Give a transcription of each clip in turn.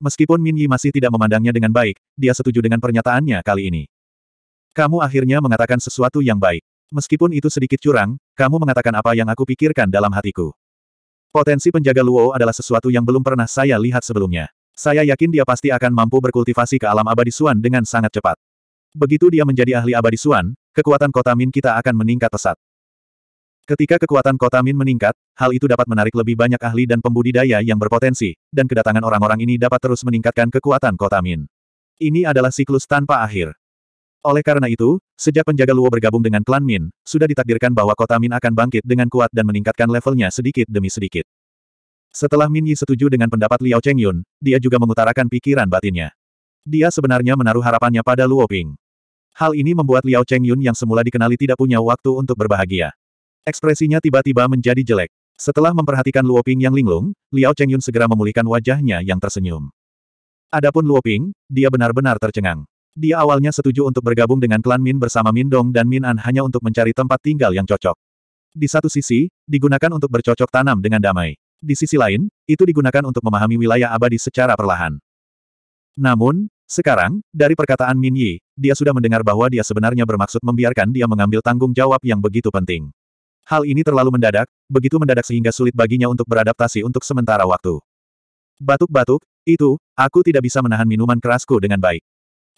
Meskipun Min Yi masih tidak memandangnya dengan baik, dia setuju dengan pernyataannya kali ini. Kamu akhirnya mengatakan sesuatu yang baik. Meskipun itu sedikit curang, kamu mengatakan apa yang aku pikirkan dalam hatiku. Potensi penjaga Luo adalah sesuatu yang belum pernah saya lihat sebelumnya. Saya yakin dia pasti akan mampu berkultivasi ke alam abadi Suan dengan sangat cepat. Begitu dia menjadi ahli abadi Suan, kekuatan kota Min kita akan meningkat pesat. Ketika kekuatan kota Min meningkat, hal itu dapat menarik lebih banyak ahli dan pembudidaya yang berpotensi, dan kedatangan orang-orang ini dapat terus meningkatkan kekuatan kota Min. Ini adalah siklus tanpa akhir. Oleh karena itu, sejak penjaga Luo bergabung dengan klan Min, sudah ditakdirkan bahwa kota Min akan bangkit dengan kuat dan meningkatkan levelnya sedikit demi sedikit. Setelah Min Yi setuju dengan pendapat Liao Chengyun, dia juga mengutarakan pikiran batinnya. Dia sebenarnya menaruh harapannya pada Luo Ping. Hal ini membuat Liao Chengyun yang semula dikenali tidak punya waktu untuk berbahagia. Ekspresinya tiba-tiba menjadi jelek. Setelah memperhatikan Luoping yang linglung, Liao Chengyun segera memulihkan wajahnya yang tersenyum. Adapun Luoping, dia benar-benar tercengang. Dia awalnya setuju untuk bergabung dengan klan Min bersama Min Dong dan Min An hanya untuk mencari tempat tinggal yang cocok. Di satu sisi, digunakan untuk bercocok tanam dengan damai. Di sisi lain, itu digunakan untuk memahami wilayah abadi secara perlahan. Namun, sekarang, dari perkataan Min Yi, dia sudah mendengar bahwa dia sebenarnya bermaksud membiarkan dia mengambil tanggung jawab yang begitu penting. Hal ini terlalu mendadak, begitu mendadak sehingga sulit baginya untuk beradaptasi untuk sementara waktu. Batuk-batuk, itu, aku tidak bisa menahan minuman kerasku dengan baik.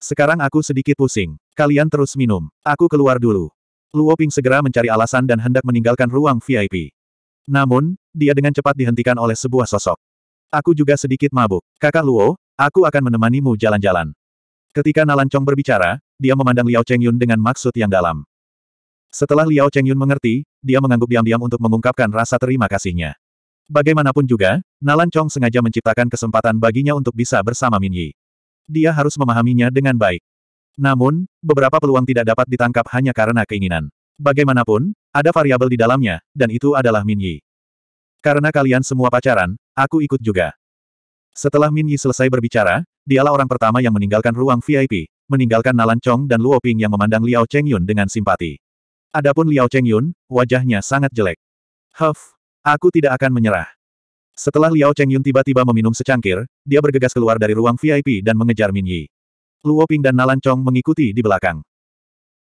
Sekarang aku sedikit pusing. Kalian terus minum. Aku keluar dulu. Luo Ping segera mencari alasan dan hendak meninggalkan ruang VIP. Namun, dia dengan cepat dihentikan oleh sebuah sosok. Aku juga sedikit mabuk. Kakak Luo, aku akan menemanimu jalan-jalan. Ketika Nalan Chong berbicara, dia memandang Liao Chengyun dengan maksud yang dalam. Setelah Liao Chengyun mengerti, dia mengangguk diam-diam untuk mengungkapkan rasa terima kasihnya. Bagaimanapun juga, Nalan Chong sengaja menciptakan kesempatan baginya untuk bisa bersama Min Yi. Dia harus memahaminya dengan baik. Namun, beberapa peluang tidak dapat ditangkap hanya karena keinginan. Bagaimanapun, ada variabel di dalamnya, dan itu adalah Min Yi. Karena kalian semua pacaran, aku ikut juga. Setelah Min Yi selesai berbicara, dialah orang pertama yang meninggalkan ruang VIP, meninggalkan Nalan Chong dan Luo Ping yang memandang Liao Cheng Yun dengan simpati. Adapun Liao Chengyun, wajahnya sangat jelek. Huff, aku tidak akan menyerah. Setelah Liao Chengyun tiba-tiba meminum secangkir, dia bergegas keluar dari ruang VIP dan mengejar Min Yi. Luo Ping dan Nalan Chong mengikuti di belakang.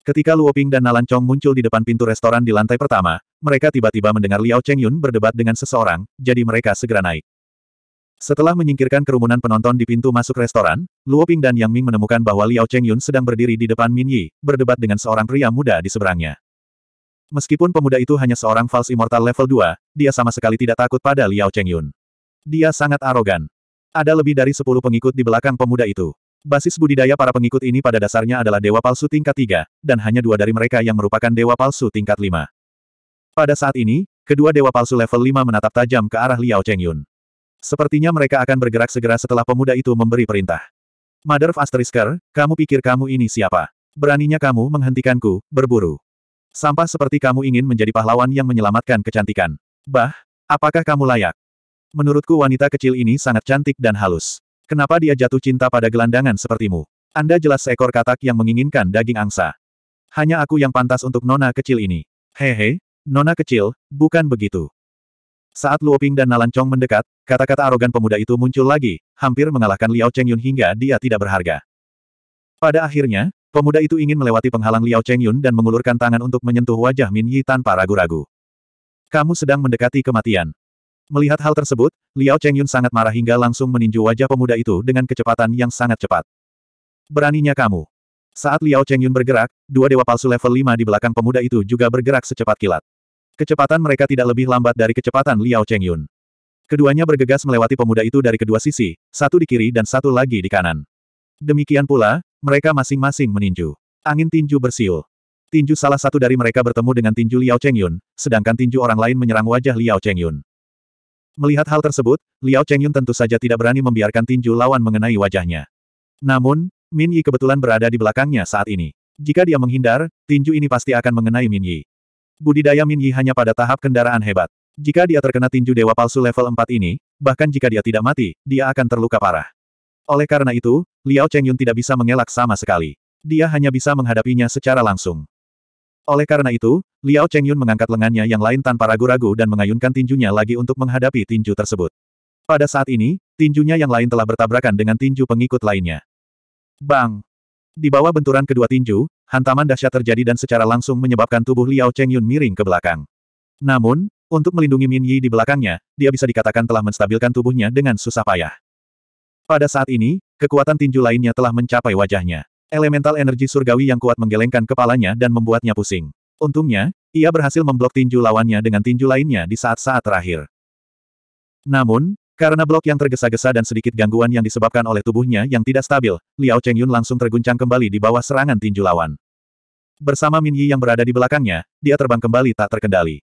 Ketika Luo Ping dan Nalan Chong muncul di depan pintu restoran di lantai pertama, mereka tiba-tiba mendengar Liao Chengyun berdebat dengan seseorang, jadi mereka segera naik. Setelah menyingkirkan kerumunan penonton di pintu masuk restoran, Luo Ping dan Yang Ming menemukan bahwa Liao Chengyun sedang berdiri di depan Min Yi, berdebat dengan seorang pria muda di seberangnya. Meskipun pemuda itu hanya seorang False Immortal level 2, dia sama sekali tidak takut pada Liao Chengyun. Dia sangat arogan. Ada lebih dari 10 pengikut di belakang pemuda itu. Basis budidaya para pengikut ini pada dasarnya adalah dewa palsu tingkat 3, dan hanya dua dari mereka yang merupakan dewa palsu tingkat 5. Pada saat ini, kedua dewa palsu level 5 menatap tajam ke arah Liao Chengyun. Sepertinya mereka akan bergerak segera setelah pemuda itu memberi perintah. Mother of Asterisker, kamu pikir kamu ini siapa? Beraninya kamu menghentikanku, berburu. Sampah seperti kamu ingin menjadi pahlawan yang menyelamatkan kecantikan. Bah, apakah kamu layak? Menurutku wanita kecil ini sangat cantik dan halus. Kenapa dia jatuh cinta pada gelandangan sepertimu? Anda jelas seekor katak yang menginginkan daging angsa. Hanya aku yang pantas untuk nona kecil ini. Hehe, nona kecil, bukan begitu. Saat Luoping dan Nalancong mendekat, kata-kata arogan pemuda itu muncul lagi, hampir mengalahkan Liao Chengyun hingga dia tidak berharga. Pada akhirnya, Pemuda itu ingin melewati penghalang Liao Chengyun dan mengulurkan tangan untuk menyentuh wajah Min Yi tanpa ragu-ragu. Kamu sedang mendekati kematian. Melihat hal tersebut, Liao Chengyun sangat marah hingga langsung meninju wajah pemuda itu dengan kecepatan yang sangat cepat. Beraninya kamu. Saat Liao Chengyun bergerak, dua dewa palsu level 5 di belakang pemuda itu juga bergerak secepat kilat. Kecepatan mereka tidak lebih lambat dari kecepatan Liao Chengyun. Keduanya bergegas melewati pemuda itu dari kedua sisi, satu di kiri dan satu lagi di kanan. Demikian pula, mereka masing-masing meninju. Angin tinju bersiul. Tinju salah satu dari mereka bertemu dengan tinju Liao Chengyun, sedangkan tinju orang lain menyerang wajah Liao Chengyun. Melihat hal tersebut, Liao Chengyun tentu saja tidak berani membiarkan tinju lawan mengenai wajahnya. Namun, Min Yi kebetulan berada di belakangnya saat ini. Jika dia menghindar, tinju ini pasti akan mengenai Min Yi. Budidaya Min Yi hanya pada tahap kendaraan hebat. Jika dia terkena tinju dewa palsu level 4 ini, bahkan jika dia tidak mati, dia akan terluka parah. Oleh karena itu, Liao Chengyun tidak bisa mengelak sama sekali. Dia hanya bisa menghadapinya secara langsung. Oleh karena itu, Liao Chengyun mengangkat lengannya yang lain tanpa ragu-ragu dan mengayunkan tinjunya lagi untuk menghadapi tinju tersebut. Pada saat ini, tinjunya yang lain telah bertabrakan dengan tinju pengikut lainnya. Bang! Di bawah benturan kedua tinju, hantaman dahsyat terjadi dan secara langsung menyebabkan tubuh Liao Chengyun miring ke belakang. Namun, untuk melindungi Min Yi di belakangnya, dia bisa dikatakan telah menstabilkan tubuhnya dengan susah payah. Pada saat ini, kekuatan tinju lainnya telah mencapai wajahnya. Elemental energi surgawi yang kuat menggelengkan kepalanya dan membuatnya pusing. Untungnya, ia berhasil memblok tinju lawannya dengan tinju lainnya di saat-saat terakhir. Namun, karena blok yang tergesa-gesa dan sedikit gangguan yang disebabkan oleh tubuhnya yang tidak stabil, Liao Chengyun langsung terguncang kembali di bawah serangan tinju lawan. Bersama Min Yi yang berada di belakangnya, dia terbang kembali tak terkendali.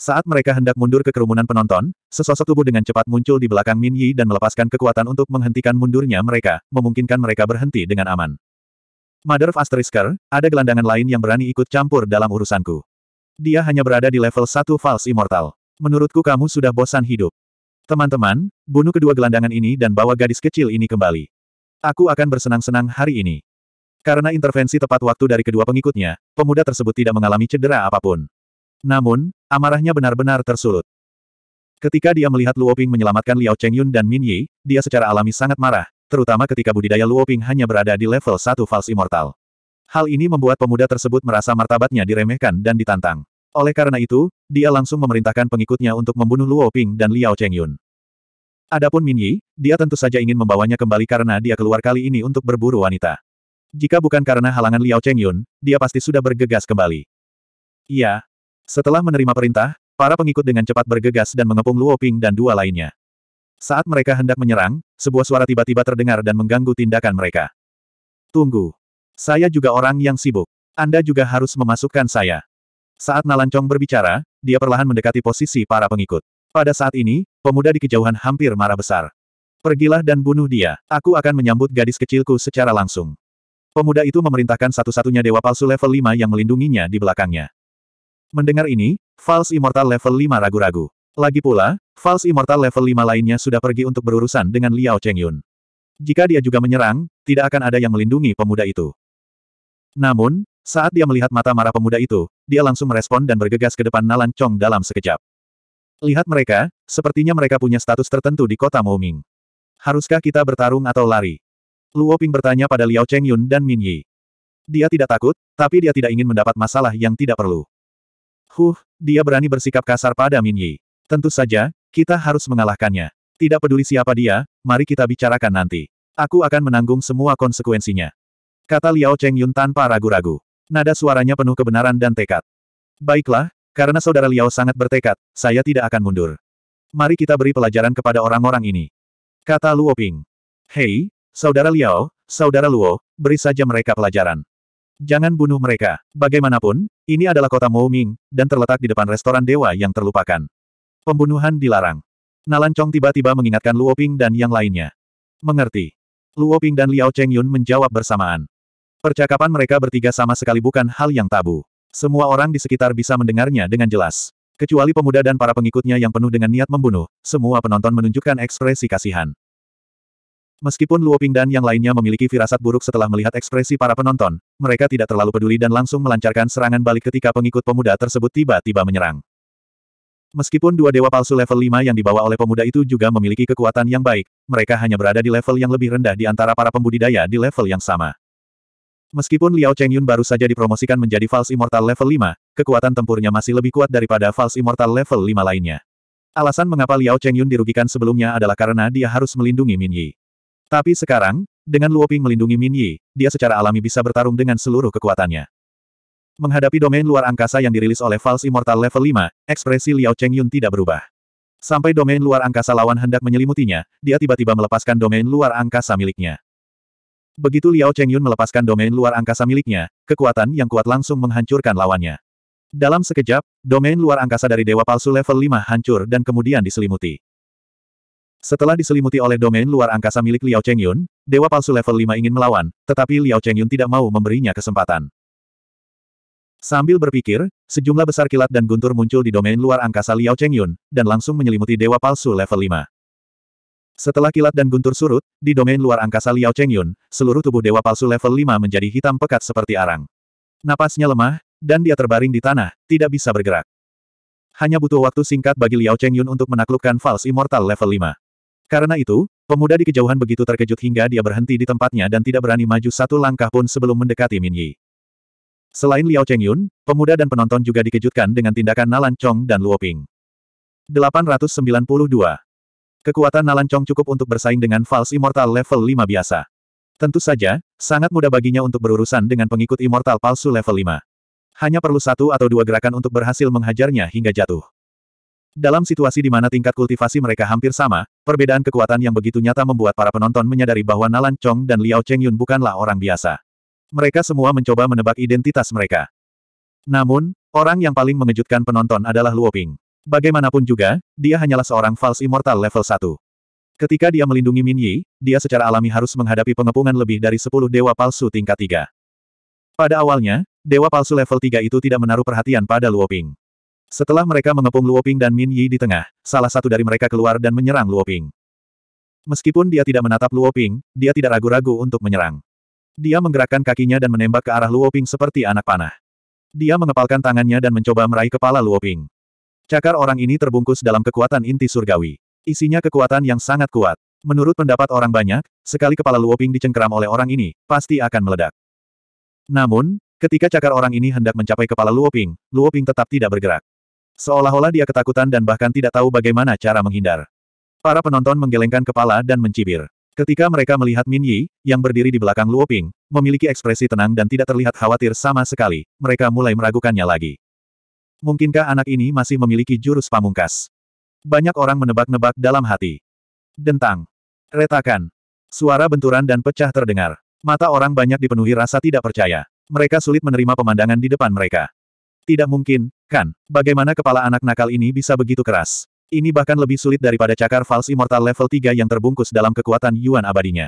Saat mereka hendak mundur ke kerumunan penonton, sesosok tubuh dengan cepat muncul di belakang Min Yi dan melepaskan kekuatan untuk menghentikan mundurnya mereka, memungkinkan mereka berhenti dengan aman. Mother of Asterisker, ada gelandangan lain yang berani ikut campur dalam urusanku. Dia hanya berada di level 1 False Immortal. Menurutku kamu sudah bosan hidup. Teman-teman, bunuh kedua gelandangan ini dan bawa gadis kecil ini kembali. Aku akan bersenang-senang hari ini. Karena intervensi tepat waktu dari kedua pengikutnya, pemuda tersebut tidak mengalami cedera apapun. Namun, amarahnya benar-benar tersulut. Ketika dia melihat Luoping menyelamatkan Liao Chengyun dan Min Yi, dia secara alami sangat marah, terutama ketika budidaya Luoping hanya berada di level 1 Fals Immortal. Hal ini membuat pemuda tersebut merasa martabatnya diremehkan dan ditantang. Oleh karena itu, dia langsung memerintahkan pengikutnya untuk membunuh Luoping dan Liao Chengyun. Adapun Min Yi, dia tentu saja ingin membawanya kembali karena dia keluar kali ini untuk berburu wanita. Jika bukan karena halangan Liao Chengyun, dia pasti sudah bergegas kembali. Iya, setelah menerima perintah, para pengikut dengan cepat bergegas dan mengepung Luo Ping dan dua lainnya. Saat mereka hendak menyerang, sebuah suara tiba-tiba terdengar dan mengganggu tindakan mereka. Tunggu. Saya juga orang yang sibuk. Anda juga harus memasukkan saya. Saat Nalancong berbicara, dia perlahan mendekati posisi para pengikut. Pada saat ini, pemuda di kejauhan hampir marah besar. Pergilah dan bunuh dia, aku akan menyambut gadis kecilku secara langsung. Pemuda itu memerintahkan satu-satunya dewa palsu level 5 yang melindunginya di belakangnya. Mendengar ini, False Immortal level 5 ragu-ragu. Lagi pula, False Immortal level 5 lainnya sudah pergi untuk berurusan dengan Liao Chengyun. Jika dia juga menyerang, tidak akan ada yang melindungi pemuda itu. Namun, saat dia melihat mata marah pemuda itu, dia langsung merespon dan bergegas ke depan Nalan Chong dalam sekejap. Lihat mereka, sepertinya mereka punya status tertentu di kota Moming. Haruskah kita bertarung atau lari? Luo Ping bertanya pada Liao Chengyun dan Min Yi. Dia tidak takut, tapi dia tidak ingin mendapat masalah yang tidak perlu. Huh, dia berani bersikap kasar pada Min Yi. Tentu saja, kita harus mengalahkannya. Tidak peduli siapa dia, mari kita bicarakan nanti. Aku akan menanggung semua konsekuensinya. Kata Liao Cheng Yun tanpa ragu-ragu. Nada suaranya penuh kebenaran dan tekad. Baiklah, karena saudara Liao sangat bertekad, saya tidak akan mundur. Mari kita beri pelajaran kepada orang-orang ini. Kata Luo Ping. Hei, saudara Liao, saudara Luo, beri saja mereka pelajaran. Jangan bunuh mereka. Bagaimanapun, ini adalah kota Mouming, dan terletak di depan restoran dewa yang terlupakan. Pembunuhan dilarang. Nalan Chong tiba-tiba mengingatkan Luo Ping dan yang lainnya. Mengerti. Luo Ping dan Liao Chengyun menjawab bersamaan. Percakapan mereka bertiga sama sekali bukan hal yang tabu. Semua orang di sekitar bisa mendengarnya dengan jelas. Kecuali pemuda dan para pengikutnya yang penuh dengan niat membunuh, semua penonton menunjukkan ekspresi kasihan. Meskipun Luo Ping dan yang lainnya memiliki firasat buruk setelah melihat ekspresi para penonton, mereka tidak terlalu peduli dan langsung melancarkan serangan balik ketika pengikut pemuda tersebut tiba-tiba menyerang. Meskipun dua dewa palsu level 5 yang dibawa oleh pemuda itu juga memiliki kekuatan yang baik, mereka hanya berada di level yang lebih rendah di antara para pembudidaya di level yang sama. Meskipun Liao Chengyun baru saja dipromosikan menjadi False Immortal level 5, kekuatan tempurnya masih lebih kuat daripada False Immortal level 5 lainnya. Alasan mengapa Liao Chengyun dirugikan sebelumnya adalah karena dia harus melindungi Min Yi. Tapi sekarang, dengan Luoping melindungi Min Yi, dia secara alami bisa bertarung dengan seluruh kekuatannya. Menghadapi domain luar angkasa yang dirilis oleh False Immortal level 5, ekspresi Liao Cheng Yun tidak berubah. Sampai domain luar angkasa lawan hendak menyelimutinya, dia tiba-tiba melepaskan domain luar angkasa miliknya. Begitu Liao Cheng Yun melepaskan domain luar angkasa miliknya, kekuatan yang kuat langsung menghancurkan lawannya. Dalam sekejap, domain luar angkasa dari Dewa Palsu level 5 hancur dan kemudian diselimuti. Setelah diselimuti oleh domain luar angkasa milik Liao Chengyun, Dewa Palsu level 5 ingin melawan, tetapi Liao Chengyun tidak mau memberinya kesempatan. Sambil berpikir, sejumlah besar kilat dan guntur muncul di domain luar angkasa Liao Chengyun, dan langsung menyelimuti Dewa Palsu level 5. Setelah kilat dan guntur surut, di domain luar angkasa Liao Chengyun, seluruh tubuh Dewa Palsu level 5 menjadi hitam pekat seperti arang. Napasnya lemah, dan dia terbaring di tanah, tidak bisa bergerak. Hanya butuh waktu singkat bagi Liao Chengyun untuk menaklukkan fals Immortal level 5. Karena itu, pemuda di kejauhan begitu terkejut hingga dia berhenti di tempatnya dan tidak berani maju satu langkah pun sebelum mendekati Min Yi. Selain Liao Chengyun, pemuda dan penonton juga dikejutkan dengan tindakan Nalan Chong dan Luo Ping. 892. Kekuatan Nalan Chong cukup untuk bersaing dengan False Immortal level 5 biasa. Tentu saja, sangat mudah baginya untuk berurusan dengan pengikut Immortal palsu level 5. Hanya perlu satu atau dua gerakan untuk berhasil menghajarnya hingga jatuh. Dalam situasi di mana tingkat kultivasi mereka hampir sama, perbedaan kekuatan yang begitu nyata membuat para penonton menyadari bahwa Nalan Chong dan Liao Chengyun bukanlah orang biasa. Mereka semua mencoba menebak identitas mereka. Namun, orang yang paling mengejutkan penonton adalah Luo Ping. Bagaimanapun juga, dia hanyalah seorang false immortal level 1. Ketika dia melindungi Min Yi, dia secara alami harus menghadapi pengepungan lebih dari 10 dewa palsu tingkat 3. Pada awalnya, dewa palsu level 3 itu tidak menaruh perhatian pada Luo Ping. Setelah mereka mengepung Luoping dan Min Yi di tengah, salah satu dari mereka keluar dan menyerang Luoping. Meskipun dia tidak menatap Luoping, dia tidak ragu-ragu untuk menyerang. Dia menggerakkan kakinya dan menembak ke arah Luoping seperti anak panah. Dia mengepalkan tangannya dan mencoba meraih kepala Luoping. Cakar orang ini terbungkus dalam kekuatan inti surgawi. Isinya kekuatan yang sangat kuat. Menurut pendapat orang banyak, sekali kepala Luoping dicengkeram oleh orang ini, pasti akan meledak. Namun, ketika cakar orang ini hendak mencapai kepala Luoping, Luoping tetap tidak bergerak. Seolah-olah dia ketakutan dan bahkan tidak tahu bagaimana cara menghindar. Para penonton menggelengkan kepala dan mencibir. Ketika mereka melihat Min Yi, yang berdiri di belakang Luo Ping, memiliki ekspresi tenang dan tidak terlihat khawatir sama sekali, mereka mulai meragukannya lagi. Mungkinkah anak ini masih memiliki jurus pamungkas? Banyak orang menebak-nebak dalam hati. Dentang. Retakan. Suara benturan dan pecah terdengar. Mata orang banyak dipenuhi rasa tidak percaya. Mereka sulit menerima pemandangan di depan mereka. Tidak mungkin, kan? Bagaimana kepala anak nakal ini bisa begitu keras? Ini bahkan lebih sulit daripada cakar fals immortal level 3 yang terbungkus dalam kekuatan Yuan abadinya.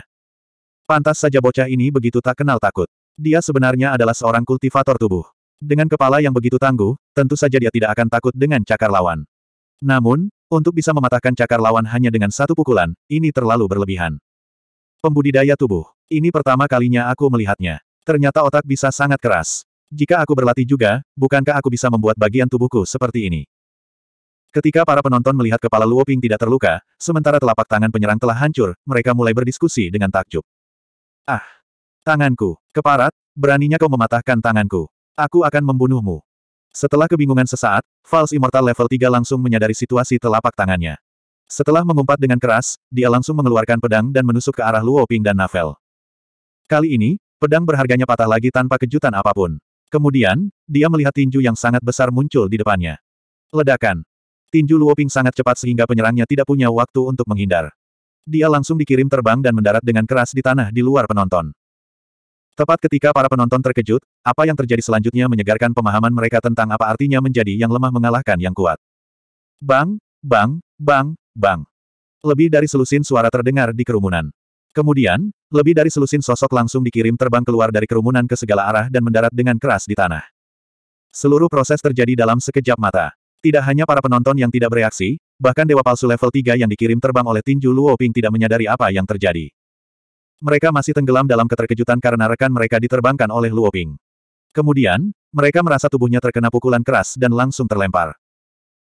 Pantas saja bocah ini begitu tak kenal takut. Dia sebenarnya adalah seorang kultivator tubuh. Dengan kepala yang begitu tangguh, tentu saja dia tidak akan takut dengan cakar lawan. Namun, untuk bisa mematahkan cakar lawan hanya dengan satu pukulan, ini terlalu berlebihan. Pembudidaya tubuh. Ini pertama kalinya aku melihatnya. Ternyata otak bisa sangat keras. Jika aku berlatih juga, bukankah aku bisa membuat bagian tubuhku seperti ini? Ketika para penonton melihat kepala Luo Ping tidak terluka, sementara telapak tangan penyerang telah hancur, mereka mulai berdiskusi dengan takjub. Ah! Tanganku! Keparat, beraninya kau mematahkan tanganku. Aku akan membunuhmu. Setelah kebingungan sesaat, False Immortal level 3 langsung menyadari situasi telapak tangannya. Setelah mengumpat dengan keras, dia langsung mengeluarkan pedang dan menusuk ke arah Luo Ping dan Navel. Kali ini, pedang berharganya patah lagi tanpa kejutan apapun. Kemudian, dia melihat tinju yang sangat besar muncul di depannya. Ledakan. Tinju Luoping sangat cepat sehingga penyerangnya tidak punya waktu untuk menghindar. Dia langsung dikirim terbang dan mendarat dengan keras di tanah di luar penonton. Tepat ketika para penonton terkejut, apa yang terjadi selanjutnya menyegarkan pemahaman mereka tentang apa artinya menjadi yang lemah mengalahkan yang kuat. Bang, bang, bang, bang. Lebih dari selusin suara terdengar di kerumunan. Kemudian, lebih dari selusin sosok langsung dikirim terbang keluar dari kerumunan ke segala arah dan mendarat dengan keras di tanah. Seluruh proses terjadi dalam sekejap mata. Tidak hanya para penonton yang tidak bereaksi, bahkan dewa palsu level 3 yang dikirim terbang oleh tinju Luo Ping tidak menyadari apa yang terjadi. Mereka masih tenggelam dalam keterkejutan karena rekan mereka diterbangkan oleh Luo Ping. Kemudian, mereka merasa tubuhnya terkena pukulan keras dan langsung terlempar.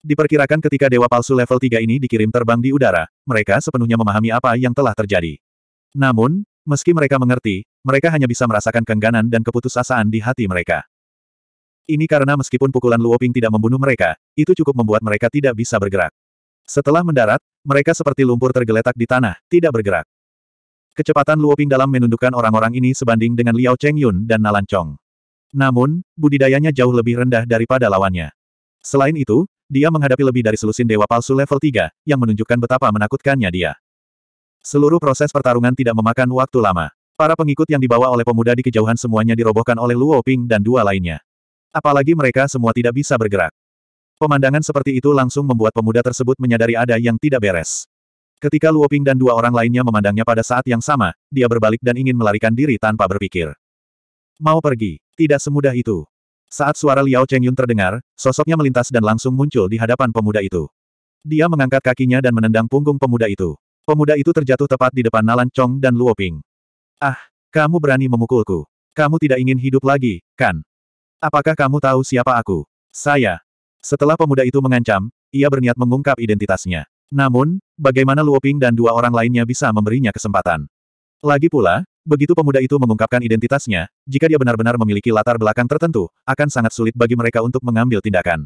Diperkirakan ketika dewa palsu level 3 ini dikirim terbang di udara, mereka sepenuhnya memahami apa yang telah terjadi. Namun, meski mereka mengerti, mereka hanya bisa merasakan kengganan dan keputusasaan di hati mereka. Ini karena meskipun pukulan Luoping tidak membunuh mereka, itu cukup membuat mereka tidak bisa bergerak. Setelah mendarat, mereka seperti lumpur tergeletak di tanah, tidak bergerak. Kecepatan Luoping dalam menundukkan orang-orang ini sebanding dengan Liao Chengyun dan Nalan Chong. Namun, budidayanya jauh lebih rendah daripada lawannya. Selain itu, dia menghadapi lebih dari selusin dewa palsu level 3, yang menunjukkan betapa menakutkannya dia. Seluruh proses pertarungan tidak memakan waktu lama. Para pengikut yang dibawa oleh pemuda di kejauhan semuanya dirobohkan oleh Luo Ping dan dua lainnya. Apalagi mereka semua tidak bisa bergerak. Pemandangan seperti itu langsung membuat pemuda tersebut menyadari ada yang tidak beres. Ketika Luo Ping dan dua orang lainnya memandangnya pada saat yang sama, dia berbalik dan ingin melarikan diri tanpa berpikir. Mau pergi, tidak semudah itu. Saat suara Liao Chengyun terdengar, sosoknya melintas dan langsung muncul di hadapan pemuda itu. Dia mengangkat kakinya dan menendang punggung pemuda itu. Pemuda itu terjatuh tepat di depan Nalan Chong dan Luoping. Ah, kamu berani memukulku. Kamu tidak ingin hidup lagi, kan? Apakah kamu tahu siapa aku? Saya. Setelah pemuda itu mengancam, ia berniat mengungkap identitasnya. Namun, bagaimana Luoping dan dua orang lainnya bisa memberinya kesempatan? Lagi pula, begitu pemuda itu mengungkapkan identitasnya, jika dia benar-benar memiliki latar belakang tertentu, akan sangat sulit bagi mereka untuk mengambil tindakan.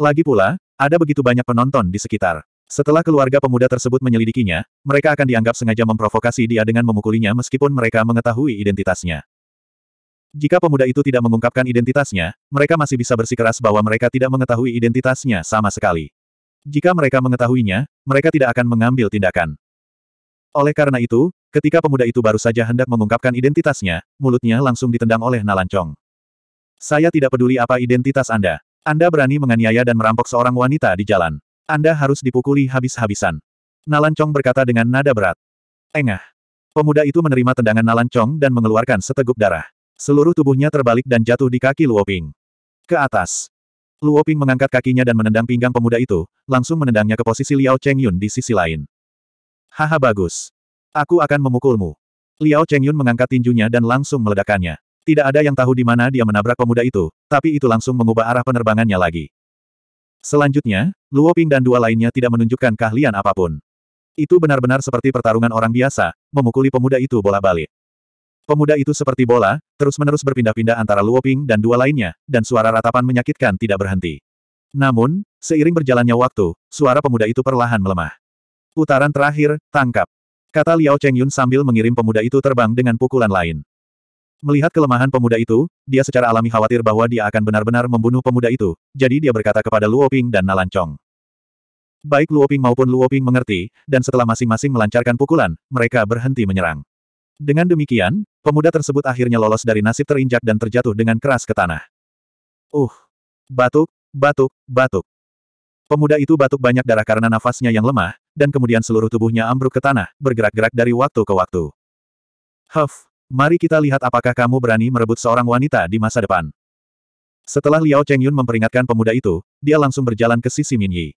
Lagi pula, ada begitu banyak penonton di sekitar. Setelah keluarga pemuda tersebut menyelidikinya, mereka akan dianggap sengaja memprovokasi dia dengan memukulinya meskipun mereka mengetahui identitasnya. Jika pemuda itu tidak mengungkapkan identitasnya, mereka masih bisa bersikeras bahwa mereka tidak mengetahui identitasnya sama sekali. Jika mereka mengetahuinya, mereka tidak akan mengambil tindakan. Oleh karena itu, ketika pemuda itu baru saja hendak mengungkapkan identitasnya, mulutnya langsung ditendang oleh Nalancong. Saya tidak peduli apa identitas Anda. Anda berani menganiaya dan merampok seorang wanita di jalan. Anda harus dipukuli habis-habisan. Nalan Chong berkata dengan nada berat. Engah. Pemuda itu menerima tendangan Nalan Chong dan mengeluarkan seteguk darah. Seluruh tubuhnya terbalik dan jatuh di kaki Luoping. Ke atas. Luoping mengangkat kakinya dan menendang pinggang pemuda itu, langsung menendangnya ke posisi Liao Cheng di sisi lain. Haha bagus. Aku akan memukulmu. Liao Cheng mengangkat tinjunya dan langsung meledakannya. Tidak ada yang tahu di mana dia menabrak pemuda itu, tapi itu langsung mengubah arah penerbangannya lagi. Selanjutnya, Luo Ping dan dua lainnya tidak menunjukkan keahlian apapun. Itu benar-benar seperti pertarungan orang biasa, memukuli pemuda itu bola balik. Pemuda itu seperti bola, terus-menerus berpindah-pindah antara Luo Ping dan dua lainnya, dan suara ratapan menyakitkan tidak berhenti. Namun, seiring berjalannya waktu, suara pemuda itu perlahan melemah. Putaran terakhir, tangkap. Kata Liao Cheng Yun sambil mengirim pemuda itu terbang dengan pukulan lain. Melihat kelemahan pemuda itu, dia secara alami khawatir bahwa dia akan benar-benar membunuh pemuda itu, jadi dia berkata kepada Luoping dan Nalancong. Baik Luoping maupun Luoping mengerti, dan setelah masing-masing melancarkan pukulan, mereka berhenti menyerang. Dengan demikian, pemuda tersebut akhirnya lolos dari nasib terinjak dan terjatuh dengan keras ke tanah. Uh! Batuk, batuk, batuk. Pemuda itu batuk banyak darah karena nafasnya yang lemah, dan kemudian seluruh tubuhnya ambruk ke tanah, bergerak-gerak dari waktu ke waktu. Huff, Mari kita lihat apakah kamu berani merebut seorang wanita di masa depan. Setelah Liao Chengyun memperingatkan pemuda itu, dia langsung berjalan ke sisi Min Yi.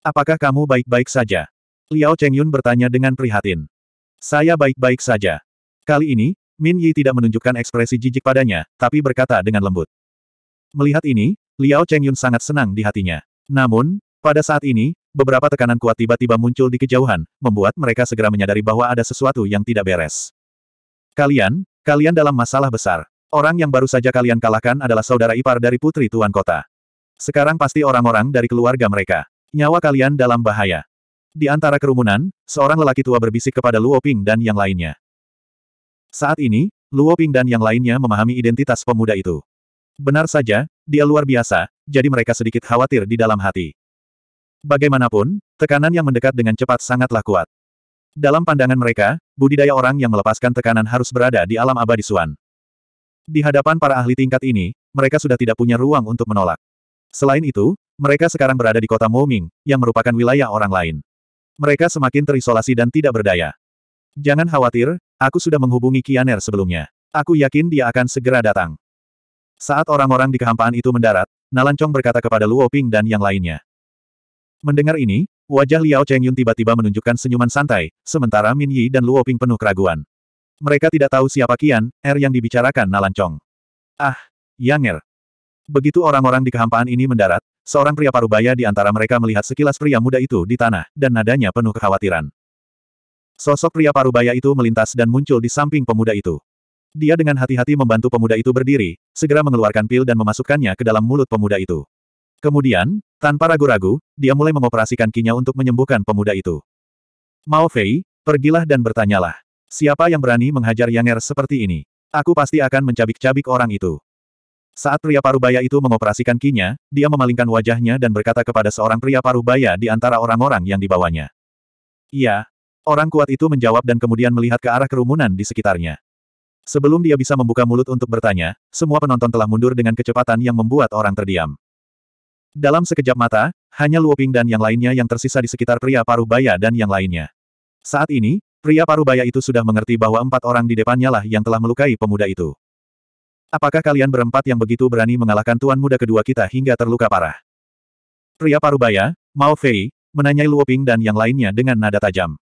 Apakah kamu baik-baik saja? Liao Chengyun bertanya dengan prihatin. Saya baik-baik saja. Kali ini, Min Yi tidak menunjukkan ekspresi jijik padanya, tapi berkata dengan lembut. Melihat ini, Liao Chengyun sangat senang di hatinya. Namun, pada saat ini, beberapa tekanan kuat tiba-tiba muncul di kejauhan, membuat mereka segera menyadari bahwa ada sesuatu yang tidak beres. Kalian, kalian dalam masalah besar. Orang yang baru saja kalian kalahkan adalah saudara ipar dari putri tuan kota. Sekarang pasti orang-orang dari keluarga mereka. Nyawa kalian dalam bahaya. Di antara kerumunan, seorang lelaki tua berbisik kepada Luo Ping dan yang lainnya. Saat ini, Luo Ping dan yang lainnya memahami identitas pemuda itu. Benar saja, dia luar biasa, jadi mereka sedikit khawatir di dalam hati. Bagaimanapun, tekanan yang mendekat dengan cepat sangatlah kuat. Dalam pandangan mereka, budidaya orang yang melepaskan tekanan harus berada di alam abadi Suan. Di hadapan para ahli tingkat ini, mereka sudah tidak punya ruang untuk menolak. Selain itu, mereka sekarang berada di kota Moming, yang merupakan wilayah orang lain. Mereka semakin terisolasi dan tidak berdaya. Jangan khawatir, aku sudah menghubungi Kianer sebelumnya. Aku yakin dia akan segera datang. Saat orang-orang di kehampaan itu mendarat, Nalancong berkata kepada Luo Ping dan yang lainnya. Mendengar ini, Wajah Liao Chengyun tiba-tiba menunjukkan senyuman santai, sementara Min Yi dan Luo Ping penuh keraguan. Mereka tidak tahu siapa kian Er yang dibicarakan Nalancong. Ah, Yang Er. Begitu orang-orang di kehampaan ini mendarat, seorang pria parubaya di antara mereka melihat sekilas pria muda itu di tanah, dan nadanya penuh kekhawatiran. Sosok pria parubaya itu melintas dan muncul di samping pemuda itu. Dia dengan hati-hati membantu pemuda itu berdiri, segera mengeluarkan pil dan memasukkannya ke dalam mulut pemuda itu. Kemudian, tanpa ragu-ragu, dia mulai mengoperasikan kinya untuk menyembuhkan pemuda itu. Mao Fei, pergilah dan bertanyalah. Siapa yang berani menghajar Yang Er seperti ini? Aku pasti akan mencabik-cabik orang itu. Saat pria parubaya itu mengoperasikan kinya, dia memalingkan wajahnya dan berkata kepada seorang pria parubaya di antara orang-orang yang dibawanya. Iya. Orang kuat itu menjawab dan kemudian melihat ke arah kerumunan di sekitarnya. Sebelum dia bisa membuka mulut untuk bertanya, semua penonton telah mundur dengan kecepatan yang membuat orang terdiam. Dalam sekejap mata, hanya Luoping dan yang lainnya yang tersisa di sekitar pria paruh baya dan yang lainnya. Saat ini, pria paruh baya itu sudah mengerti bahwa empat orang di depannya lah yang telah melukai pemuda itu. Apakah kalian berempat yang begitu berani mengalahkan tuan muda kedua kita hingga terluka parah? Pria paruh baya, Mao Fei, menanyai Luoping dan yang lainnya dengan nada tajam.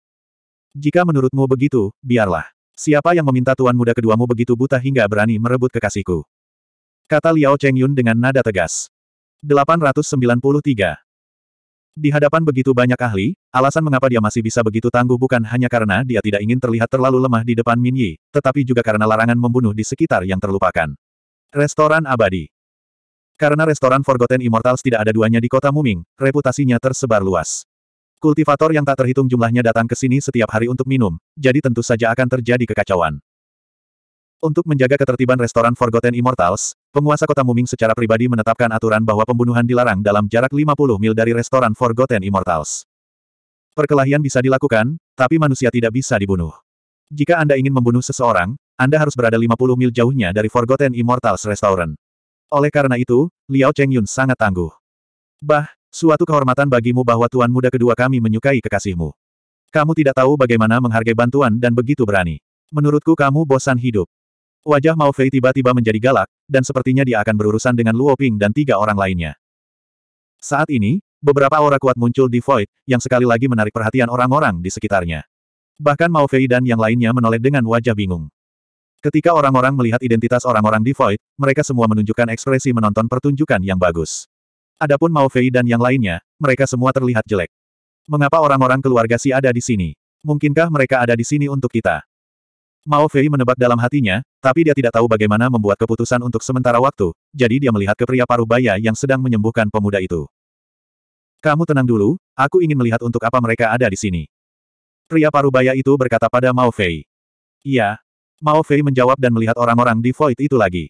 Jika menurutmu begitu, biarlah. Siapa yang meminta tuan muda keduamu begitu buta hingga berani merebut kekasihku? Kata Liao Chengyun dengan nada tegas. 893. Di hadapan begitu banyak ahli, alasan mengapa dia masih bisa begitu tangguh bukan hanya karena dia tidak ingin terlihat terlalu lemah di depan Min Yi, tetapi juga karena larangan membunuh di sekitar yang terlupakan. Restoran abadi. Karena restoran Forgotten Immortals tidak ada duanya di kota Muming, reputasinya tersebar luas. Kultivator yang tak terhitung jumlahnya datang ke sini setiap hari untuk minum, jadi tentu saja akan terjadi kekacauan. Untuk menjaga ketertiban restoran Forgotten Immortals, penguasa kota Muming secara pribadi menetapkan aturan bahwa pembunuhan dilarang dalam jarak 50 mil dari restoran Forgotten Immortals. Perkelahian bisa dilakukan, tapi manusia tidak bisa dibunuh. Jika Anda ingin membunuh seseorang, Anda harus berada 50 mil jauhnya dari Forgotten Immortals Restaurant. Oleh karena itu, Liao Cheng Yun sangat tangguh. Bah, suatu kehormatan bagimu bahwa tuan muda kedua kami menyukai kekasihmu. Kamu tidak tahu bagaimana menghargai bantuan dan begitu berani. Menurutku kamu bosan hidup. Wajah Mao Fei tiba-tiba menjadi galak, dan sepertinya dia akan berurusan dengan Luo Ping dan tiga orang lainnya. Saat ini, beberapa aura kuat muncul di Void, yang sekali lagi menarik perhatian orang-orang di sekitarnya. Bahkan Mao Fei dan yang lainnya menoleh dengan wajah bingung. Ketika orang-orang melihat identitas orang-orang di Void, mereka semua menunjukkan ekspresi menonton pertunjukan yang bagus. Adapun Mao Fei dan yang lainnya, mereka semua terlihat jelek. Mengapa orang-orang keluarga si ada di sini? Mungkinkah mereka ada di sini untuk kita? Mao Fei menebak dalam hatinya, tapi dia tidak tahu bagaimana membuat keputusan untuk sementara waktu, jadi dia melihat ke pria Parubaya yang sedang menyembuhkan pemuda itu. Kamu tenang dulu, aku ingin melihat untuk apa mereka ada di sini. Pria Parubaya itu berkata pada Mao Fei. Iya. Mao Fei menjawab dan melihat orang-orang di Void itu lagi.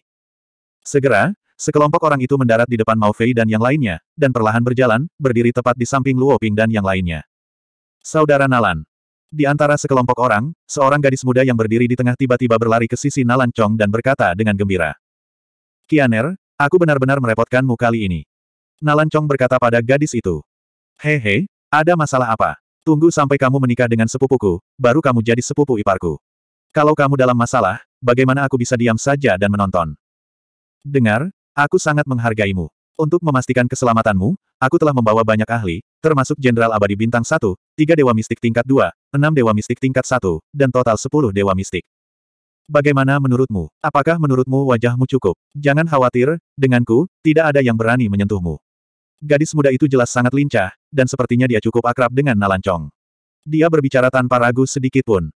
Segera, sekelompok orang itu mendarat di depan Mao Fei dan yang lainnya, dan perlahan berjalan, berdiri tepat di samping Luo Ping dan yang lainnya. Saudara Nalan, di antara sekelompok orang, seorang gadis muda yang berdiri di tengah tiba-tiba berlari ke sisi Nalan Chong dan berkata dengan gembira. Kianer, aku benar-benar merepotkanmu kali ini. Nalan Chong berkata pada gadis itu. Hehe, ada masalah apa? Tunggu sampai kamu menikah dengan sepupuku, baru kamu jadi sepupu iparku. Kalau kamu dalam masalah, bagaimana aku bisa diam saja dan menonton? Dengar, aku sangat menghargaimu. Untuk memastikan keselamatanmu, aku telah membawa banyak ahli, termasuk Jenderal Abadi Bintang 1, 3 Dewa Mistik tingkat 2, 6 Dewa Mistik tingkat 1, dan total 10 Dewa Mistik. Bagaimana menurutmu? Apakah menurutmu wajahmu cukup? Jangan khawatir, denganku, tidak ada yang berani menyentuhmu. Gadis muda itu jelas sangat lincah, dan sepertinya dia cukup akrab dengan Nalancong. Dia berbicara tanpa ragu sedikitpun.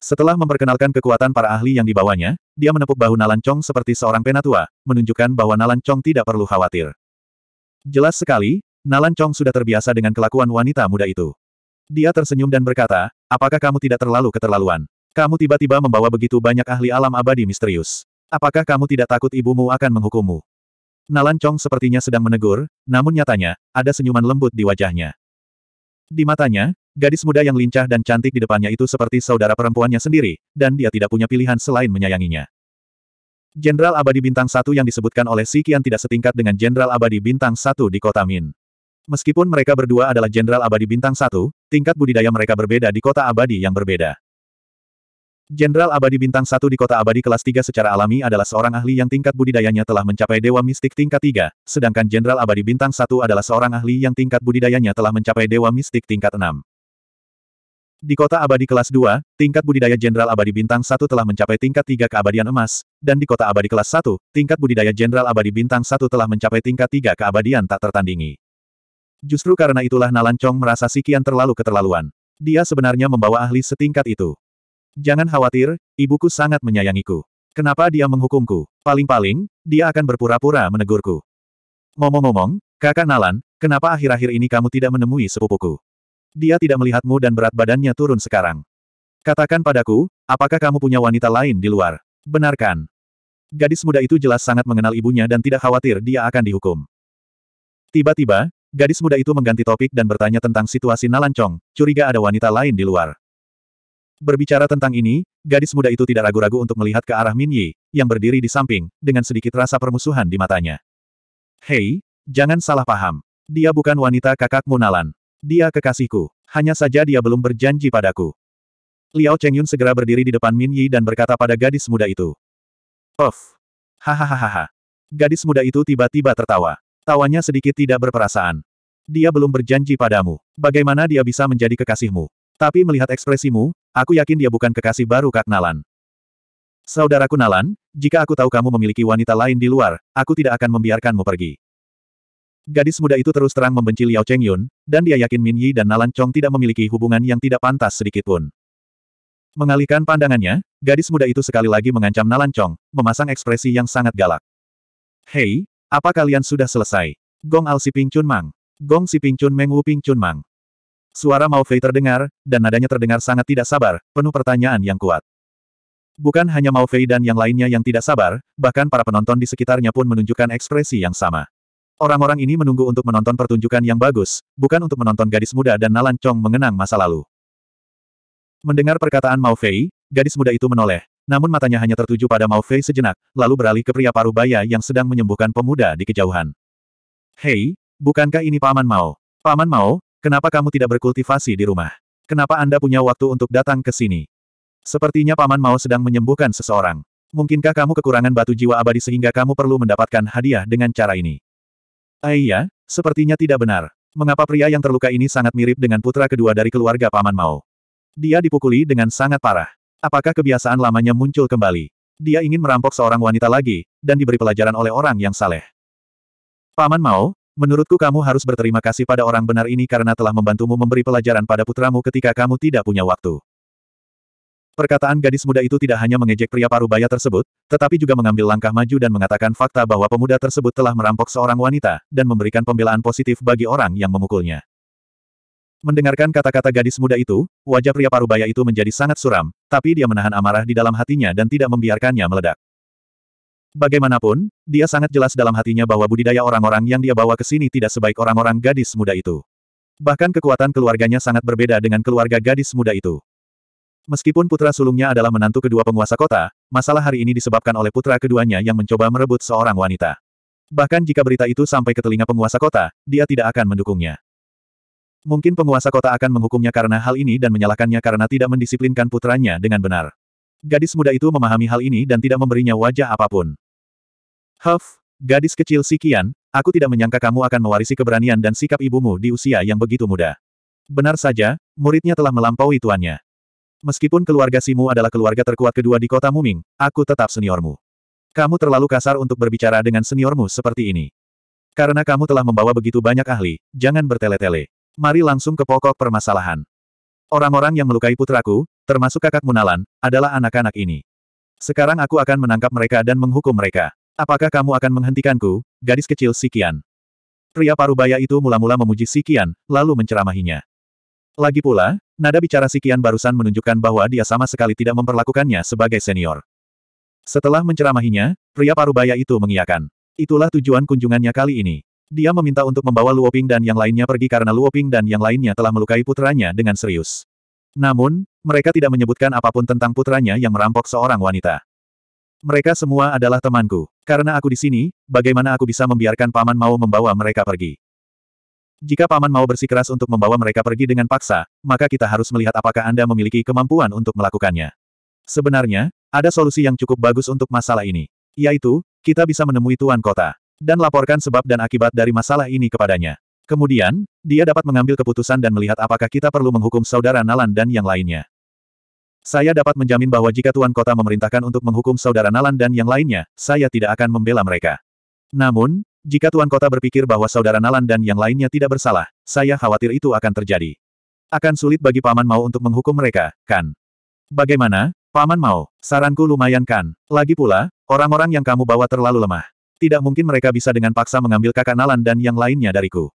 Setelah memperkenalkan kekuatan para ahli yang dibawanya, dia menepuk bahu Nalan Chong seperti seorang penatua, menunjukkan bahwa Nalan Chong tidak perlu khawatir. Jelas sekali, Nalan Chong sudah terbiasa dengan kelakuan wanita muda itu. Dia tersenyum dan berkata, apakah kamu tidak terlalu keterlaluan? Kamu tiba-tiba membawa begitu banyak ahli alam abadi misterius. Apakah kamu tidak takut ibumu akan menghukummu? Nalan Chong sepertinya sedang menegur, namun nyatanya, ada senyuman lembut di wajahnya. Di matanya, gadis muda yang lincah dan cantik di depannya itu seperti saudara perempuannya sendiri, dan dia tidak punya pilihan selain menyayanginya. Jenderal abadi bintang satu yang disebutkan oleh Si Qian tidak setingkat dengan jenderal abadi bintang satu di kota Min. Meskipun mereka berdua adalah jenderal abadi bintang satu, tingkat budidaya mereka berbeda di kota abadi yang berbeda. Jenderal Abadi Bintang satu di Kota Abadi kelas 3 secara alami adalah seorang ahli yang tingkat budidayanya telah mencapai Dewa Mistik tingkat 3, sedangkan Jenderal Abadi Bintang satu adalah seorang ahli yang tingkat budidayanya telah mencapai Dewa Mistik tingkat 6. Di Kota Abadi kelas 2, tingkat budidaya Jenderal Abadi Bintang satu telah mencapai tingkat 3 keabadian emas, dan di Kota Abadi kelas 1, tingkat budidaya Jenderal Abadi Bintang satu telah mencapai tingkat 3 keabadian tak tertandingi. Justru karena itulah Nalancong merasa Sikian terlalu keterlaluan. Dia sebenarnya membawa ahli setingkat itu. Jangan khawatir, ibuku sangat menyayangiku. Kenapa dia menghukumku? Paling-paling, dia akan berpura-pura menegurku. Ngomong-ngomong, kakak Nalan, kenapa akhir-akhir ini kamu tidak menemui sepupuku? Dia tidak melihatmu dan berat badannya turun sekarang. Katakan padaku, apakah kamu punya wanita lain di luar? Benarkan. Gadis muda itu jelas sangat mengenal ibunya dan tidak khawatir dia akan dihukum. Tiba-tiba, gadis muda itu mengganti topik dan bertanya tentang situasi Nalancong, curiga ada wanita lain di luar. Berbicara tentang ini, gadis muda itu tidak ragu-ragu untuk melihat ke arah Min Yi, yang berdiri di samping, dengan sedikit rasa permusuhan di matanya. Hei, jangan salah paham. Dia bukan wanita kakak Munalan. Dia kekasihku. Hanya saja dia belum berjanji padaku. Liao Chengyun segera berdiri di depan Min Yi dan berkata pada gadis muda itu. Of. Hahaha. Gadis muda itu tiba-tiba tertawa. Tawanya sedikit tidak berperasaan. Dia belum berjanji padamu. Bagaimana dia bisa menjadi kekasihmu? Tapi melihat ekspresimu, aku yakin dia bukan kekasih baru Kak Nalan. Saudaraku Nalan, jika aku tahu kamu memiliki wanita lain di luar, aku tidak akan membiarkanmu pergi. Gadis muda itu terus terang membenci Liao Chengyun, dan dia yakin Min Yi dan Nalan Chong tidak memiliki hubungan yang tidak pantas sedikitpun. Mengalihkan pandangannya, gadis muda itu sekali lagi mengancam Nalan Chong, memasang ekspresi yang sangat galak. Hei, apa kalian sudah selesai? Gong Al Si Ping Chun Mang. Gong Si Ping Chun Meng Wu Ping Chun Mang. Suara Mao Fei terdengar, dan nadanya terdengar sangat tidak sabar, penuh pertanyaan yang kuat. Bukan hanya Mao Fei dan yang lainnya yang tidak sabar, bahkan para penonton di sekitarnya pun menunjukkan ekspresi yang sama. Orang-orang ini menunggu untuk menonton pertunjukan yang bagus, bukan untuk menonton gadis muda dan Nalan Chong mengenang masa lalu. Mendengar perkataan Mao Fei, gadis muda itu menoleh, namun matanya hanya tertuju pada Mao Fei sejenak, lalu beralih ke pria paruh baya yang sedang menyembuhkan pemuda di kejauhan. Hei, bukankah ini Paman Mao? Paman Mao, Kenapa kamu tidak berkultivasi di rumah? Kenapa Anda punya waktu untuk datang ke sini? Sepertinya Paman Mao sedang menyembuhkan seseorang. Mungkinkah kamu kekurangan batu jiwa abadi sehingga kamu perlu mendapatkan hadiah dengan cara ini? Aiyah, ah, sepertinya tidak benar. Mengapa pria yang terluka ini sangat mirip dengan putra kedua dari keluarga Paman Mao? Dia dipukuli dengan sangat parah. Apakah kebiasaan lamanya muncul kembali? Dia ingin merampok seorang wanita lagi, dan diberi pelajaran oleh orang yang saleh. Paman Mao, Menurutku kamu harus berterima kasih pada orang benar ini karena telah membantumu memberi pelajaran pada putramu ketika kamu tidak punya waktu. Perkataan gadis muda itu tidak hanya mengejek pria parubaya tersebut, tetapi juga mengambil langkah maju dan mengatakan fakta bahwa pemuda tersebut telah merampok seorang wanita, dan memberikan pembelaan positif bagi orang yang memukulnya. Mendengarkan kata-kata gadis muda itu, wajah pria parubaya itu menjadi sangat suram, tapi dia menahan amarah di dalam hatinya dan tidak membiarkannya meledak. Bagaimanapun, dia sangat jelas dalam hatinya bahwa budidaya orang-orang yang dia bawa ke sini tidak sebaik orang-orang gadis muda itu. Bahkan kekuatan keluarganya sangat berbeda dengan keluarga gadis muda itu. Meskipun putra sulungnya adalah menantu kedua penguasa kota, masalah hari ini disebabkan oleh putra keduanya yang mencoba merebut seorang wanita. Bahkan jika berita itu sampai ke telinga penguasa kota, dia tidak akan mendukungnya. Mungkin penguasa kota akan menghukumnya karena hal ini dan menyalahkannya karena tidak mendisiplinkan putranya dengan benar. Gadis muda itu memahami hal ini dan tidak memberinya wajah apapun. Huff, gadis kecil Sikian, aku tidak menyangka kamu akan mewarisi keberanian dan sikap ibumu di usia yang begitu muda. Benar saja, muridnya telah melampaui tuannya. Meskipun keluarga Simu adalah keluarga terkuat kedua di kota Muming, aku tetap seniormu. Kamu terlalu kasar untuk berbicara dengan seniormu seperti ini. Karena kamu telah membawa begitu banyak ahli, jangan bertele-tele. Mari langsung ke pokok permasalahan. Orang-orang yang melukai putraku, termasuk kakak Munalan, adalah anak-anak ini. Sekarang aku akan menangkap mereka dan menghukum mereka. Apakah kamu akan menghentikanku, gadis kecil Sikian? Pria parubaya itu mula-mula memuji Sikian, lalu menceramahinya. Lagi pula, nada bicara Sikian barusan menunjukkan bahwa dia sama sekali tidak memperlakukannya sebagai senior. Setelah menceramahinya, pria parubaya itu mengiyakan. Itulah tujuan kunjungannya kali ini. Dia meminta untuk membawa Luoping dan yang lainnya pergi karena Luoping dan yang lainnya telah melukai putranya dengan serius. Namun, mereka tidak menyebutkan apapun tentang putranya yang merampok seorang wanita. Mereka semua adalah temanku. Karena aku di sini, bagaimana aku bisa membiarkan Paman mau membawa mereka pergi? Jika Paman mau bersikeras untuk membawa mereka pergi dengan paksa, maka kita harus melihat apakah Anda memiliki kemampuan untuk melakukannya. Sebenarnya, ada solusi yang cukup bagus untuk masalah ini. Yaitu, kita bisa menemui Tuan Kota. Dan laporkan sebab dan akibat dari masalah ini kepadanya. Kemudian, dia dapat mengambil keputusan dan melihat apakah kita perlu menghukum saudara Nalan dan yang lainnya. Saya dapat menjamin bahwa jika Tuan Kota memerintahkan untuk menghukum saudara Nalan dan yang lainnya, saya tidak akan membela mereka. Namun, jika Tuan Kota berpikir bahwa saudara Nalan dan yang lainnya tidak bersalah, saya khawatir itu akan terjadi. Akan sulit bagi Paman Mau untuk menghukum mereka, kan? Bagaimana, Paman Mau? Saranku lumayan kan? Lagi pula, orang-orang yang kamu bawa terlalu lemah. Tidak mungkin mereka bisa dengan paksa mengambil kakak Nalan dan yang lainnya dariku.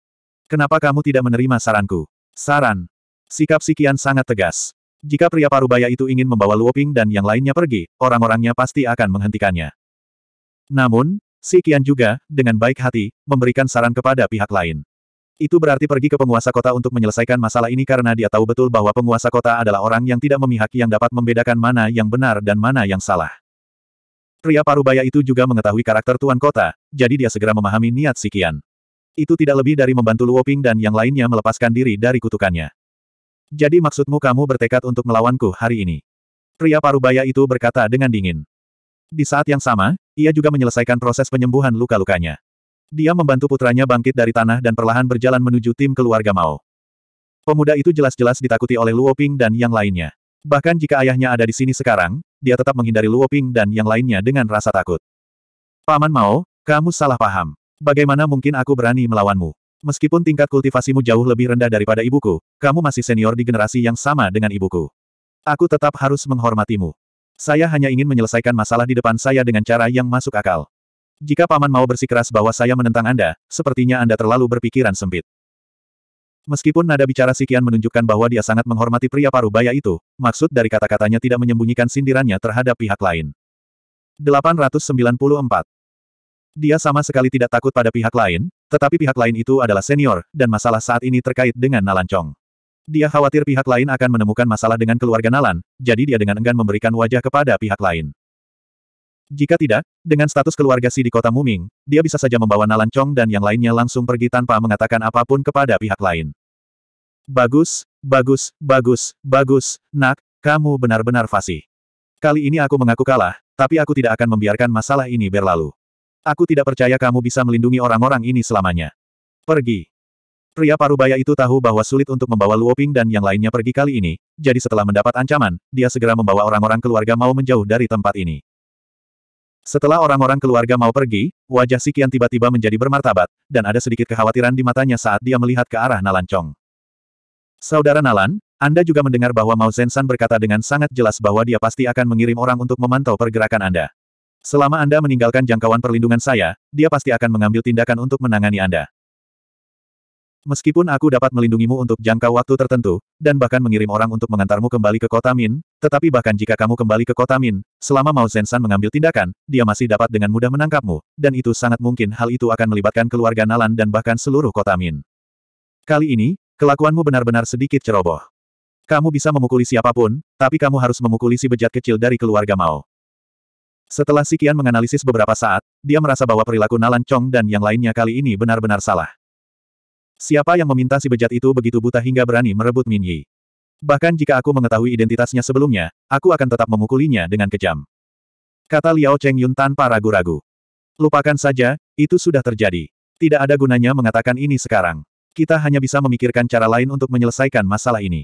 Kenapa kamu tidak menerima saranku? Saran. Sikap Sikian sangat tegas. Jika pria parubaya itu ingin membawa Luoping dan yang lainnya pergi, orang-orangnya pasti akan menghentikannya. Namun, si Qian juga, dengan baik hati, memberikan saran kepada pihak lain. Itu berarti pergi ke penguasa kota untuk menyelesaikan masalah ini karena dia tahu betul bahwa penguasa kota adalah orang yang tidak memihak yang dapat membedakan mana yang benar dan mana yang salah. Pria parubaya itu juga mengetahui karakter tuan kota, jadi dia segera memahami niat si Qian. Itu tidak lebih dari membantu Luoping dan yang lainnya melepaskan diri dari kutukannya. Jadi maksudmu kamu bertekad untuk melawanku hari ini? Pria parubaya itu berkata dengan dingin. Di saat yang sama, ia juga menyelesaikan proses penyembuhan luka-lukanya. Dia membantu putranya bangkit dari tanah dan perlahan berjalan menuju tim keluarga Mao. Pemuda itu jelas-jelas ditakuti oleh Luo Ping dan yang lainnya. Bahkan jika ayahnya ada di sini sekarang, dia tetap menghindari Luo Ping dan yang lainnya dengan rasa takut. Paman Mao, kamu salah paham. Bagaimana mungkin aku berani melawanmu? Meskipun tingkat kultivasimu jauh lebih rendah daripada ibuku, kamu masih senior di generasi yang sama dengan ibuku. Aku tetap harus menghormatimu. Saya hanya ingin menyelesaikan masalah di depan saya dengan cara yang masuk akal. Jika paman mau bersikeras bahwa saya menentang Anda, sepertinya Anda terlalu berpikiran sempit. Meskipun nada bicara Sikian menunjukkan bahwa dia sangat menghormati pria parubaya itu, maksud dari kata-katanya tidak menyembunyikan sindirannya terhadap pihak lain. 894. Dia sama sekali tidak takut pada pihak lain, tetapi pihak lain itu adalah senior, dan masalah saat ini terkait dengan Nalan Chong. Dia khawatir pihak lain akan menemukan masalah dengan keluarga Nalan, jadi dia dengan enggan memberikan wajah kepada pihak lain. Jika tidak, dengan status keluarga Si di kota Muming, dia bisa saja membawa Nalan Chong dan yang lainnya langsung pergi tanpa mengatakan apapun kepada pihak lain. Bagus, bagus, bagus, bagus, nak, kamu benar-benar fasih. Kali ini aku mengaku kalah, tapi aku tidak akan membiarkan masalah ini berlalu. Aku tidak percaya kamu bisa melindungi orang-orang ini selamanya. Pergi. Pria parubaya itu tahu bahwa sulit untuk membawa Luoping dan yang lainnya pergi kali ini, jadi setelah mendapat ancaman, dia segera membawa orang-orang keluarga mau menjauh dari tempat ini. Setelah orang-orang keluarga mau pergi, wajah Sikian tiba-tiba menjadi bermartabat, dan ada sedikit kekhawatiran di matanya saat dia melihat ke arah Nalan Chong. Saudara Nalan, Anda juga mendengar bahwa Mao Zensan berkata dengan sangat jelas bahwa dia pasti akan mengirim orang untuk memantau pergerakan Anda. Selama Anda meninggalkan jangkauan perlindungan saya, dia pasti akan mengambil tindakan untuk menangani Anda. Meskipun aku dapat melindungimu untuk jangka waktu tertentu, dan bahkan mengirim orang untuk mengantarmu kembali ke kota Min, tetapi bahkan jika kamu kembali ke kota Min, selama Mao Zensan mengambil tindakan, dia masih dapat dengan mudah menangkapmu, dan itu sangat mungkin hal itu akan melibatkan keluarga Nalan dan bahkan seluruh kota Min. Kali ini, kelakuanmu benar-benar sedikit ceroboh. Kamu bisa memukuli siapapun, tapi kamu harus memukuli si bejat kecil dari keluarga Mao. Setelah Sikian menganalisis beberapa saat, dia merasa bahwa perilaku Nalan Chong dan yang lainnya kali ini benar-benar salah. Siapa yang meminta si bejat itu begitu buta hingga berani merebut Min Yi? Bahkan jika aku mengetahui identitasnya sebelumnya, aku akan tetap memukulinya dengan kejam. Kata Liao Cheng Yun tanpa ragu-ragu. Lupakan saja, itu sudah terjadi. Tidak ada gunanya mengatakan ini sekarang. Kita hanya bisa memikirkan cara lain untuk menyelesaikan masalah ini.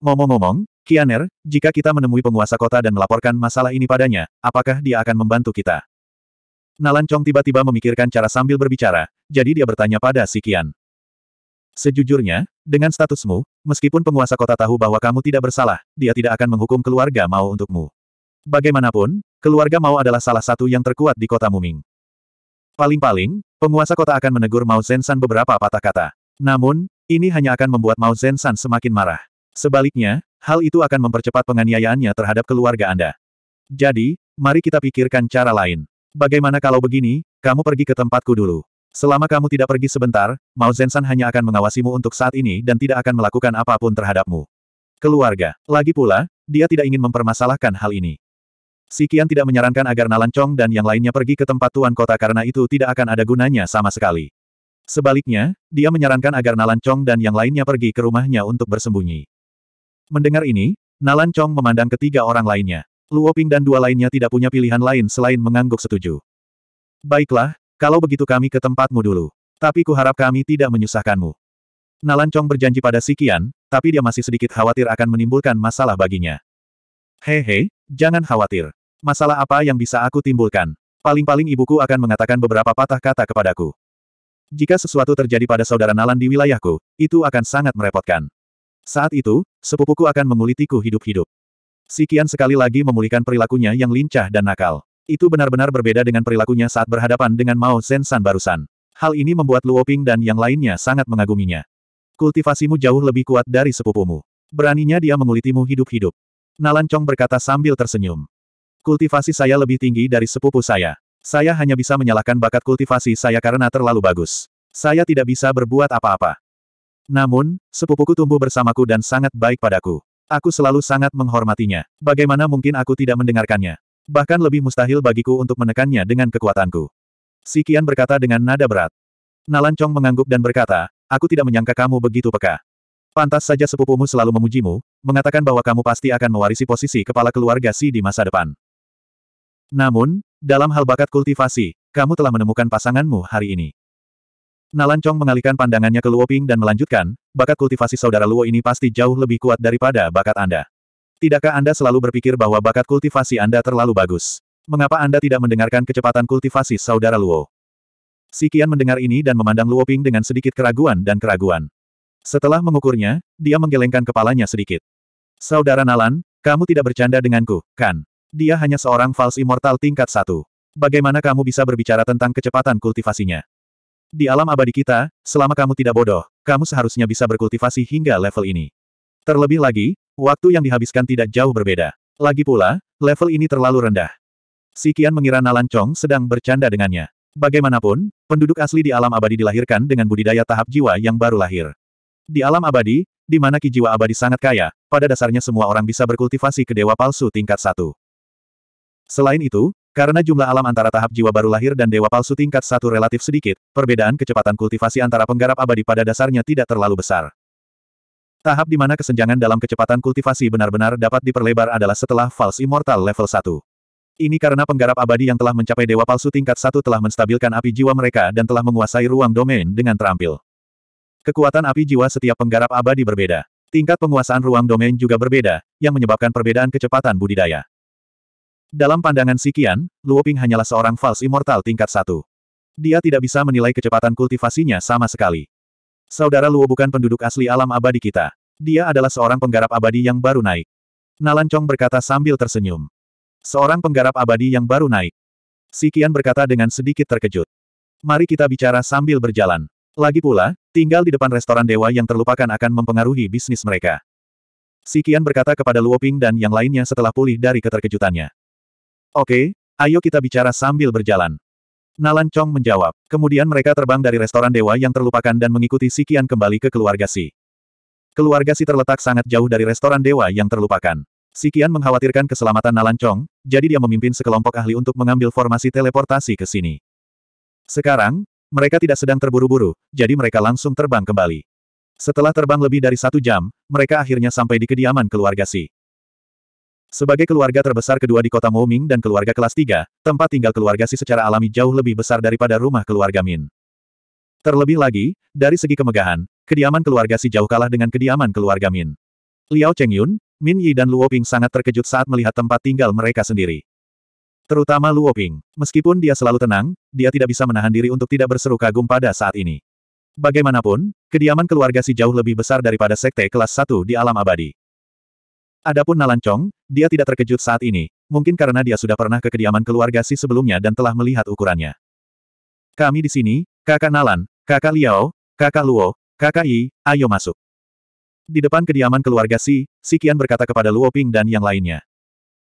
Ngomong-ngomong, Kianer, jika kita menemui penguasa kota dan melaporkan masalah ini padanya, apakah dia akan membantu kita? Nalan Chong tiba-tiba memikirkan cara sambil berbicara, jadi dia bertanya pada si Kian. Sejujurnya, dengan statusmu, meskipun penguasa kota tahu bahwa kamu tidak bersalah, dia tidak akan menghukum keluarga Mao untukmu. Bagaimanapun, keluarga Mao adalah salah satu yang terkuat di kota Muming. Paling-paling, penguasa kota akan menegur Mao Zensan beberapa patah kata. Namun, ini hanya akan membuat Mao Zensan semakin marah. Sebaliknya, hal itu akan mempercepat penganiayaannya terhadap keluarga Anda. Jadi, mari kita pikirkan cara lain. Bagaimana kalau begini, kamu pergi ke tempatku dulu. Selama kamu tidak pergi sebentar, Mao Zensan hanya akan mengawasimu untuk saat ini dan tidak akan melakukan apapun terhadapmu. Keluarga. Lagi pula, dia tidak ingin mempermasalahkan hal ini. Sikian tidak menyarankan agar Nalancong dan yang lainnya pergi ke tempat tuan kota karena itu tidak akan ada gunanya sama sekali. Sebaliknya, dia menyarankan agar Nalancong dan yang lainnya pergi ke rumahnya untuk bersembunyi. Mendengar ini, Nalan Chong memandang ketiga orang lainnya. Luoping dan dua lainnya tidak punya pilihan lain selain mengangguk setuju. Baiklah, kalau begitu kami ke tempatmu dulu. Tapi kuharap kami tidak menyusahkanmu. Nalan Chong berjanji pada sikian, tapi dia masih sedikit khawatir akan menimbulkan masalah baginya. Hehe, jangan khawatir. Masalah apa yang bisa aku timbulkan? Paling-paling ibuku akan mengatakan beberapa patah kata kepadaku. Jika sesuatu terjadi pada saudara Nalan di wilayahku, itu akan sangat merepotkan. Saat itu, sepupuku akan mengulitiku hidup-hidup. Sikian sekali lagi memulihkan perilakunya yang lincah dan nakal. Itu benar-benar berbeda dengan perilakunya saat berhadapan dengan Mao San barusan. Hal ini membuat Luoping dan yang lainnya sangat mengaguminya. Kultivasimu jauh lebih kuat dari sepupumu. Beraninya dia mengulitimu hidup-hidup. Nalan Chong berkata sambil tersenyum. Kultivasi saya lebih tinggi dari sepupu saya. Saya hanya bisa menyalahkan bakat kultivasi saya karena terlalu bagus. Saya tidak bisa berbuat apa-apa. Namun, sepupuku tumbuh bersamaku dan sangat baik padaku. Aku selalu sangat menghormatinya. Bagaimana mungkin aku tidak mendengarkannya? Bahkan lebih mustahil bagiku untuk menekannya dengan kekuatanku. Si Kian berkata dengan nada berat. Nalan Chong mengangguk dan berkata, aku tidak menyangka kamu begitu peka. Pantas saja sepupumu selalu memujimu, mengatakan bahwa kamu pasti akan mewarisi posisi kepala keluarga Si di masa depan. Namun, dalam hal bakat kultivasi, kamu telah menemukan pasanganmu hari ini. Nalan Chong mengalihkan pandangannya ke Luo Ping dan melanjutkan, bakat kultivasi saudara Luo ini pasti jauh lebih kuat daripada bakat Anda. Tidakkah Anda selalu berpikir bahwa bakat kultivasi Anda terlalu bagus? Mengapa Anda tidak mendengarkan kecepatan kultivasi saudara Luo? Si Qian mendengar ini dan memandang Luo Ping dengan sedikit keraguan dan keraguan. Setelah mengukurnya, dia menggelengkan kepalanya sedikit. Saudara Nalan, kamu tidak bercanda denganku, kan? Dia hanya seorang False immortal tingkat satu. Bagaimana kamu bisa berbicara tentang kecepatan kultivasinya? Di alam abadi kita, selama kamu tidak bodoh, kamu seharusnya bisa berkultivasi hingga level ini. Terlebih lagi, waktu yang dihabiskan tidak jauh berbeda. Lagi pula, level ini terlalu rendah. Sikian mengira Nalan Chong sedang bercanda dengannya. Bagaimanapun, penduduk asli di alam abadi dilahirkan dengan budidaya tahap jiwa yang baru lahir. Di alam abadi, di mana jiwa abadi sangat kaya, pada dasarnya semua orang bisa berkultivasi ke dewa palsu tingkat satu. Selain itu, karena jumlah alam antara tahap jiwa baru lahir dan dewa palsu tingkat satu relatif sedikit, perbedaan kecepatan kultivasi antara penggarap abadi pada dasarnya tidak terlalu besar. Tahap di mana kesenjangan dalam kecepatan kultivasi benar-benar dapat diperlebar adalah setelah False Immortal level 1. Ini karena penggarap abadi yang telah mencapai dewa palsu tingkat satu telah menstabilkan api jiwa mereka dan telah menguasai ruang domain dengan terampil. Kekuatan api jiwa setiap penggarap abadi berbeda. Tingkat penguasaan ruang domain juga berbeda, yang menyebabkan perbedaan kecepatan budidaya. Dalam pandangan Sikian, Luoping hanyalah seorang fals immortal tingkat satu. Dia tidak bisa menilai kecepatan kultivasinya sama sekali. Saudara Luo bukan penduduk asli alam abadi kita. Dia adalah seorang penggarap abadi yang baru naik. Nalan Chong berkata sambil tersenyum. Seorang penggarap abadi yang baru naik. Sikian berkata dengan sedikit terkejut. Mari kita bicara sambil berjalan. Lagi pula, tinggal di depan restoran dewa yang terlupakan akan mempengaruhi bisnis mereka. Sikian berkata kepada Luoping dan yang lainnya setelah pulih dari keterkejutannya. Oke, ayo kita bicara sambil berjalan. Nalan Chong menjawab. Kemudian mereka terbang dari restoran dewa yang terlupakan dan mengikuti Sikian kembali ke keluarga Si. Keluarga Si terletak sangat jauh dari restoran dewa yang terlupakan. Sikian mengkhawatirkan keselamatan Nalan Chong, jadi dia memimpin sekelompok ahli untuk mengambil formasi teleportasi ke sini. Sekarang, mereka tidak sedang terburu-buru, jadi mereka langsung terbang kembali. Setelah terbang lebih dari satu jam, mereka akhirnya sampai di kediaman keluarga Si. Sebagai keluarga terbesar kedua di kota Moming dan keluarga kelas 3, tempat tinggal keluarga Si secara alami jauh lebih besar daripada rumah keluarga Min. Terlebih lagi, dari segi kemegahan, kediaman keluarga Si jauh kalah dengan kediaman keluarga Min. Liao Chengyun, Min Yi dan Luo Ping sangat terkejut saat melihat tempat tinggal mereka sendiri. Terutama Luo Ping. Meskipun dia selalu tenang, dia tidak bisa menahan diri untuk tidak berseru kagum pada saat ini. Bagaimanapun, kediaman keluarga Si jauh lebih besar daripada sekte kelas 1 di alam abadi. Adapun Nalancong, dia tidak terkejut saat ini, mungkin karena dia sudah pernah ke kediaman keluarga si sebelumnya dan telah melihat ukurannya. Kami di sini, kakak Nalan, kakak Liao, kakak Luo, kakak Yi, ayo masuk. Di depan kediaman keluarga Si, Si Qian berkata kepada Luo Ping dan yang lainnya.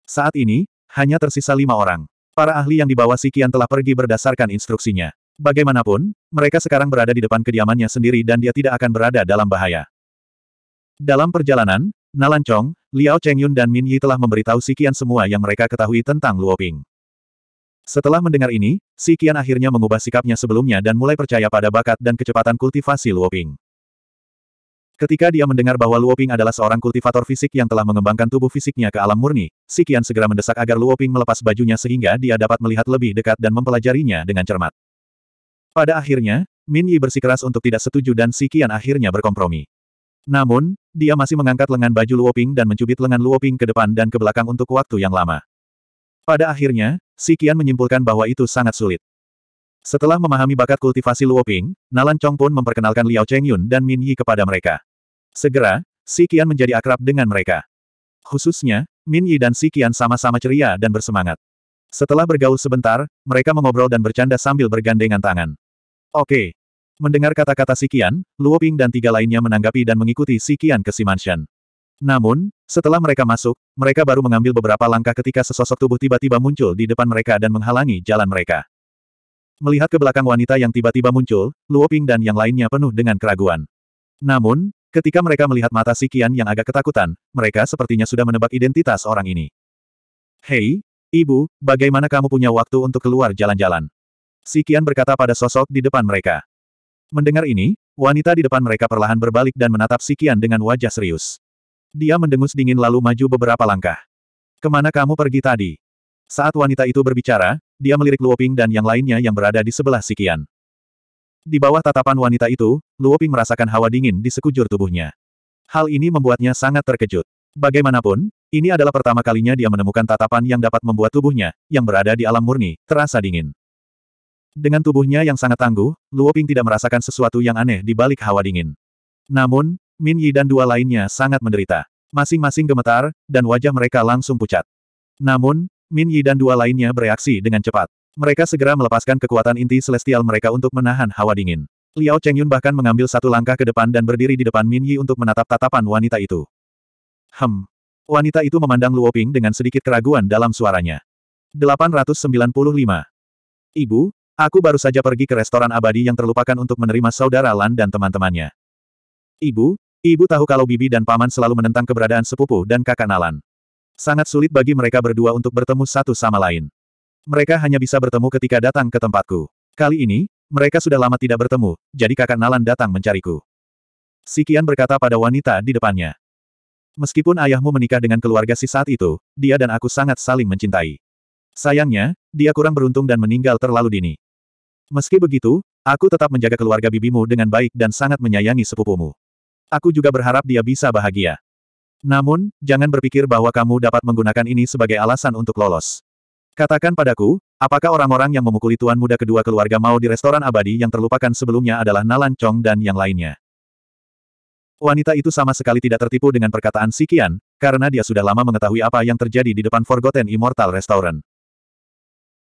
Saat ini, hanya tersisa lima orang. Para ahli yang dibawa Si Qian telah pergi berdasarkan instruksinya. Bagaimanapun, mereka sekarang berada di depan kediamannya sendiri dan dia tidak akan berada dalam bahaya. Dalam perjalanan, Nalan Chong, Liao Chengyun dan Min Yi telah memberitahu Si Qian semua yang mereka ketahui tentang Luo Ping. Setelah mendengar ini, Si Qian akhirnya mengubah sikapnya sebelumnya dan mulai percaya pada bakat dan kecepatan kultivasi Luo Ping. Ketika dia mendengar bahwa Luo Ping adalah seorang kultivator fisik yang telah mengembangkan tubuh fisiknya ke alam murni, Si Qian segera mendesak agar Luo Ping melepas bajunya sehingga dia dapat melihat lebih dekat dan mempelajarinya dengan cermat. Pada akhirnya, Min Yi bersikeras untuk tidak setuju dan Si Qian akhirnya berkompromi. Namun, dia masih mengangkat lengan baju Luoping dan mencubit lengan Luoping ke depan dan ke belakang untuk waktu yang lama. Pada akhirnya, Si Qian menyimpulkan bahwa itu sangat sulit. Setelah memahami bakat kultivasi Luoping, Nalan Chong pun memperkenalkan Liao Chengyun dan Min Yi kepada mereka. Segera, Si Qian menjadi akrab dengan mereka. Khususnya, Min Yi dan Si Qian sama-sama ceria dan bersemangat. Setelah bergaul sebentar, mereka mengobrol dan bercanda sambil bergandengan tangan. Oke, Mendengar kata-kata Sikian, Luo Ping dan tiga lainnya menanggapi dan mengikuti Sikian ke Simansion. Namun, setelah mereka masuk, mereka baru mengambil beberapa langkah ketika sesosok tubuh tiba-tiba muncul di depan mereka dan menghalangi jalan mereka. Melihat ke belakang wanita yang tiba-tiba muncul, Luo Ping dan yang lainnya penuh dengan keraguan. Namun, Ketika mereka melihat mata Sikian yang agak ketakutan, mereka sepertinya sudah menebak identitas orang ini. Hei, ibu, bagaimana kamu punya waktu untuk keluar jalan-jalan? Sikian berkata pada sosok di depan mereka. Mendengar ini, wanita di depan mereka perlahan berbalik dan menatap Sikian dengan wajah serius. Dia mendengus dingin lalu maju beberapa langkah. Kemana kamu pergi tadi? Saat wanita itu berbicara, dia melirik Luoping dan yang lainnya yang berada di sebelah Sikian. Di bawah tatapan wanita itu, Luoping merasakan hawa dingin di sekujur tubuhnya. Hal ini membuatnya sangat terkejut. Bagaimanapun, ini adalah pertama kalinya dia menemukan tatapan yang dapat membuat tubuhnya, yang berada di alam murni, terasa dingin. Dengan tubuhnya yang sangat tangguh, Luo Ping tidak merasakan sesuatu yang aneh di balik hawa dingin. Namun, Min Yi dan dua lainnya sangat menderita. Masing-masing gemetar, dan wajah mereka langsung pucat. Namun, Min Yi dan dua lainnya bereaksi dengan cepat. Mereka segera melepaskan kekuatan inti celestial mereka untuk menahan hawa dingin. Liao Chengyun bahkan mengambil satu langkah ke depan dan berdiri di depan Min Yi untuk menatap tatapan wanita itu. Hem. Wanita itu memandang Luo Ping dengan sedikit keraguan dalam suaranya. 895. Ibu, Aku baru saja pergi ke restoran abadi yang terlupakan untuk menerima saudara Lan dan teman-temannya. Ibu, ibu tahu kalau bibi dan paman selalu menentang keberadaan sepupu dan kakak Nalan. Sangat sulit bagi mereka berdua untuk bertemu satu sama lain. Mereka hanya bisa bertemu ketika datang ke tempatku. Kali ini, mereka sudah lama tidak bertemu, jadi kakak Nalan datang mencariku. Sikian berkata pada wanita di depannya. Meskipun ayahmu menikah dengan keluarga si saat itu, dia dan aku sangat saling mencintai. Sayangnya, dia kurang beruntung dan meninggal terlalu dini. Meski begitu, aku tetap menjaga keluarga bibimu dengan baik dan sangat menyayangi sepupumu. Aku juga berharap dia bisa bahagia. Namun, jangan berpikir bahwa kamu dapat menggunakan ini sebagai alasan untuk lolos. Katakan padaku, apakah orang-orang yang memukuli tuan muda kedua keluarga mau di restoran abadi yang terlupakan sebelumnya adalah Nalan Chong dan yang lainnya? Wanita itu sama sekali tidak tertipu dengan perkataan Sikian, karena dia sudah lama mengetahui apa yang terjadi di depan Forgotten Immortal Restaurant.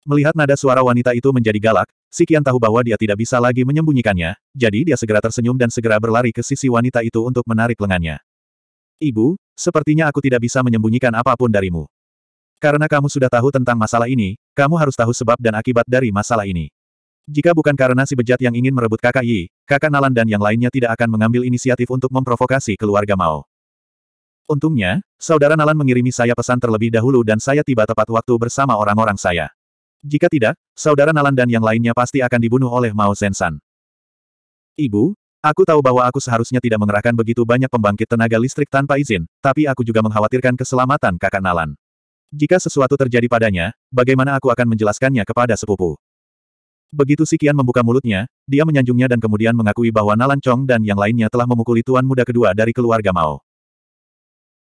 Melihat nada suara wanita itu menjadi galak, Sikian tahu bahwa dia tidak bisa lagi menyembunyikannya, jadi dia segera tersenyum dan segera berlari ke sisi wanita itu untuk menarik lengannya. Ibu, sepertinya aku tidak bisa menyembunyikan apapun darimu. Karena kamu sudah tahu tentang masalah ini, kamu harus tahu sebab dan akibat dari masalah ini. Jika bukan karena si bejat yang ingin merebut kakak Yi, kakak Nalan dan yang lainnya tidak akan mengambil inisiatif untuk memprovokasi keluarga Mao. Untungnya, saudara Nalan mengirimi saya pesan terlebih dahulu dan saya tiba tepat waktu bersama orang-orang saya. Jika tidak, saudara Nalan dan yang lainnya pasti akan dibunuh oleh Mao Sensan. Ibu, aku tahu bahwa aku seharusnya tidak mengerahkan begitu banyak pembangkit tenaga listrik tanpa izin, tapi aku juga mengkhawatirkan keselamatan kakak Nalan. Jika sesuatu terjadi padanya, bagaimana aku akan menjelaskannya kepada sepupu? Begitu Sikian membuka mulutnya, dia menyanjungnya dan kemudian mengakui bahwa Nalan Chong dan yang lainnya telah memukuli tuan muda kedua dari keluarga Mao.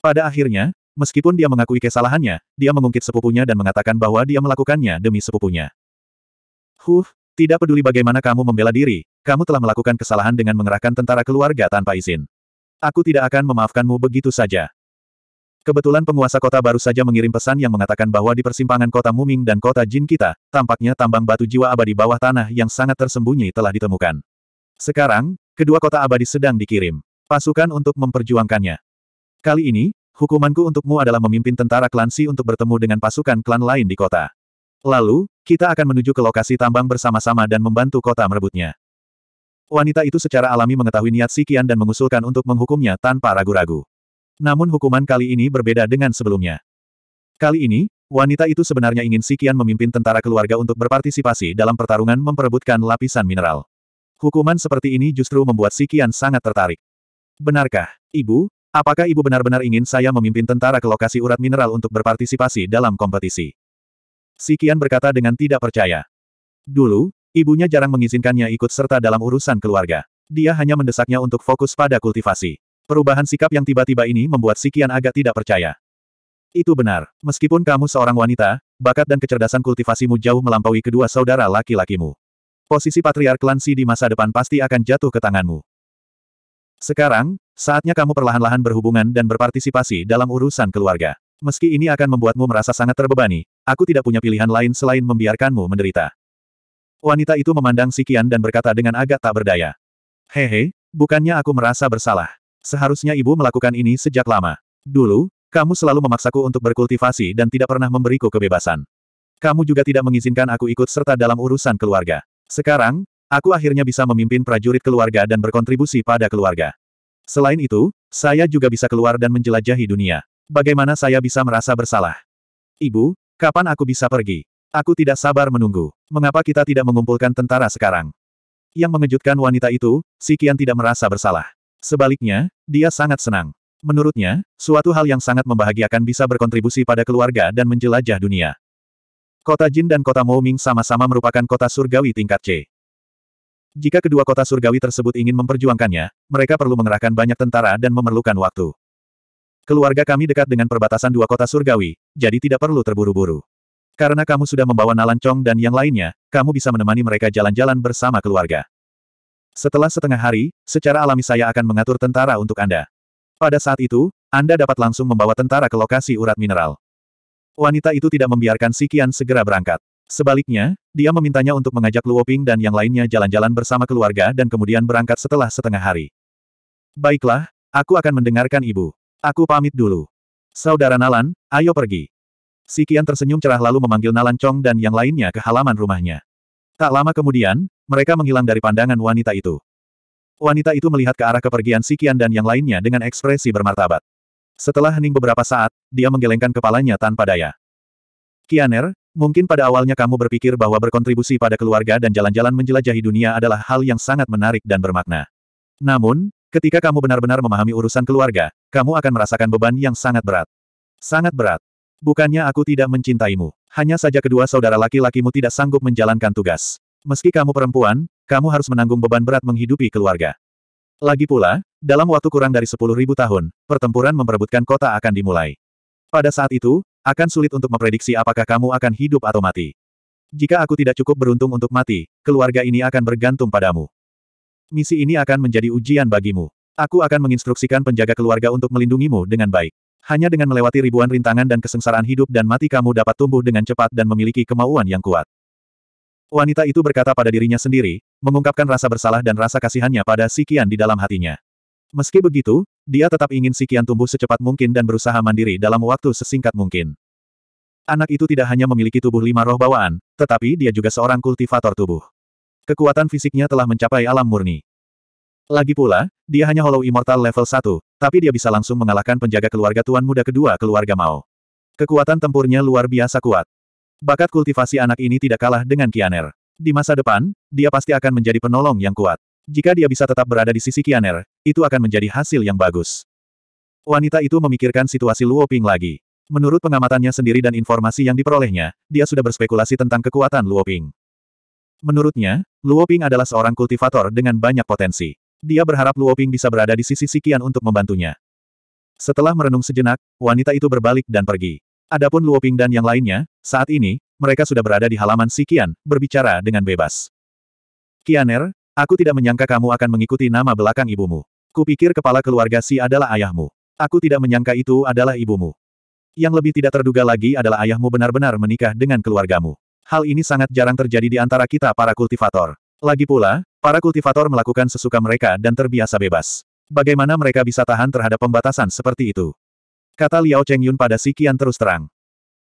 Pada akhirnya, Meskipun dia mengakui kesalahannya, dia mengungkit sepupunya dan mengatakan bahwa dia melakukannya demi sepupunya. Huh, tidak peduli bagaimana kamu membela diri, kamu telah melakukan kesalahan dengan mengerahkan tentara keluarga tanpa izin. Aku tidak akan memaafkanmu begitu saja. Kebetulan penguasa kota baru saja mengirim pesan yang mengatakan bahwa di persimpangan kota Muming dan kota Jin kita, tampaknya tambang batu jiwa abadi bawah tanah yang sangat tersembunyi telah ditemukan. Sekarang, kedua kota abadi sedang dikirim. Pasukan untuk memperjuangkannya. Kali ini, hukumanku untukmu adalah memimpin tentara klan Si untuk bertemu dengan pasukan klan lain di kota. Lalu, kita akan menuju ke lokasi tambang bersama-sama dan membantu kota merebutnya. Wanita itu secara alami mengetahui niat Si Qian dan mengusulkan untuk menghukumnya tanpa ragu-ragu. Namun hukuman kali ini berbeda dengan sebelumnya. Kali ini, wanita itu sebenarnya ingin Si Qian memimpin tentara keluarga untuk berpartisipasi dalam pertarungan memperebutkan lapisan mineral. Hukuman seperti ini justru membuat Si Qian sangat tertarik. Benarkah, Ibu, Apakah ibu benar-benar ingin saya memimpin tentara ke lokasi urat mineral untuk berpartisipasi dalam kompetisi? Sikian berkata dengan tidak percaya. Dulu, ibunya jarang mengizinkannya ikut serta dalam urusan keluarga. Dia hanya mendesaknya untuk fokus pada kultivasi. Perubahan sikap yang tiba-tiba ini membuat Sikian agak tidak percaya. Itu benar. Meskipun kamu seorang wanita, bakat dan kecerdasan kultivasimu jauh melampaui kedua saudara laki-lakimu. Posisi patriark Lansi di masa depan pasti akan jatuh ke tanganmu. Sekarang, saatnya kamu perlahan-lahan berhubungan dan berpartisipasi dalam urusan keluarga. Meski ini akan membuatmu merasa sangat terbebani, aku tidak punya pilihan lain selain membiarkanmu menderita. Wanita itu memandang si Kian dan berkata dengan agak tak berdaya. Hehe, bukannya aku merasa bersalah. Seharusnya ibu melakukan ini sejak lama. Dulu, kamu selalu memaksaku untuk berkultivasi dan tidak pernah memberiku kebebasan. Kamu juga tidak mengizinkan aku ikut serta dalam urusan keluarga. Sekarang, Aku akhirnya bisa memimpin prajurit keluarga dan berkontribusi pada keluarga. Selain itu, saya juga bisa keluar dan menjelajahi dunia. Bagaimana saya bisa merasa bersalah? Ibu, kapan aku bisa pergi? Aku tidak sabar menunggu. Mengapa kita tidak mengumpulkan tentara sekarang? Yang mengejutkan wanita itu, si Kian tidak merasa bersalah. Sebaliknya, dia sangat senang. Menurutnya, suatu hal yang sangat membahagiakan bisa berkontribusi pada keluarga dan menjelajah dunia. Kota Jin dan kota Moming sama-sama merupakan kota surgawi tingkat C. Jika kedua kota surgawi tersebut ingin memperjuangkannya, mereka perlu mengerahkan banyak tentara dan memerlukan waktu. Keluarga kami dekat dengan perbatasan dua kota surgawi, jadi tidak perlu terburu-buru. Karena kamu sudah membawa Nalan Chong dan yang lainnya, kamu bisa menemani mereka jalan-jalan bersama keluarga. Setelah setengah hari, secara alami saya akan mengatur tentara untuk Anda. Pada saat itu, Anda dapat langsung membawa tentara ke lokasi urat mineral. Wanita itu tidak membiarkan Sikian segera berangkat. Sebaliknya, dia memintanya untuk mengajak Luoping dan yang lainnya jalan-jalan bersama keluarga dan kemudian berangkat setelah setengah hari. Baiklah, aku akan mendengarkan ibu. Aku pamit dulu. Saudara Nalan, ayo pergi. Si Kian tersenyum cerah lalu memanggil Nalan Chong dan yang lainnya ke halaman rumahnya. Tak lama kemudian, mereka menghilang dari pandangan wanita itu. Wanita itu melihat ke arah kepergian Si Kian dan yang lainnya dengan ekspresi bermartabat. Setelah hening beberapa saat, dia menggelengkan kepalanya tanpa daya. Kianer, Mungkin pada awalnya kamu berpikir bahwa berkontribusi pada keluarga dan jalan-jalan menjelajahi dunia adalah hal yang sangat menarik dan bermakna. Namun, ketika kamu benar-benar memahami urusan keluarga, kamu akan merasakan beban yang sangat berat. Sangat berat. Bukannya aku tidak mencintaimu. Hanya saja kedua saudara laki-lakimu tidak sanggup menjalankan tugas. Meski kamu perempuan, kamu harus menanggung beban berat menghidupi keluarga. Lagi pula, dalam waktu kurang dari 10.000 tahun, pertempuran memperebutkan kota akan dimulai. Pada saat itu, akan sulit untuk memprediksi apakah kamu akan hidup atau mati. Jika aku tidak cukup beruntung untuk mati, keluarga ini akan bergantung padamu. Misi ini akan menjadi ujian bagimu. Aku akan menginstruksikan penjaga keluarga untuk melindungimu dengan baik. Hanya dengan melewati ribuan rintangan dan kesengsaraan hidup dan mati kamu dapat tumbuh dengan cepat dan memiliki kemauan yang kuat. Wanita itu berkata pada dirinya sendiri, mengungkapkan rasa bersalah dan rasa kasihannya pada Sikian di dalam hatinya. Meski begitu, dia tetap ingin si Kian tumbuh secepat mungkin dan berusaha mandiri dalam waktu sesingkat mungkin. Anak itu tidak hanya memiliki tubuh lima roh bawaan, tetapi dia juga seorang kultivator tubuh. Kekuatan fisiknya telah mencapai alam murni. Lagi pula, dia hanya Hollow Immortal level 1, tapi dia bisa langsung mengalahkan penjaga keluarga tuan muda kedua keluarga Mao. Kekuatan tempurnya luar biasa kuat. Bakat kultivasi anak ini tidak kalah dengan Kianer. Di masa depan, dia pasti akan menjadi penolong yang kuat. Jika dia bisa tetap berada di sisi Kianer, itu akan menjadi hasil yang bagus. Wanita itu memikirkan situasi Luo Ping lagi. Menurut pengamatannya sendiri dan informasi yang diperolehnya, dia sudah berspekulasi tentang kekuatan Luo Ping. Menurutnya, Luo Ping adalah seorang kultivator dengan banyak potensi. Dia berharap Luo Ping bisa berada di sisi Sikian untuk membantunya. Setelah merenung sejenak, wanita itu berbalik dan pergi. Adapun Luo Ping dan yang lainnya, saat ini, mereka sudah berada di halaman Sikian, berbicara dengan bebas. Kianer, aku tidak menyangka kamu akan mengikuti nama belakang ibumu. Kupikir kepala keluarga si adalah ayahmu. Aku tidak menyangka itu adalah ibumu. Yang lebih tidak terduga lagi adalah ayahmu benar-benar menikah dengan keluargamu. Hal ini sangat jarang terjadi di antara kita para kultivator. Lagi pula, para kultivator melakukan sesuka mereka dan terbiasa bebas. Bagaimana mereka bisa tahan terhadap pembatasan seperti itu? Kata Liao Chengyun pada Si Kian terus terang.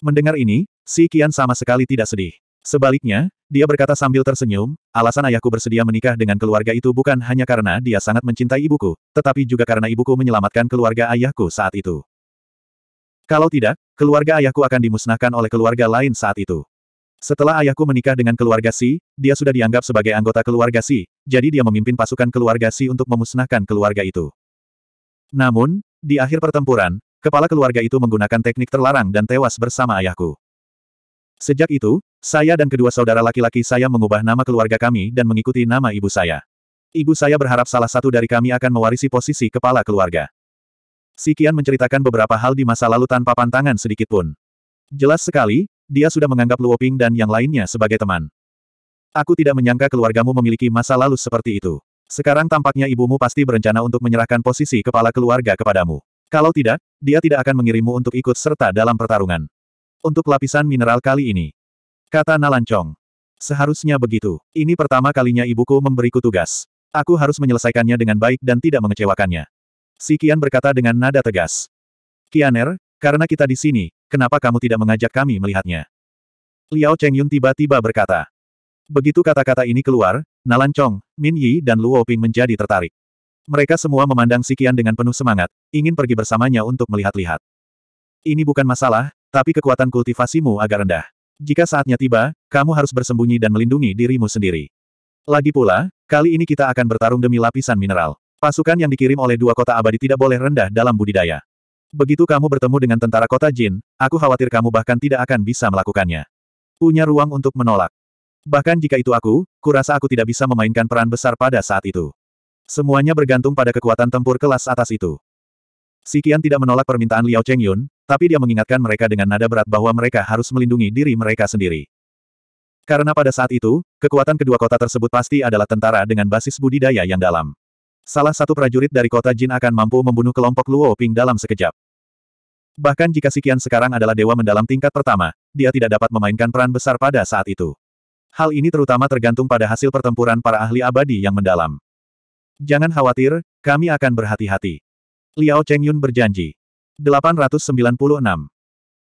Mendengar ini, Si Kian sama sekali tidak sedih. Sebaliknya, dia berkata sambil tersenyum, alasan ayahku bersedia menikah dengan keluarga itu bukan hanya karena dia sangat mencintai ibuku, tetapi juga karena ibuku menyelamatkan keluarga ayahku saat itu. Kalau tidak, keluarga ayahku akan dimusnahkan oleh keluarga lain saat itu. Setelah ayahku menikah dengan keluarga Si, dia sudah dianggap sebagai anggota keluarga Si, jadi dia memimpin pasukan keluarga Si untuk memusnahkan keluarga itu. Namun, di akhir pertempuran, kepala keluarga itu menggunakan teknik terlarang dan tewas bersama ayahku. Sejak itu, saya dan kedua saudara laki-laki saya mengubah nama keluarga kami dan mengikuti nama ibu saya. Ibu saya berharap salah satu dari kami akan mewarisi posisi kepala keluarga. Sikian menceritakan beberapa hal di masa lalu tanpa pantangan sedikitpun. Jelas sekali, dia sudah menganggap Luoping dan yang lainnya sebagai teman. Aku tidak menyangka keluargamu memiliki masa lalu seperti itu. Sekarang tampaknya ibumu pasti berencana untuk menyerahkan posisi kepala keluarga kepadamu. Kalau tidak, dia tidak akan mengirimmu untuk ikut serta dalam pertarungan. Untuk lapisan mineral kali ini, Kata Nalancong. Seharusnya begitu. Ini pertama kalinya ibuku memberiku tugas. Aku harus menyelesaikannya dengan baik dan tidak mengecewakannya. Si Kian berkata dengan nada tegas. Kianer, karena kita di sini, kenapa kamu tidak mengajak kami melihatnya? Liao Chengyun tiba-tiba berkata. Begitu kata-kata ini keluar, Nalancong, Min Yi dan Luo Ping menjadi tertarik. Mereka semua memandang Si Kian dengan penuh semangat, ingin pergi bersamanya untuk melihat-lihat. Ini bukan masalah, tapi kekuatan kultivasimu agak rendah. Jika saatnya tiba, kamu harus bersembunyi dan melindungi dirimu sendiri. Lagi pula, kali ini kita akan bertarung demi lapisan mineral. Pasukan yang dikirim oleh dua kota abadi tidak boleh rendah dalam budidaya. Begitu kamu bertemu dengan tentara kota Jin, aku khawatir kamu bahkan tidak akan bisa melakukannya. Punya ruang untuk menolak. Bahkan jika itu aku, kurasa aku tidak bisa memainkan peran besar pada saat itu. Semuanya bergantung pada kekuatan tempur kelas atas itu. Sikian tidak menolak permintaan Liao Chengyun? tapi dia mengingatkan mereka dengan nada berat bahwa mereka harus melindungi diri mereka sendiri. Karena pada saat itu, kekuatan kedua kota tersebut pasti adalah tentara dengan basis budidaya yang dalam. Salah satu prajurit dari kota Jin akan mampu membunuh kelompok Luo Ping dalam sekejap. Bahkan jika Sikian sekarang adalah dewa mendalam tingkat pertama, dia tidak dapat memainkan peran besar pada saat itu. Hal ini terutama tergantung pada hasil pertempuran para ahli abadi yang mendalam. Jangan khawatir, kami akan berhati-hati. Liao Chengyun berjanji. 896.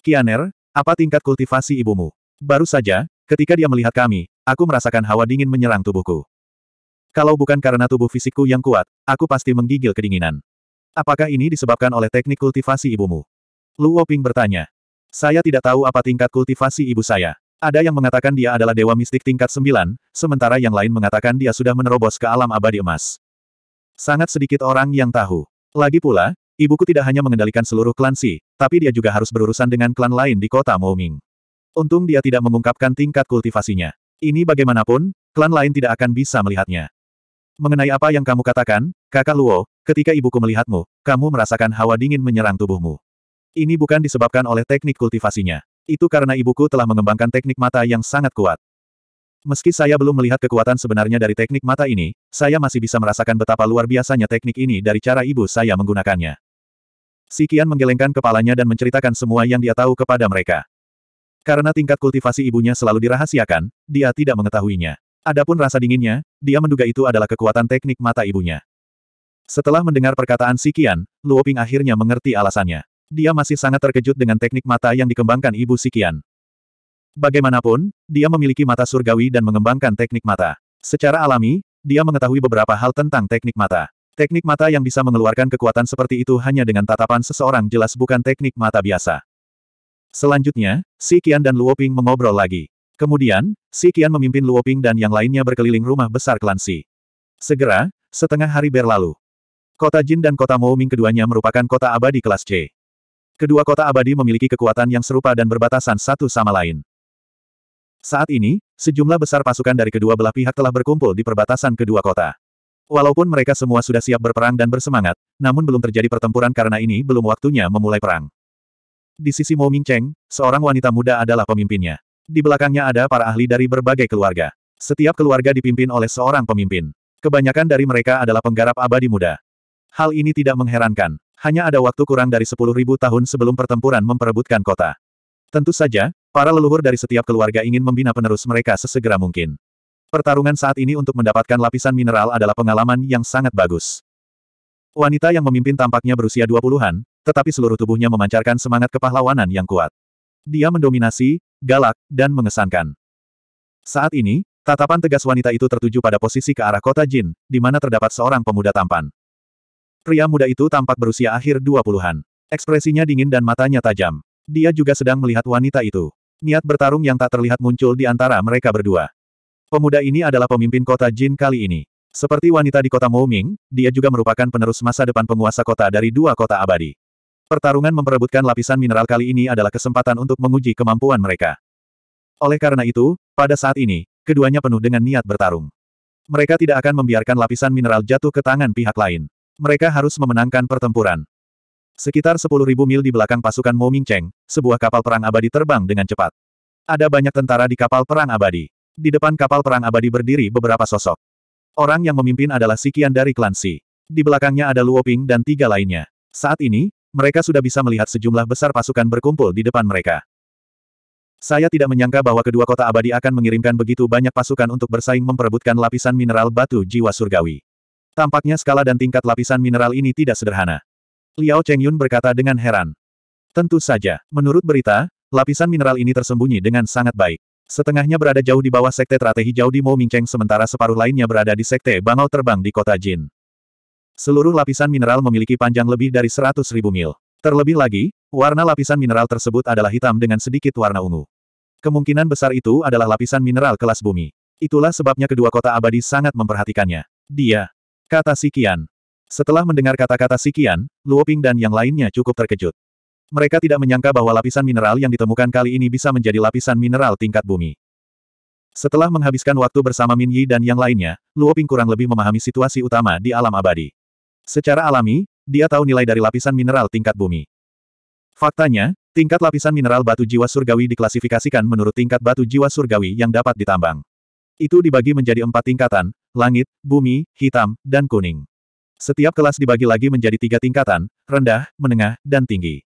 Kianer, apa tingkat kultivasi ibumu? Baru saja, ketika dia melihat kami, aku merasakan hawa dingin menyerang tubuhku. Kalau bukan karena tubuh fisikku yang kuat, aku pasti menggigil kedinginan. Apakah ini disebabkan oleh teknik kultivasi ibumu? Luo Ping bertanya. Saya tidak tahu apa tingkat kultivasi ibu saya. Ada yang mengatakan dia adalah dewa mistik tingkat 9, sementara yang lain mengatakan dia sudah menerobos ke alam abadi emas. Sangat sedikit orang yang tahu. Lagi pula, Ibuku tidak hanya mengendalikan seluruh klan Si, tapi dia juga harus berurusan dengan klan lain di kota Moming. Untung dia tidak mengungkapkan tingkat kultivasinya. Ini bagaimanapun, klan lain tidak akan bisa melihatnya. Mengenai apa yang kamu katakan, kakak Luo, ketika ibuku melihatmu, kamu merasakan hawa dingin menyerang tubuhmu. Ini bukan disebabkan oleh teknik kultivasinya. Itu karena ibuku telah mengembangkan teknik mata yang sangat kuat. Meski saya belum melihat kekuatan sebenarnya dari teknik mata ini, saya masih bisa merasakan betapa luar biasanya teknik ini dari cara ibu saya menggunakannya. Si Qian menggelengkan kepalanya dan menceritakan semua yang dia tahu kepada mereka. Karena tingkat kultivasi ibunya selalu dirahasiakan, dia tidak mengetahuinya. Adapun rasa dinginnya, dia menduga itu adalah kekuatan teknik mata ibunya. Setelah mendengar perkataan Si Qian, Luo Ping akhirnya mengerti alasannya. Dia masih sangat terkejut dengan teknik mata yang dikembangkan ibu Si Qian. Bagaimanapun, dia memiliki mata surgawi dan mengembangkan teknik mata. Secara alami, dia mengetahui beberapa hal tentang teknik mata. Teknik mata yang bisa mengeluarkan kekuatan seperti itu hanya dengan tatapan seseorang jelas bukan teknik mata biasa. Selanjutnya, Si Qian dan Luoping mengobrol lagi. Kemudian, Si Qian memimpin Luoping dan yang lainnya berkeliling rumah besar klan Si. Segera, setengah hari berlalu. Kota Jin dan kota Mo Ming keduanya merupakan kota abadi kelas C. Kedua kota abadi memiliki kekuatan yang serupa dan berbatasan satu sama lain. Saat ini, sejumlah besar pasukan dari kedua belah pihak telah berkumpul di perbatasan kedua kota. Walaupun mereka semua sudah siap berperang dan bersemangat, namun belum terjadi pertempuran karena ini belum waktunya memulai perang. Di sisi Mo Mingcheng, seorang wanita muda adalah pemimpinnya. Di belakangnya ada para ahli dari berbagai keluarga. Setiap keluarga dipimpin oleh seorang pemimpin. Kebanyakan dari mereka adalah penggarap abadi muda. Hal ini tidak mengherankan. Hanya ada waktu kurang dari 10.000 tahun sebelum pertempuran memperebutkan kota. Tentu saja, para leluhur dari setiap keluarga ingin membina penerus mereka sesegera mungkin. Pertarungan saat ini untuk mendapatkan lapisan mineral adalah pengalaman yang sangat bagus. Wanita yang memimpin tampaknya berusia 20-an, tetapi seluruh tubuhnya memancarkan semangat kepahlawanan yang kuat. Dia mendominasi, galak, dan mengesankan. Saat ini, tatapan tegas wanita itu tertuju pada posisi ke arah kota Jin, di mana terdapat seorang pemuda tampan. Pria muda itu tampak berusia akhir 20-an. Ekspresinya dingin dan matanya tajam. Dia juga sedang melihat wanita itu. Niat bertarung yang tak terlihat muncul di antara mereka berdua. Pemuda ini adalah pemimpin kota Jin kali ini. Seperti wanita di kota Mouming, dia juga merupakan penerus masa depan penguasa kota dari dua kota abadi. Pertarungan memperebutkan lapisan mineral kali ini adalah kesempatan untuk menguji kemampuan mereka. Oleh karena itu, pada saat ini, keduanya penuh dengan niat bertarung. Mereka tidak akan membiarkan lapisan mineral jatuh ke tangan pihak lain. Mereka harus memenangkan pertempuran. Sekitar 10.000 mil di belakang pasukan Moming Cheng, sebuah kapal perang abadi terbang dengan cepat. Ada banyak tentara di kapal perang abadi. Di depan kapal perang abadi berdiri beberapa sosok. Orang yang memimpin adalah Sikian dari klan Si. Di belakangnya ada Luoping dan tiga lainnya. Saat ini, mereka sudah bisa melihat sejumlah besar pasukan berkumpul di depan mereka. Saya tidak menyangka bahwa kedua kota abadi akan mengirimkan begitu banyak pasukan untuk bersaing memperebutkan lapisan mineral batu jiwa surgawi. Tampaknya skala dan tingkat lapisan mineral ini tidak sederhana. Liao Chengyun berkata dengan heran. Tentu saja, menurut berita, lapisan mineral ini tersembunyi dengan sangat baik. Setengahnya berada jauh di bawah sekte Trate Hijau di Mo Mingcheng sementara separuh lainnya berada di sekte Bangau Terbang di kota Jin. Seluruh lapisan mineral memiliki panjang lebih dari ribu mil. Terlebih lagi, warna lapisan mineral tersebut adalah hitam dengan sedikit warna ungu. Kemungkinan besar itu adalah lapisan mineral kelas bumi. Itulah sebabnya kedua kota abadi sangat memperhatikannya. Dia. Kata Sikian. Setelah mendengar kata-kata Sikian, Luoping dan yang lainnya cukup terkejut. Mereka tidak menyangka bahwa lapisan mineral yang ditemukan kali ini bisa menjadi lapisan mineral tingkat bumi. Setelah menghabiskan waktu bersama Min Yi dan yang lainnya, Luo Ping kurang lebih memahami situasi utama di alam abadi. Secara alami, dia tahu nilai dari lapisan mineral tingkat bumi. Faktanya, tingkat lapisan mineral batu jiwa surgawi diklasifikasikan menurut tingkat batu jiwa surgawi yang dapat ditambang. Itu dibagi menjadi empat tingkatan, langit, bumi, hitam, dan kuning. Setiap kelas dibagi lagi menjadi tiga tingkatan, rendah, menengah, dan tinggi.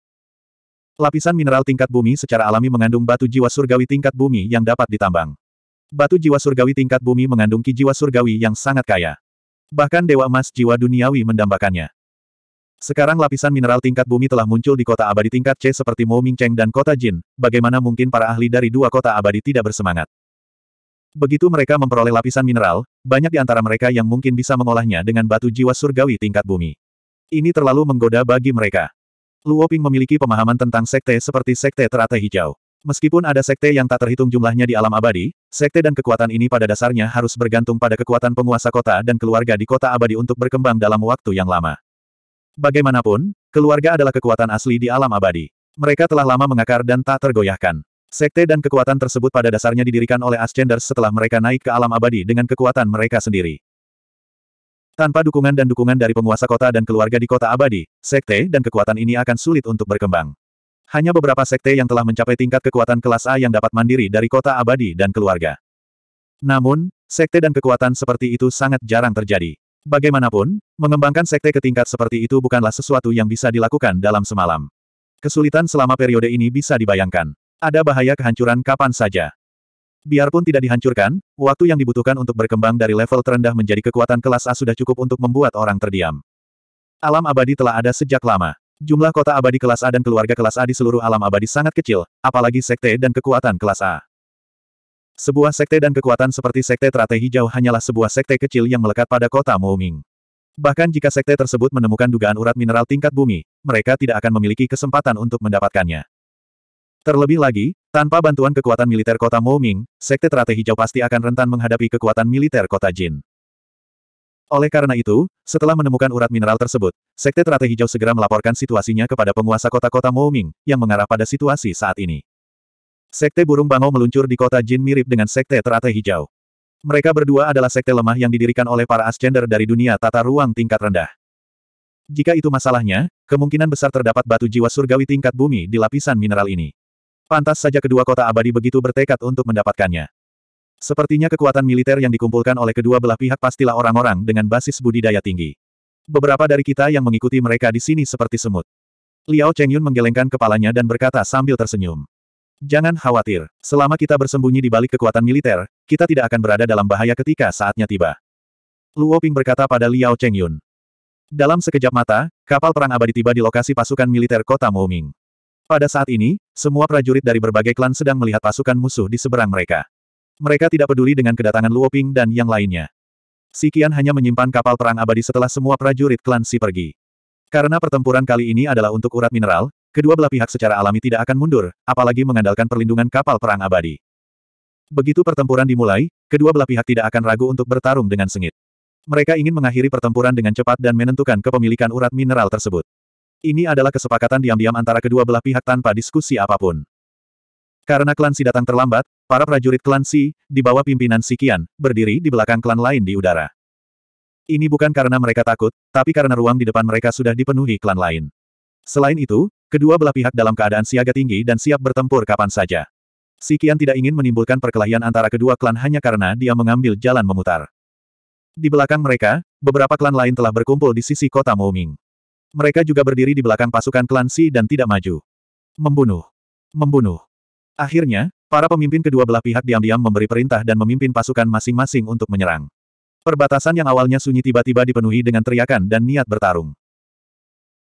Lapisan mineral tingkat bumi secara alami mengandung batu jiwa surgawi tingkat bumi yang dapat ditambang. Batu jiwa surgawi tingkat bumi mengandung ki jiwa surgawi yang sangat kaya. Bahkan dewa emas jiwa duniawi mendambakannya. Sekarang lapisan mineral tingkat bumi telah muncul di kota abadi tingkat C seperti Mo Cheng dan kota Jin, bagaimana mungkin para ahli dari dua kota abadi tidak bersemangat. Begitu mereka memperoleh lapisan mineral, banyak di antara mereka yang mungkin bisa mengolahnya dengan batu jiwa surgawi tingkat bumi. Ini terlalu menggoda bagi mereka. Luo Ping memiliki pemahaman tentang sekte seperti sekte teratai hijau. Meskipun ada sekte yang tak terhitung jumlahnya di alam abadi, sekte dan kekuatan ini pada dasarnya harus bergantung pada kekuatan penguasa kota dan keluarga di kota abadi untuk berkembang dalam waktu yang lama. Bagaimanapun, keluarga adalah kekuatan asli di alam abadi. Mereka telah lama mengakar dan tak tergoyahkan. Sekte dan kekuatan tersebut pada dasarnya didirikan oleh Ascenders setelah mereka naik ke alam abadi dengan kekuatan mereka sendiri. Tanpa dukungan dan dukungan dari penguasa kota dan keluarga di kota abadi, sekte dan kekuatan ini akan sulit untuk berkembang. Hanya beberapa sekte yang telah mencapai tingkat kekuatan kelas A yang dapat mandiri dari kota abadi dan keluarga. Namun, sekte dan kekuatan seperti itu sangat jarang terjadi. Bagaimanapun, mengembangkan sekte ke tingkat seperti itu bukanlah sesuatu yang bisa dilakukan dalam semalam. Kesulitan selama periode ini bisa dibayangkan. Ada bahaya kehancuran kapan saja. Biarpun tidak dihancurkan, waktu yang dibutuhkan untuk berkembang dari level terendah menjadi kekuatan kelas A sudah cukup untuk membuat orang terdiam. Alam abadi telah ada sejak lama. Jumlah kota abadi kelas A dan keluarga kelas A di seluruh alam abadi sangat kecil, apalagi sekte dan kekuatan kelas A. Sebuah sekte dan kekuatan seperti sekte teratai hijau hanyalah sebuah sekte kecil yang melekat pada kota Mooming. Bahkan jika sekte tersebut menemukan dugaan urat mineral tingkat bumi, mereka tidak akan memiliki kesempatan untuk mendapatkannya. Terlebih lagi, tanpa bantuan kekuatan militer kota Moming, Sekte Teratai Hijau pasti akan rentan menghadapi kekuatan militer kota Jin. Oleh karena itu, setelah menemukan urat mineral tersebut, Sekte Teratai Hijau segera melaporkan situasinya kepada penguasa kota-kota Moming, yang mengarah pada situasi saat ini. Sekte Burung Bangau meluncur di kota Jin mirip dengan Sekte Teratai Hijau. Mereka berdua adalah sekte lemah yang didirikan oleh para ascender dari dunia tata ruang tingkat rendah. Jika itu masalahnya, kemungkinan besar terdapat batu jiwa surgawi tingkat bumi di lapisan mineral ini. Pantas saja kedua kota abadi begitu bertekad untuk mendapatkannya. Sepertinya kekuatan militer yang dikumpulkan oleh kedua belah pihak pastilah orang-orang dengan basis budidaya tinggi. Beberapa dari kita yang mengikuti mereka di sini seperti semut. Liao Chengyun menggelengkan kepalanya dan berkata sambil tersenyum. Jangan khawatir, selama kita bersembunyi di balik kekuatan militer, kita tidak akan berada dalam bahaya ketika saatnya tiba. Luo Ping berkata pada Liao Chengyun. Dalam sekejap mata, kapal perang abadi tiba di lokasi pasukan militer kota Mouming. Pada saat ini, semua prajurit dari berbagai klan sedang melihat pasukan musuh di seberang mereka. Mereka tidak peduli dengan kedatangan Luoping dan yang lainnya. Sikian hanya menyimpan kapal perang abadi setelah semua prajurit klan Si pergi. Karena pertempuran kali ini adalah untuk urat mineral, kedua belah pihak secara alami tidak akan mundur, apalagi mengandalkan perlindungan kapal perang abadi. Begitu pertempuran dimulai, kedua belah pihak tidak akan ragu untuk bertarung dengan sengit. Mereka ingin mengakhiri pertempuran dengan cepat dan menentukan kepemilikan urat mineral tersebut. Ini adalah kesepakatan diam-diam antara kedua belah pihak tanpa diskusi apapun. Karena klan Si datang terlambat, para prajurit klan Si, di bawah pimpinan Si Qian, berdiri di belakang klan lain di udara. Ini bukan karena mereka takut, tapi karena ruang di depan mereka sudah dipenuhi klan lain. Selain itu, kedua belah pihak dalam keadaan siaga tinggi dan siap bertempur kapan saja. Si Qian tidak ingin menimbulkan perkelahian antara kedua klan hanya karena dia mengambil jalan memutar. Di belakang mereka, beberapa klan lain telah berkumpul di sisi kota Moming. Mereka juga berdiri di belakang pasukan klan Si dan tidak maju. Membunuh. Membunuh. Akhirnya, para pemimpin kedua belah pihak diam-diam memberi perintah dan memimpin pasukan masing-masing untuk menyerang. Perbatasan yang awalnya sunyi tiba-tiba dipenuhi dengan teriakan dan niat bertarung.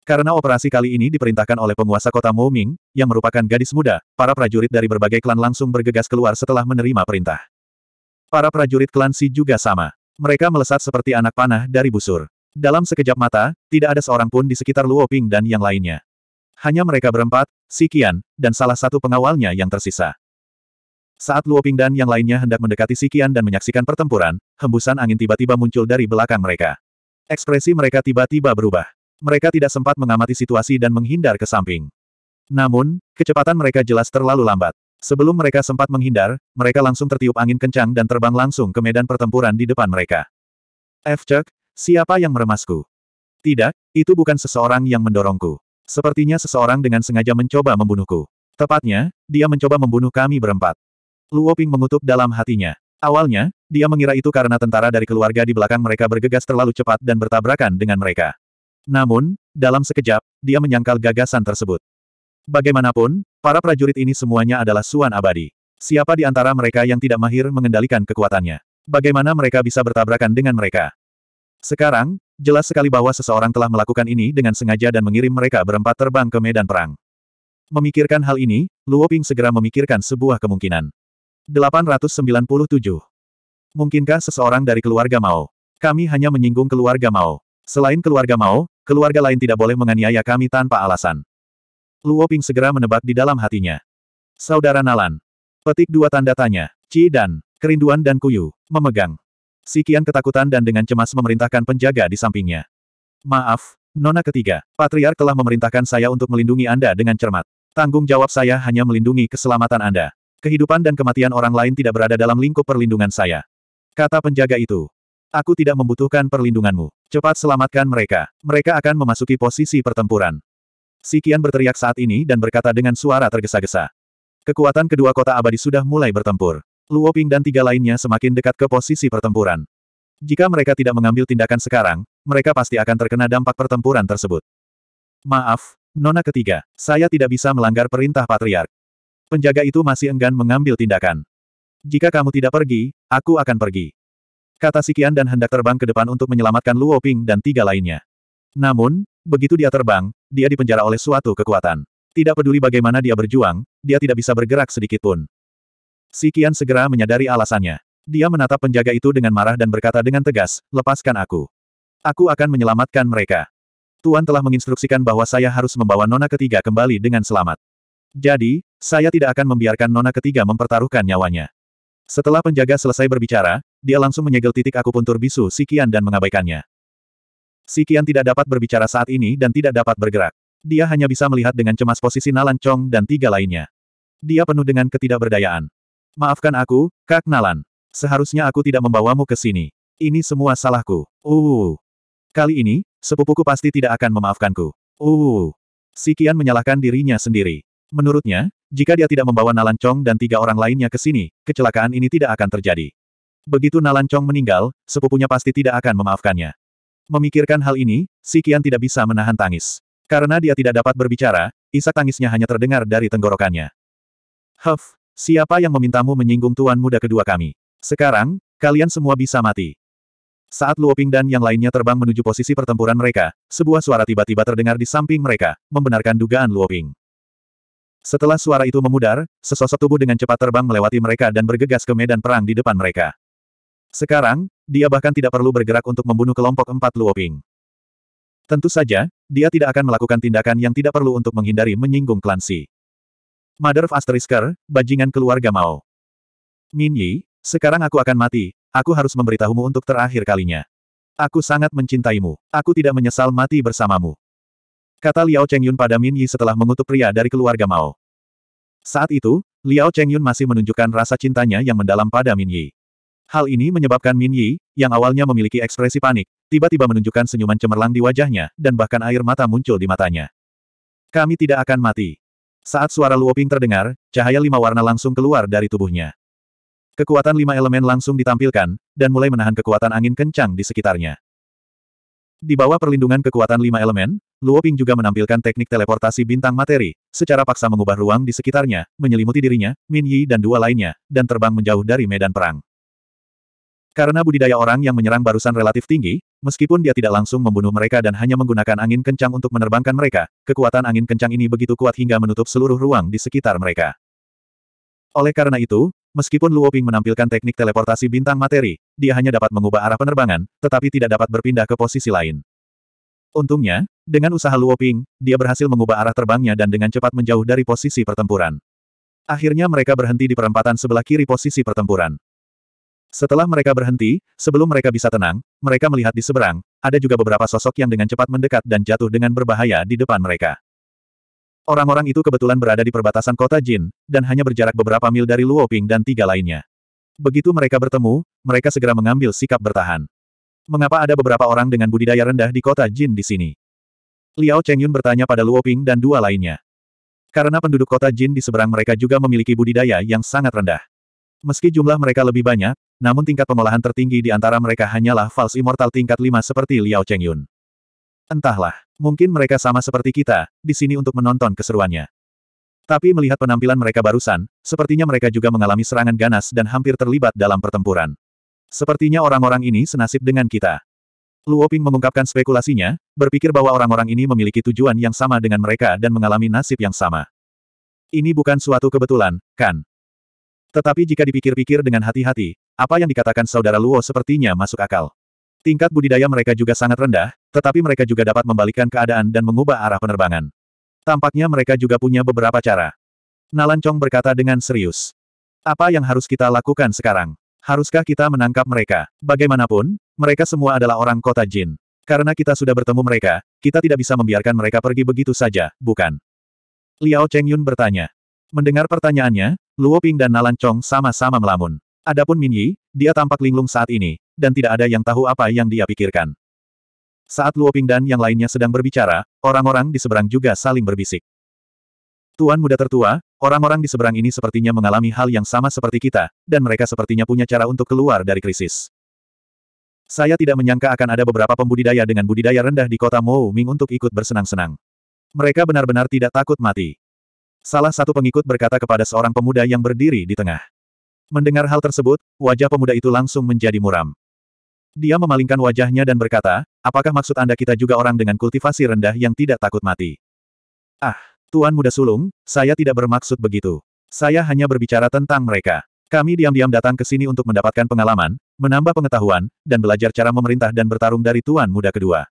Karena operasi kali ini diperintahkan oleh penguasa kota Moming, yang merupakan gadis muda, para prajurit dari berbagai klan langsung bergegas keluar setelah menerima perintah. Para prajurit klan Si juga sama. Mereka melesat seperti anak panah dari busur. Dalam sekejap mata, tidak ada seorang pun di sekitar Luo Ping dan yang lainnya. Hanya mereka berempat, Si Qian, dan salah satu pengawalnya yang tersisa. Saat Luo Ping dan yang lainnya hendak mendekati Si Qian dan menyaksikan pertempuran, hembusan angin tiba-tiba muncul dari belakang mereka. Ekspresi mereka tiba-tiba berubah. Mereka tidak sempat mengamati situasi dan menghindar ke samping. Namun, kecepatan mereka jelas terlalu lambat. Sebelum mereka sempat menghindar, mereka langsung tertiup angin kencang dan terbang langsung ke medan pertempuran di depan mereka. F. Chuck. Siapa yang meremasku? Tidak, itu bukan seseorang yang mendorongku. Sepertinya seseorang dengan sengaja mencoba membunuhku. Tepatnya, dia mencoba membunuh kami berempat. Luo Ping mengutuk dalam hatinya. Awalnya, dia mengira itu karena tentara dari keluarga di belakang mereka bergegas terlalu cepat dan bertabrakan dengan mereka. Namun, dalam sekejap, dia menyangkal gagasan tersebut. Bagaimanapun, para prajurit ini semuanya adalah suan abadi. Siapa di antara mereka yang tidak mahir mengendalikan kekuatannya? Bagaimana mereka bisa bertabrakan dengan mereka? Sekarang, jelas sekali bahwa seseorang telah melakukan ini dengan sengaja dan mengirim mereka berempat terbang ke medan perang. Memikirkan hal ini, Luo Ping segera memikirkan sebuah kemungkinan. 897. Mungkinkah seseorang dari keluarga Mao? Kami hanya menyinggung keluarga Mao. Selain keluarga Mao, keluarga lain tidak boleh menganiaya kami tanpa alasan. Luo Ping segera menebak di dalam hatinya. Saudara Nalan. Petik dua tanda tanya. Ci dan, kerinduan dan kuyu, memegang. Sikian ketakutan dan dengan cemas memerintahkan penjaga di sampingnya. Maaf, Nona ketiga, Patriark telah memerintahkan saya untuk melindungi Anda dengan cermat. Tanggung jawab saya hanya melindungi keselamatan Anda. Kehidupan dan kematian orang lain tidak berada dalam lingkup perlindungan saya. Kata penjaga itu. Aku tidak membutuhkan perlindunganmu. Cepat selamatkan mereka. Mereka akan memasuki posisi pertempuran. Sikian berteriak saat ini dan berkata dengan suara tergesa-gesa. Kekuatan kedua kota abadi sudah mulai bertempur. Luo Ping dan tiga lainnya semakin dekat ke posisi pertempuran. Jika mereka tidak mengambil tindakan sekarang, mereka pasti akan terkena dampak pertempuran tersebut. Maaf, Nona ketiga, saya tidak bisa melanggar perintah Patriark. Penjaga itu masih enggan mengambil tindakan. Jika kamu tidak pergi, aku akan pergi. Kata Sikian dan hendak terbang ke depan untuk menyelamatkan Luo Ping dan tiga lainnya. Namun, begitu dia terbang, dia dipenjara oleh suatu kekuatan. Tidak peduli bagaimana dia berjuang, dia tidak bisa bergerak sedikit pun. Sikian segera menyadari alasannya. Dia menatap penjaga itu dengan marah dan berkata dengan tegas, lepaskan aku. Aku akan menyelamatkan mereka. Tuan telah menginstruksikan bahwa saya harus membawa nona ketiga kembali dengan selamat. Jadi, saya tidak akan membiarkan nona ketiga mempertaruhkan nyawanya. Setelah penjaga selesai berbicara, dia langsung menyegel titik akupuntur bisu Sikian dan mengabaikannya. Sikian tidak dapat berbicara saat ini dan tidak dapat bergerak. Dia hanya bisa melihat dengan cemas posisi Nalan Chong dan tiga lainnya. Dia penuh dengan ketidakberdayaan. Maafkan aku, Kak Nalan. Seharusnya aku tidak membawamu ke sini. Ini semua salahku. Uh. Kali ini, sepupuku pasti tidak akan memaafkanku. Uh. Si menyalahkan dirinya sendiri. Menurutnya, jika dia tidak membawa Nalan Chong dan tiga orang lainnya ke sini, kecelakaan ini tidak akan terjadi. Begitu Nalan Chong meninggal, sepupunya pasti tidak akan memaafkannya. Memikirkan hal ini, si tidak bisa menahan tangis. Karena dia tidak dapat berbicara, isak tangisnya hanya terdengar dari tenggorokannya. Huff, Siapa yang memintamu menyinggung tuan muda kedua kami? Sekarang, kalian semua bisa mati. Saat Luoping dan yang lainnya terbang menuju posisi pertempuran mereka, sebuah suara tiba-tiba terdengar di samping mereka, membenarkan dugaan Luoping. Setelah suara itu memudar, sesosok tubuh dengan cepat terbang melewati mereka dan bergegas ke medan perang di depan mereka. Sekarang, dia bahkan tidak perlu bergerak untuk membunuh kelompok empat Luoping. Tentu saja, dia tidak akan melakukan tindakan yang tidak perlu untuk menghindari menyinggung klansi. Mother of Asterisker, bajingan keluarga Mao. Min Yi, sekarang aku akan mati, aku harus memberitahumu untuk terakhir kalinya. Aku sangat mencintaimu, aku tidak menyesal mati bersamamu. Kata Liao Chengyun pada Min Yi setelah mengutuk pria dari keluarga Mao. Saat itu, Liao Chengyun masih menunjukkan rasa cintanya yang mendalam pada Min Yi. Hal ini menyebabkan Min Yi, yang awalnya memiliki ekspresi panik, tiba-tiba menunjukkan senyuman cemerlang di wajahnya, dan bahkan air mata muncul di matanya. Kami tidak akan mati. Saat suara Luoping terdengar, cahaya lima warna langsung keluar dari tubuhnya. Kekuatan lima elemen langsung ditampilkan, dan mulai menahan kekuatan angin kencang di sekitarnya. Di bawah perlindungan kekuatan lima elemen, Luoping juga menampilkan teknik teleportasi bintang materi, secara paksa mengubah ruang di sekitarnya, menyelimuti dirinya, Min Yi dan dua lainnya, dan terbang menjauh dari medan perang. Karena budidaya orang yang menyerang barusan relatif tinggi, meskipun dia tidak langsung membunuh mereka dan hanya menggunakan angin kencang untuk menerbangkan mereka, kekuatan angin kencang ini begitu kuat hingga menutup seluruh ruang di sekitar mereka. Oleh karena itu, meskipun Luo Ping menampilkan teknik teleportasi bintang materi, dia hanya dapat mengubah arah penerbangan, tetapi tidak dapat berpindah ke posisi lain. Untungnya, dengan usaha Luo Ping, dia berhasil mengubah arah terbangnya dan dengan cepat menjauh dari posisi pertempuran. Akhirnya mereka berhenti di perempatan sebelah kiri posisi pertempuran. Setelah mereka berhenti, sebelum mereka bisa tenang, mereka melihat di seberang, ada juga beberapa sosok yang dengan cepat mendekat dan jatuh dengan berbahaya di depan mereka. Orang-orang itu kebetulan berada di perbatasan kota Jin, dan hanya berjarak beberapa mil dari Luoping dan tiga lainnya. Begitu mereka bertemu, mereka segera mengambil sikap bertahan. Mengapa ada beberapa orang dengan budidaya rendah di kota Jin di sini? Liao Chengyun bertanya pada Luoping dan dua lainnya. Karena penduduk kota Jin di seberang mereka juga memiliki budidaya yang sangat rendah. Meski jumlah mereka lebih banyak, namun tingkat pengolahan tertinggi di antara mereka hanyalah False Immortal tingkat 5 seperti Liao Chengyun. Entahlah, mungkin mereka sama seperti kita, di sini untuk menonton keseruannya. Tapi melihat penampilan mereka barusan, sepertinya mereka juga mengalami serangan ganas dan hampir terlibat dalam pertempuran. Sepertinya orang-orang ini senasib dengan kita. Luo Ping mengungkapkan spekulasinya, berpikir bahwa orang-orang ini memiliki tujuan yang sama dengan mereka dan mengalami nasib yang sama. Ini bukan suatu kebetulan, kan? Tetapi jika dipikir-pikir dengan hati-hati, apa yang dikatakan saudara Luo sepertinya masuk akal. Tingkat budidaya mereka juga sangat rendah, tetapi mereka juga dapat membalikkan keadaan dan mengubah arah penerbangan. Tampaknya mereka juga punya beberapa cara. Nalancong berkata dengan serius. Apa yang harus kita lakukan sekarang? Haruskah kita menangkap mereka? Bagaimanapun, mereka semua adalah orang kota Jin. Karena kita sudah bertemu mereka, kita tidak bisa membiarkan mereka pergi begitu saja, bukan? Liao Cheng Yun bertanya. Mendengar pertanyaannya, Luo Ping dan Nalan Chong sama-sama melamun. Adapun Min Yi, dia tampak linglung saat ini, dan tidak ada yang tahu apa yang dia pikirkan. Saat Luo Ping dan yang lainnya sedang berbicara, orang-orang di seberang juga saling berbisik. Tuan muda tertua, orang-orang di seberang ini sepertinya mengalami hal yang sama seperti kita, dan mereka sepertinya punya cara untuk keluar dari krisis. Saya tidak menyangka akan ada beberapa pembudidaya dengan budidaya rendah di kota Mou Ming untuk ikut bersenang-senang. Mereka benar-benar tidak takut mati. Salah satu pengikut berkata kepada seorang pemuda yang berdiri di tengah. Mendengar hal tersebut, wajah pemuda itu langsung menjadi muram. Dia memalingkan wajahnya dan berkata, apakah maksud Anda kita juga orang dengan kultivasi rendah yang tidak takut mati? Ah, Tuan Muda Sulung, saya tidak bermaksud begitu. Saya hanya berbicara tentang mereka. Kami diam-diam datang ke sini untuk mendapatkan pengalaman, menambah pengetahuan, dan belajar cara memerintah dan bertarung dari Tuan Muda kedua.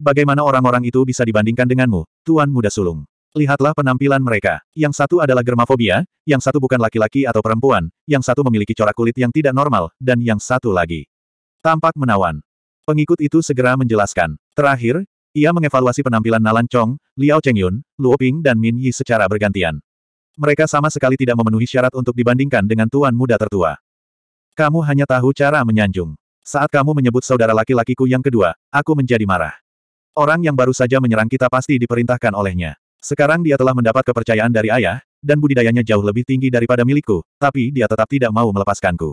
Bagaimana orang-orang itu bisa dibandingkan denganmu, Tuan Muda Sulung? Lihatlah penampilan mereka. Yang satu adalah germafobia, yang satu bukan laki-laki atau perempuan, yang satu memiliki corak kulit yang tidak normal, dan yang satu lagi. Tampak menawan. Pengikut itu segera menjelaskan. Terakhir, ia mengevaluasi penampilan Nalan Chong, Liao Chengyun, Luo Ping dan Min Yi secara bergantian. Mereka sama sekali tidak memenuhi syarat untuk dibandingkan dengan tuan muda tertua. Kamu hanya tahu cara menyanjung. Saat kamu menyebut saudara laki-lakiku yang kedua, aku menjadi marah. Orang yang baru saja menyerang kita pasti diperintahkan olehnya. Sekarang dia telah mendapat kepercayaan dari ayah, dan budidayanya jauh lebih tinggi daripada milikku, tapi dia tetap tidak mau melepaskanku.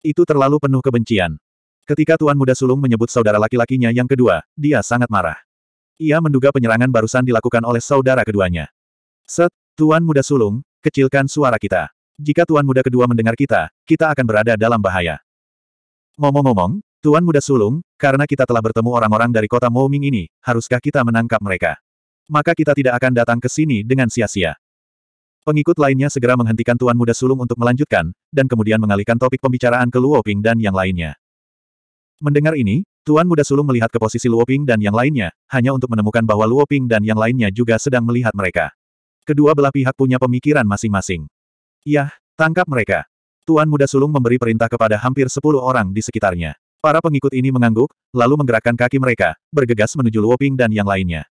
Itu terlalu penuh kebencian. Ketika Tuan Muda Sulung menyebut saudara laki-lakinya yang kedua, dia sangat marah. Ia menduga penyerangan barusan dilakukan oleh saudara keduanya. Set, Tuan Muda Sulung, kecilkan suara kita. Jika Tuan Muda Kedua mendengar kita, kita akan berada dalam bahaya. Ngomong-ngomong, Tuan Muda Sulung, karena kita telah bertemu orang-orang dari kota Mouming ini, haruskah kita menangkap mereka? Maka kita tidak akan datang ke sini dengan sia-sia. Pengikut lainnya segera menghentikan Tuan Muda Sulung untuk melanjutkan, dan kemudian mengalihkan topik pembicaraan ke Luo Ping dan yang lainnya. Mendengar ini, Tuan Muda Sulung melihat ke posisi Luo Ping dan yang lainnya, hanya untuk menemukan bahwa Luo Ping dan yang lainnya juga sedang melihat mereka. Kedua belah pihak punya pemikiran masing-masing. Yah, tangkap mereka. Tuan Muda Sulung memberi perintah kepada hampir sepuluh orang di sekitarnya. Para pengikut ini mengangguk, lalu menggerakkan kaki mereka, bergegas menuju Luo Ping dan yang lainnya.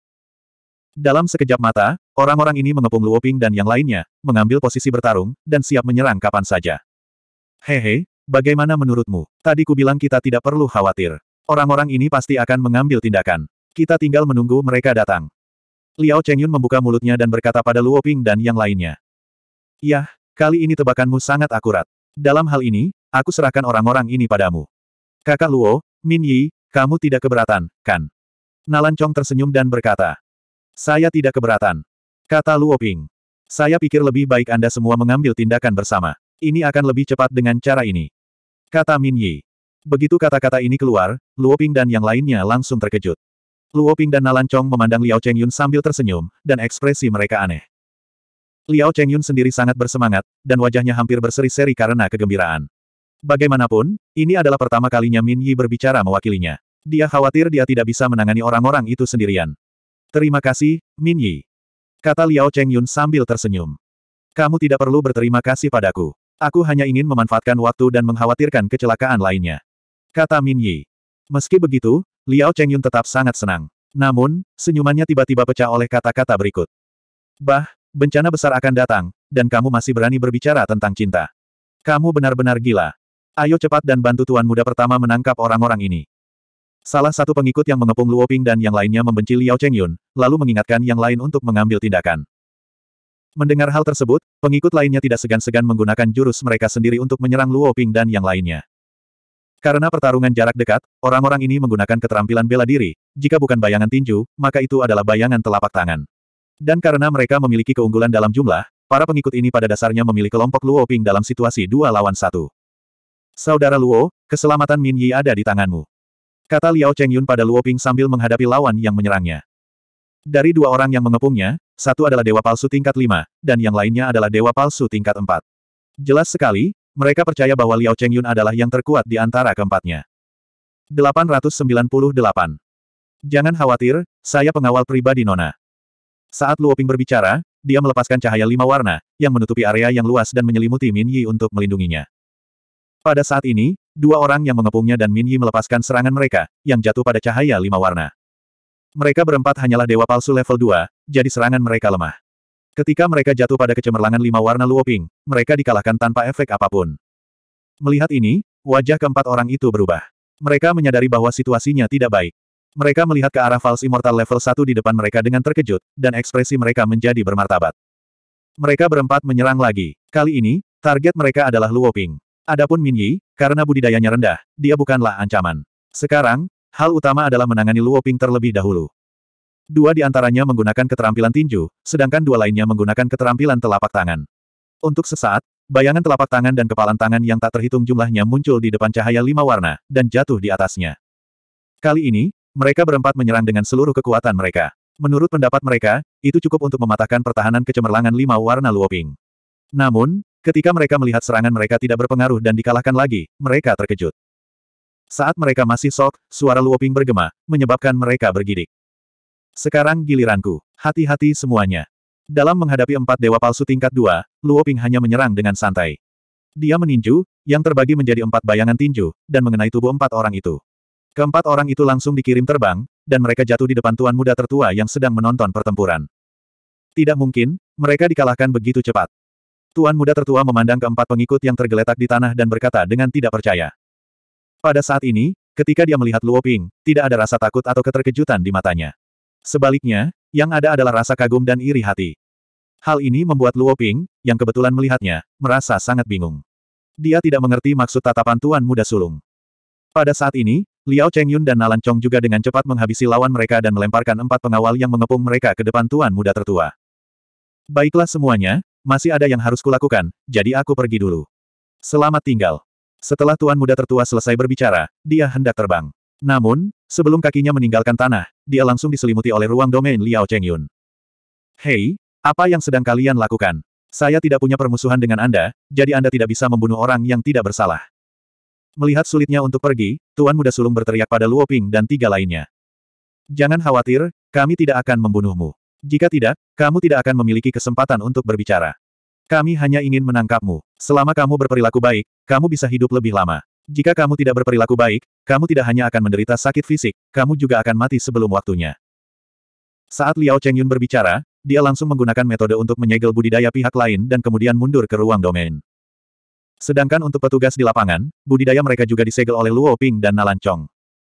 Dalam sekejap mata, orang-orang ini mengepung Luoping dan yang lainnya, mengambil posisi bertarung, dan siap menyerang kapan saja. Hehe, bagaimana menurutmu? Tadi ku bilang kita tidak perlu khawatir. Orang-orang ini pasti akan mengambil tindakan. Kita tinggal menunggu mereka datang. Liao Chengyun membuka mulutnya dan berkata pada Luoping dan yang lainnya. Yah, kali ini tebakanmu sangat akurat. Dalam hal ini, aku serahkan orang-orang ini padamu. Kakak Luo, Min Yi, kamu tidak keberatan, kan? Nalan Chong tersenyum dan berkata, saya tidak keberatan. Kata Luo Ping. Saya pikir lebih baik Anda semua mengambil tindakan bersama. Ini akan lebih cepat dengan cara ini. Kata Min Yi. Begitu kata-kata ini keluar, Luo Ping dan yang lainnya langsung terkejut. Luo Ping dan Nalan Chong memandang Liao Cheng sambil tersenyum, dan ekspresi mereka aneh. Liao Cheng sendiri sangat bersemangat, dan wajahnya hampir berseri-seri karena kegembiraan. Bagaimanapun, ini adalah pertama kalinya Min Yi berbicara mewakilinya. Dia khawatir dia tidak bisa menangani orang-orang itu sendirian. Terima kasih, Min Yi. Kata Liao Cheng Yun sambil tersenyum. Kamu tidak perlu berterima kasih padaku. Aku hanya ingin memanfaatkan waktu dan mengkhawatirkan kecelakaan lainnya. Kata Min Yi. Meski begitu, Liao Cheng Yun tetap sangat senang. Namun, senyumannya tiba-tiba pecah oleh kata-kata berikut. Bah, bencana besar akan datang, dan kamu masih berani berbicara tentang cinta. Kamu benar-benar gila. Ayo cepat dan bantu tuan muda pertama menangkap orang-orang ini. Salah satu pengikut yang mengepung Luo Ping dan yang lainnya membenci Liao Chengyun, lalu mengingatkan yang lain untuk mengambil tindakan. Mendengar hal tersebut, pengikut lainnya tidak segan-segan menggunakan jurus mereka sendiri untuk menyerang Luo Ping dan yang lainnya. Karena pertarungan jarak dekat, orang-orang ini menggunakan keterampilan bela diri, jika bukan bayangan tinju, maka itu adalah bayangan telapak tangan. Dan karena mereka memiliki keunggulan dalam jumlah, para pengikut ini pada dasarnya memilih kelompok Luo Ping dalam situasi dua lawan satu. Saudara Luo, keselamatan Min Yi ada di tanganmu. Kata Liao Chengyun pada Luoping sambil menghadapi lawan yang menyerangnya. Dari dua orang yang mengepungnya, satu adalah dewa palsu tingkat lima, dan yang lainnya adalah dewa palsu tingkat empat. Jelas sekali, mereka percaya bahwa Liao Chengyun adalah yang terkuat di antara keempatnya. 898. Jangan khawatir, saya pengawal pribadi Nona. Saat Luoping berbicara, dia melepaskan cahaya lima warna, yang menutupi area yang luas dan menyelimuti Min Yi untuk melindunginya. Pada saat ini, Dua orang yang mengepungnya dan Min Yi melepaskan serangan mereka, yang jatuh pada cahaya lima warna. Mereka berempat hanyalah dewa palsu level 2, jadi serangan mereka lemah. Ketika mereka jatuh pada kecemerlangan lima warna Luoping, mereka dikalahkan tanpa efek apapun. Melihat ini, wajah keempat orang itu berubah. Mereka menyadari bahwa situasinya tidak baik. Mereka melihat ke arah fals Immortal level 1 di depan mereka dengan terkejut, dan ekspresi mereka menjadi bermartabat. Mereka berempat menyerang lagi. Kali ini, target mereka adalah Luoping. Adapun Min Yi, karena budidayanya rendah, dia bukanlah ancaman. Sekarang, hal utama adalah menangani Luo Ping terlebih dahulu. Dua di antaranya menggunakan keterampilan tinju, sedangkan dua lainnya menggunakan keterampilan telapak tangan. Untuk sesaat, bayangan telapak tangan dan kepalan tangan yang tak terhitung jumlahnya muncul di depan cahaya lima warna, dan jatuh di atasnya. Kali ini, mereka berempat menyerang dengan seluruh kekuatan mereka. Menurut pendapat mereka, itu cukup untuk mematahkan pertahanan kecemerlangan lima warna Luoping. Namun, Ketika mereka melihat serangan mereka tidak berpengaruh dan dikalahkan lagi, mereka terkejut. Saat mereka masih sok, suara Luoping bergema, menyebabkan mereka bergidik. Sekarang giliranku. Hati-hati semuanya. Dalam menghadapi empat dewa palsu tingkat dua, Luoping hanya menyerang dengan santai. Dia meninju, yang terbagi menjadi empat bayangan tinju, dan mengenai tubuh empat orang itu. Keempat orang itu langsung dikirim terbang, dan mereka jatuh di depan tuan muda tertua yang sedang menonton pertempuran. Tidak mungkin, mereka dikalahkan begitu cepat. Tuan muda tertua memandang keempat pengikut yang tergeletak di tanah dan berkata dengan tidak percaya. Pada saat ini, ketika dia melihat Luo Ping, tidak ada rasa takut atau keterkejutan di matanya. Sebaliknya, yang ada adalah rasa kagum dan iri hati. Hal ini membuat Luo Ping, yang kebetulan melihatnya, merasa sangat bingung. Dia tidak mengerti maksud tatapan Tuan muda sulung. Pada saat ini, Liao Chengyun dan Nalan Chong juga dengan cepat menghabisi lawan mereka dan melemparkan empat pengawal yang mengepung mereka ke depan Tuan Muda Tertua. Baiklah semuanya, masih ada yang harus kulakukan, jadi aku pergi dulu. Selamat tinggal. Setelah tuan muda tertua selesai berbicara, dia hendak terbang. Namun, sebelum kakinya meninggalkan tanah, dia langsung diselimuti oleh ruang domain Liao Chengyun. Hei, apa yang sedang kalian lakukan? Saya tidak punya permusuhan dengan Anda, jadi Anda tidak bisa membunuh orang yang tidak bersalah. Melihat sulitnya untuk pergi, Tuan Muda Sulung berteriak pada Luo Ping dan tiga lainnya. Jangan khawatir, kami tidak akan membunuhmu. Jika tidak, kamu tidak akan memiliki kesempatan untuk berbicara. Kami hanya ingin menangkapmu. Selama kamu berperilaku baik, kamu bisa hidup lebih lama. Jika kamu tidak berperilaku baik, kamu tidak hanya akan menderita sakit fisik, kamu juga akan mati sebelum waktunya. Saat Liao Chengyun berbicara, dia langsung menggunakan metode untuk menyegel budidaya pihak lain dan kemudian mundur ke ruang domain. Sedangkan untuk petugas di lapangan, budidaya mereka juga disegel oleh Luo Ping dan Nalan Chong.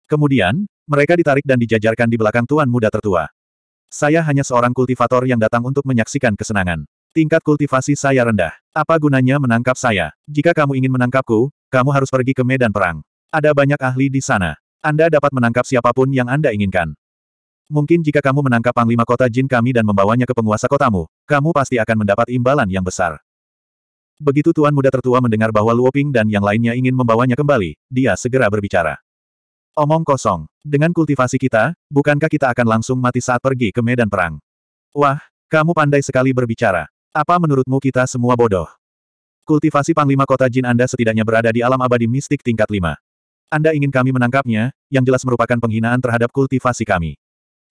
Kemudian, mereka ditarik dan dijajarkan di belakang tuan muda tertua. Saya hanya seorang kultivator yang datang untuk menyaksikan kesenangan. Tingkat kultivasi saya rendah. Apa gunanya menangkap saya? Jika kamu ingin menangkapku, kamu harus pergi ke medan perang. Ada banyak ahli di sana. Anda dapat menangkap siapapun yang Anda inginkan. Mungkin jika kamu menangkap Panglima Kota Jin kami dan membawanya ke penguasa kotamu, kamu pasti akan mendapat imbalan yang besar. Begitu Tuan Muda Tertua mendengar bahwa Luoping dan yang lainnya ingin membawanya kembali, dia segera berbicara. Omong kosong. Dengan kultivasi kita, bukankah kita akan langsung mati saat pergi ke medan perang? Wah, kamu pandai sekali berbicara. Apa menurutmu kita semua bodoh? Kultivasi Panglima Kota Jin Anda setidaknya berada di alam abadi mistik tingkat 5. Anda ingin kami menangkapnya, yang jelas merupakan penghinaan terhadap kultivasi kami.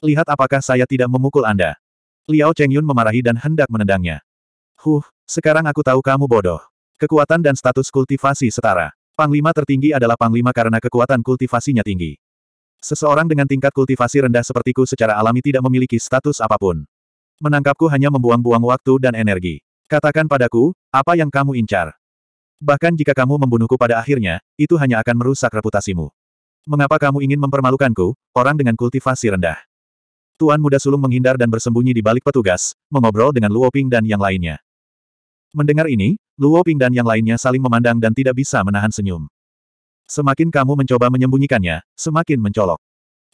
Lihat apakah saya tidak memukul Anda. Liao Chengyun memarahi dan hendak menendangnya. Huh, sekarang aku tahu kamu bodoh. Kekuatan dan status kultivasi setara. Panglima tertinggi adalah panglima karena kekuatan kultivasinya tinggi. Seseorang dengan tingkat kultivasi rendah sepertiku secara alami tidak memiliki status apapun. Menangkapku hanya membuang-buang waktu dan energi. Katakan padaku, apa yang kamu incar? Bahkan jika kamu membunuhku pada akhirnya, itu hanya akan merusak reputasimu. Mengapa kamu ingin mempermalukanku, orang dengan kultivasi rendah? Tuan muda sulung menghindar dan bersembunyi di balik petugas, mengobrol dengan Luoping dan yang lainnya. Mendengar ini, Luo Ping dan yang lainnya saling memandang dan tidak bisa menahan senyum. Semakin kamu mencoba menyembunyikannya, semakin mencolok.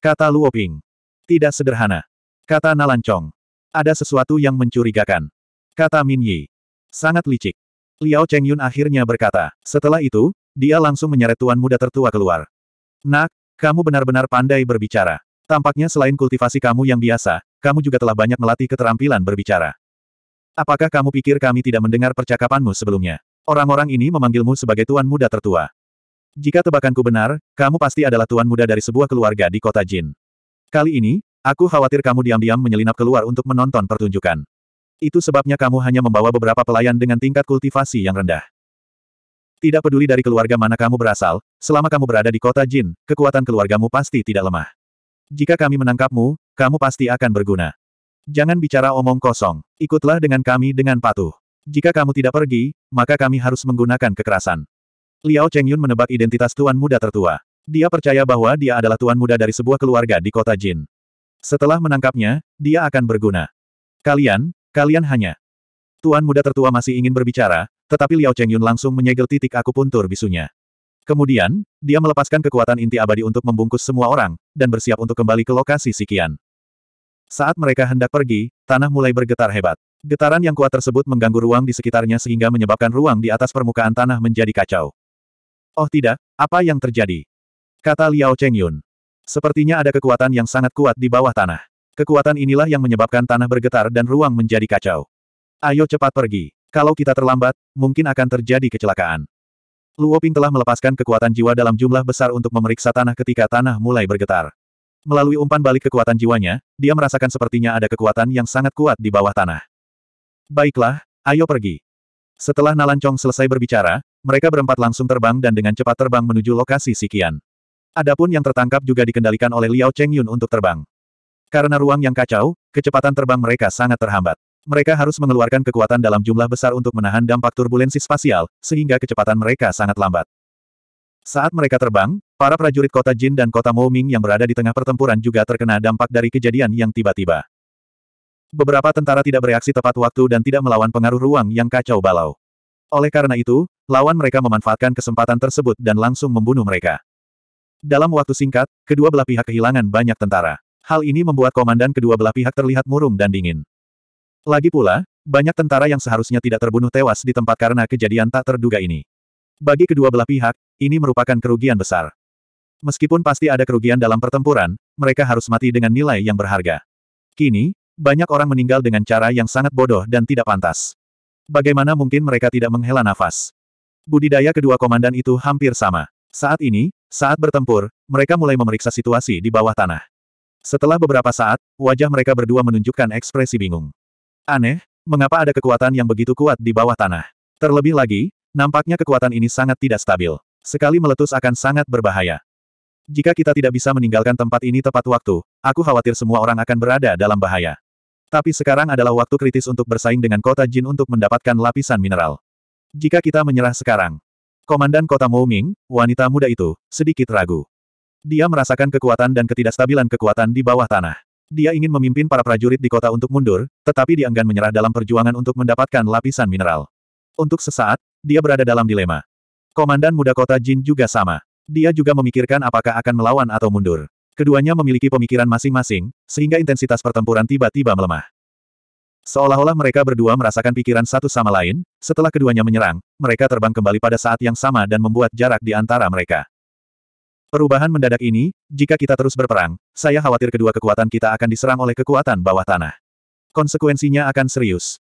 Kata Luo Ping. Tidak sederhana. Kata Nalancong. Ada sesuatu yang mencurigakan. Kata Min Yi. Sangat licik. Liao Chengyun akhirnya berkata. Setelah itu, dia langsung menyeret tuan muda tertua keluar. Nak, kamu benar-benar pandai berbicara. Tampaknya selain kultivasi kamu yang biasa, kamu juga telah banyak melatih keterampilan berbicara. Apakah kamu pikir kami tidak mendengar percakapanmu sebelumnya? Orang-orang ini memanggilmu sebagai tuan muda tertua. Jika tebakanku benar, kamu pasti adalah tuan muda dari sebuah keluarga di kota Jin. Kali ini, aku khawatir kamu diam-diam menyelinap keluar untuk menonton pertunjukan. Itu sebabnya kamu hanya membawa beberapa pelayan dengan tingkat kultivasi yang rendah. Tidak peduli dari keluarga mana kamu berasal, selama kamu berada di kota Jin, kekuatan keluargamu pasti tidak lemah. Jika kami menangkapmu, kamu pasti akan berguna. Jangan bicara omong kosong. Ikutlah dengan kami dengan patuh. Jika kamu tidak pergi, maka kami harus menggunakan kekerasan. Liao Chengyun menebak identitas tuan muda tertua. Dia percaya bahwa dia adalah tuan muda dari sebuah keluarga di kota Jin. Setelah menangkapnya, dia akan berguna. Kalian, kalian hanya. Tuan muda tertua masih ingin berbicara, tetapi Liao Chengyun langsung menyegel titik akupuntur bisunya. Kemudian, dia melepaskan kekuatan inti abadi untuk membungkus semua orang, dan bersiap untuk kembali ke lokasi Sikian. Saat mereka hendak pergi, tanah mulai bergetar hebat. Getaran yang kuat tersebut mengganggu ruang di sekitarnya sehingga menyebabkan ruang di atas permukaan tanah menjadi kacau. Oh tidak, apa yang terjadi? Kata Liao Chengyun. Sepertinya ada kekuatan yang sangat kuat di bawah tanah. Kekuatan inilah yang menyebabkan tanah bergetar dan ruang menjadi kacau. Ayo cepat pergi. Kalau kita terlambat, mungkin akan terjadi kecelakaan. Luoping telah melepaskan kekuatan jiwa dalam jumlah besar untuk memeriksa tanah ketika tanah mulai bergetar. Melalui umpan balik kekuatan jiwanya, dia merasakan sepertinya ada kekuatan yang sangat kuat di bawah tanah. Baiklah, ayo pergi. Setelah Nalancong selesai berbicara, mereka berempat langsung terbang dan dengan cepat terbang menuju lokasi Sikian. Adapun yang tertangkap juga dikendalikan oleh Liao Chengyun untuk terbang. Karena ruang yang kacau, kecepatan terbang mereka sangat terhambat. Mereka harus mengeluarkan kekuatan dalam jumlah besar untuk menahan dampak turbulensi spasial, sehingga kecepatan mereka sangat lambat. Saat mereka terbang, Para prajurit kota Jin dan kota Moming yang berada di tengah pertempuran juga terkena dampak dari kejadian yang tiba-tiba. Beberapa tentara tidak bereaksi tepat waktu dan tidak melawan pengaruh ruang yang kacau balau. Oleh karena itu, lawan mereka memanfaatkan kesempatan tersebut dan langsung membunuh mereka. Dalam waktu singkat, kedua belah pihak kehilangan banyak tentara. Hal ini membuat komandan kedua belah pihak terlihat murung dan dingin. Lagi pula, banyak tentara yang seharusnya tidak terbunuh tewas di tempat karena kejadian tak terduga ini. Bagi kedua belah pihak, ini merupakan kerugian besar. Meskipun pasti ada kerugian dalam pertempuran, mereka harus mati dengan nilai yang berharga. Kini, banyak orang meninggal dengan cara yang sangat bodoh dan tidak pantas. Bagaimana mungkin mereka tidak menghela nafas? Budidaya kedua komandan itu hampir sama. Saat ini, saat bertempur, mereka mulai memeriksa situasi di bawah tanah. Setelah beberapa saat, wajah mereka berdua menunjukkan ekspresi bingung. Aneh, mengapa ada kekuatan yang begitu kuat di bawah tanah? Terlebih lagi, nampaknya kekuatan ini sangat tidak stabil. Sekali meletus akan sangat berbahaya. Jika kita tidak bisa meninggalkan tempat ini tepat waktu, aku khawatir semua orang akan berada dalam bahaya. Tapi sekarang adalah waktu kritis untuk bersaing dengan kota Jin untuk mendapatkan lapisan mineral. Jika kita menyerah sekarang, Komandan kota Mouming, wanita muda itu, sedikit ragu. Dia merasakan kekuatan dan ketidakstabilan kekuatan di bawah tanah. Dia ingin memimpin para prajurit di kota untuk mundur, tetapi dia menyerah dalam perjuangan untuk mendapatkan lapisan mineral. Untuk sesaat, dia berada dalam dilema. Komandan muda kota Jin juga sama. Dia juga memikirkan apakah akan melawan atau mundur. Keduanya memiliki pemikiran masing-masing, sehingga intensitas pertempuran tiba-tiba melemah. Seolah-olah mereka berdua merasakan pikiran satu sama lain, setelah keduanya menyerang, mereka terbang kembali pada saat yang sama dan membuat jarak di antara mereka. Perubahan mendadak ini, jika kita terus berperang, saya khawatir kedua kekuatan kita akan diserang oleh kekuatan bawah tanah. Konsekuensinya akan serius.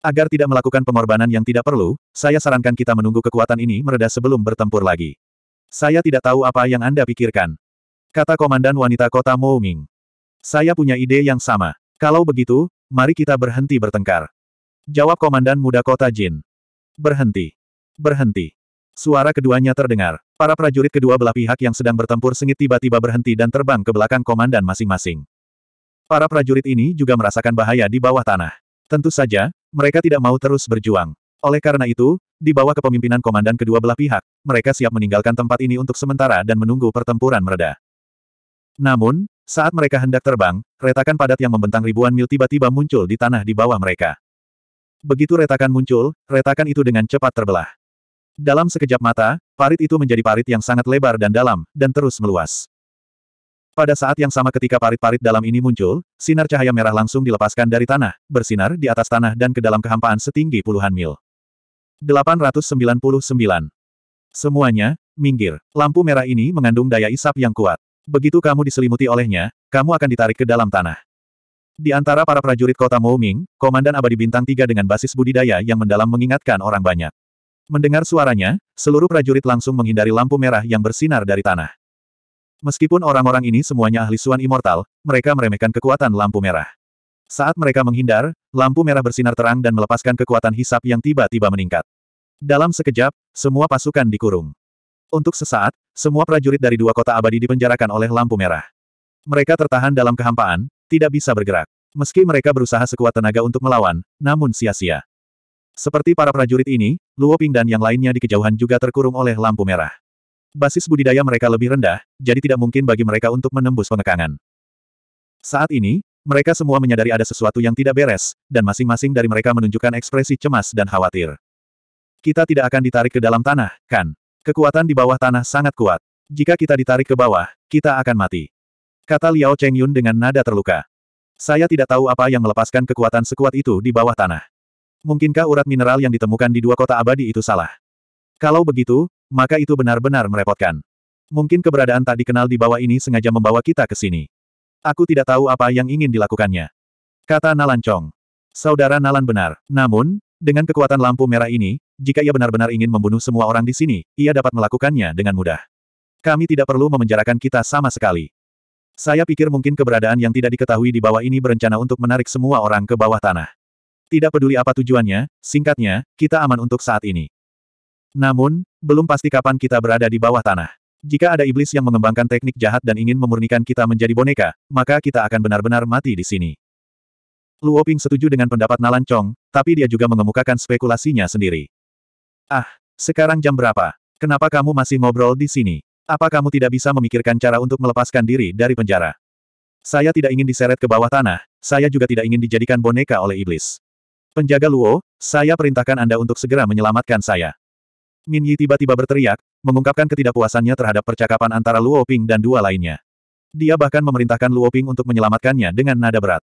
Agar tidak melakukan pengorbanan yang tidak perlu, saya sarankan kita menunggu kekuatan ini mereda sebelum bertempur lagi. Saya tidak tahu apa yang Anda pikirkan. Kata Komandan Wanita Kota Mouming. Saya punya ide yang sama. Kalau begitu, mari kita berhenti bertengkar. Jawab Komandan Muda Kota Jin. Berhenti. Berhenti. Suara keduanya terdengar. Para prajurit kedua belah pihak yang sedang bertempur sengit tiba-tiba berhenti dan terbang ke belakang komandan masing-masing. Para prajurit ini juga merasakan bahaya di bawah tanah. Tentu saja, mereka tidak mau terus berjuang. Oleh karena itu, di bawah kepemimpinan komandan kedua belah pihak, mereka siap meninggalkan tempat ini untuk sementara dan menunggu pertempuran mereda. Namun, saat mereka hendak terbang, retakan padat yang membentang ribuan mil tiba-tiba muncul di tanah di bawah mereka. Begitu retakan muncul, retakan itu dengan cepat terbelah. Dalam sekejap mata, parit itu menjadi parit yang sangat lebar dan dalam, dan terus meluas. Pada saat yang sama ketika parit-parit dalam ini muncul, sinar cahaya merah langsung dilepaskan dari tanah, bersinar di atas tanah dan ke dalam kehampaan setinggi puluhan mil. 899. Semuanya, minggir. Lampu merah ini mengandung daya isap yang kuat. Begitu kamu diselimuti olehnya, kamu akan ditarik ke dalam tanah. Di antara para prajurit kota Mouming, Komandan Abadi Bintang Tiga dengan basis budidaya yang mendalam mengingatkan orang banyak. Mendengar suaranya, seluruh prajurit langsung menghindari lampu merah yang bersinar dari tanah. Meskipun orang-orang ini semuanya ahli suan immortal, mereka meremehkan kekuatan lampu merah. Saat mereka menghindar, lampu merah bersinar terang dan melepaskan kekuatan hisap yang tiba-tiba meningkat. Dalam sekejap, semua pasukan dikurung. Untuk sesaat, semua prajurit dari dua kota abadi dipenjarakan oleh lampu merah. Mereka tertahan dalam kehampaan, tidak bisa bergerak. Meski mereka berusaha sekuat tenaga untuk melawan, namun sia-sia. Seperti para prajurit ini, Luo Ping dan yang lainnya di kejauhan juga terkurung oleh lampu merah. Basis budidaya mereka lebih rendah, jadi tidak mungkin bagi mereka untuk menembus pengekangan. Saat ini, mereka semua menyadari ada sesuatu yang tidak beres, dan masing-masing dari mereka menunjukkan ekspresi cemas dan khawatir. Kita tidak akan ditarik ke dalam tanah, kan? Kekuatan di bawah tanah sangat kuat. Jika kita ditarik ke bawah, kita akan mati. Kata Liao Chengyun dengan nada terluka. Saya tidak tahu apa yang melepaskan kekuatan sekuat itu di bawah tanah. Mungkinkah urat mineral yang ditemukan di dua kota abadi itu salah? Kalau begitu, maka itu benar-benar merepotkan. Mungkin keberadaan tak dikenal di bawah ini sengaja membawa kita ke sini. Aku tidak tahu apa yang ingin dilakukannya. Kata Nalan Chong. Saudara Nalan benar. Namun, dengan kekuatan lampu merah ini, jika ia benar-benar ingin membunuh semua orang di sini, ia dapat melakukannya dengan mudah. Kami tidak perlu memenjarakan kita sama sekali. Saya pikir mungkin keberadaan yang tidak diketahui di bawah ini berencana untuk menarik semua orang ke bawah tanah. Tidak peduli apa tujuannya, singkatnya, kita aman untuk saat ini. Namun, belum pasti kapan kita berada di bawah tanah. Jika ada iblis yang mengembangkan teknik jahat dan ingin memurnikan kita menjadi boneka, maka kita akan benar-benar mati di sini. Luo Ping setuju dengan pendapat Nalan Chong, tapi dia juga mengemukakan spekulasinya sendiri. Ah, sekarang jam berapa? Kenapa kamu masih ngobrol di sini? Apa kamu tidak bisa memikirkan cara untuk melepaskan diri dari penjara? Saya tidak ingin diseret ke bawah tanah, saya juga tidak ingin dijadikan boneka oleh iblis. Penjaga Luo, saya perintahkan Anda untuk segera menyelamatkan saya. Min Yi tiba-tiba berteriak, mengungkapkan ketidakpuasannya terhadap percakapan antara Luo Ping dan dua lainnya. Dia bahkan memerintahkan Luo Ping untuk menyelamatkannya dengan nada berat.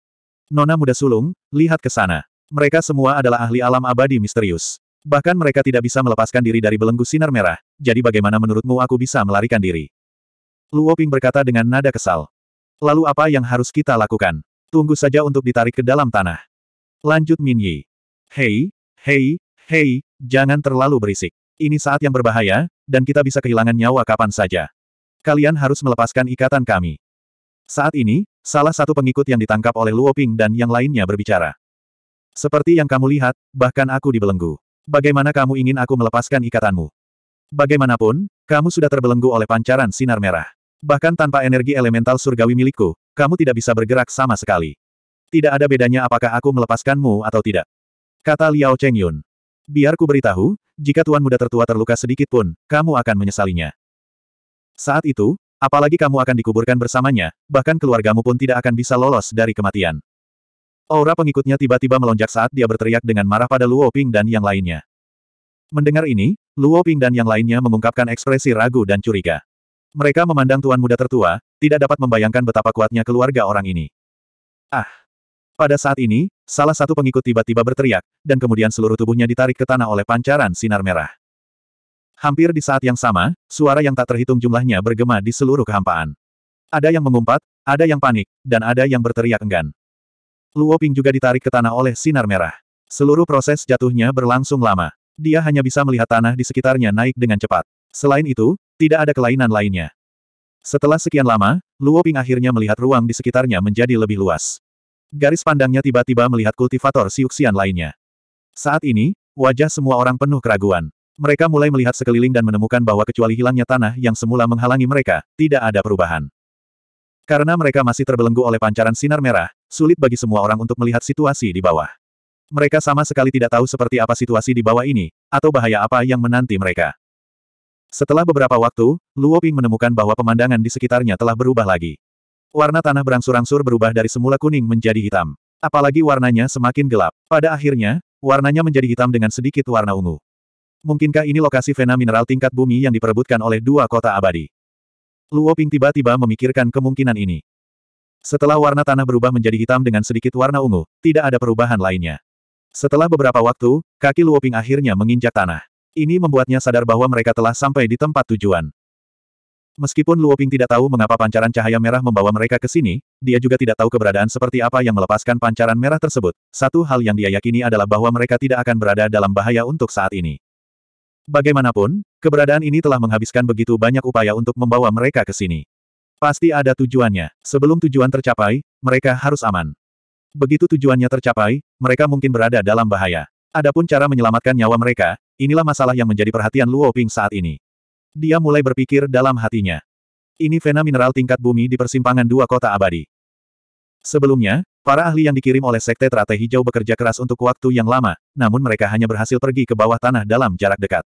Nona muda sulung, lihat ke sana. Mereka semua adalah ahli alam abadi misterius. Bahkan mereka tidak bisa melepaskan diri dari belenggu sinar merah, jadi bagaimana menurutmu aku bisa melarikan diri? Luo Ping berkata dengan nada kesal. Lalu apa yang harus kita lakukan? Tunggu saja untuk ditarik ke dalam tanah. Lanjut Min Yi. Hei, hei, hei, jangan terlalu berisik. Ini saat yang berbahaya, dan kita bisa kehilangan nyawa kapan saja. Kalian harus melepaskan ikatan kami. Saat ini, salah satu pengikut yang ditangkap oleh Luo Ping dan yang lainnya berbicara. Seperti yang kamu lihat, bahkan aku dibelenggu. Bagaimana kamu ingin aku melepaskan ikatanmu? Bagaimanapun, kamu sudah terbelenggu oleh pancaran sinar merah. Bahkan tanpa energi elemental surgawi milikku, kamu tidak bisa bergerak sama sekali. Tidak ada bedanya apakah aku melepaskanmu atau tidak. Kata Liao Chengyun. Biar ku beritahu, jika tuan muda tertua terluka sedikit pun, kamu akan menyesalinya. Saat itu, apalagi kamu akan dikuburkan bersamanya, bahkan keluargamu pun tidak akan bisa lolos dari kematian. Aura pengikutnya tiba-tiba melonjak saat dia berteriak dengan marah pada Luo Ping dan yang lainnya. Mendengar ini, Luo Ping dan yang lainnya mengungkapkan ekspresi ragu dan curiga. Mereka memandang tuan muda tertua, tidak dapat membayangkan betapa kuatnya keluarga orang ini. Ah! Pada saat ini, Salah satu pengikut tiba-tiba berteriak, dan kemudian seluruh tubuhnya ditarik ke tanah oleh pancaran sinar merah. Hampir di saat yang sama, suara yang tak terhitung jumlahnya bergema di seluruh kehampaan. Ada yang mengumpat, ada yang panik, dan ada yang berteriak enggan. Luo Ping juga ditarik ke tanah oleh sinar merah. Seluruh proses jatuhnya berlangsung lama. Dia hanya bisa melihat tanah di sekitarnya naik dengan cepat. Selain itu, tidak ada kelainan lainnya. Setelah sekian lama, Luo Ping akhirnya melihat ruang di sekitarnya menjadi lebih luas. Garis pandangnya tiba-tiba melihat kultivator siuksian lainnya. Saat ini, wajah semua orang penuh keraguan. Mereka mulai melihat sekeliling dan menemukan bahwa kecuali hilangnya tanah yang semula menghalangi mereka, tidak ada perubahan. Karena mereka masih terbelenggu oleh pancaran sinar merah, sulit bagi semua orang untuk melihat situasi di bawah. Mereka sama sekali tidak tahu seperti apa situasi di bawah ini, atau bahaya apa yang menanti mereka. Setelah beberapa waktu, Luo Ping menemukan bahwa pemandangan di sekitarnya telah berubah lagi. Warna tanah berangsur-angsur berubah dari semula kuning menjadi hitam. Apalagi warnanya semakin gelap. Pada akhirnya, warnanya menjadi hitam dengan sedikit warna ungu. Mungkinkah ini lokasi vena mineral tingkat bumi yang diperebutkan oleh dua kota abadi? Luo Ping tiba-tiba memikirkan kemungkinan ini. Setelah warna tanah berubah menjadi hitam dengan sedikit warna ungu, tidak ada perubahan lainnya. Setelah beberapa waktu, kaki Luo Ping akhirnya menginjak tanah. Ini membuatnya sadar bahwa mereka telah sampai di tempat tujuan. Meskipun Luo Ping tidak tahu mengapa pancaran cahaya merah membawa mereka ke sini, dia juga tidak tahu keberadaan seperti apa yang melepaskan pancaran merah tersebut. Satu hal yang dia yakini adalah bahwa mereka tidak akan berada dalam bahaya untuk saat ini. Bagaimanapun, keberadaan ini telah menghabiskan begitu banyak upaya untuk membawa mereka ke sini. Pasti ada tujuannya. Sebelum tujuan tercapai, mereka harus aman. Begitu tujuannya tercapai, mereka mungkin berada dalam bahaya. Adapun cara menyelamatkan nyawa mereka, inilah masalah yang menjadi perhatian Luo Ping saat ini. Dia mulai berpikir dalam hatinya. Ini vena mineral tingkat bumi di persimpangan dua kota abadi. Sebelumnya, para ahli yang dikirim oleh Sekte Teratai Hijau bekerja keras untuk waktu yang lama, namun mereka hanya berhasil pergi ke bawah tanah dalam jarak dekat.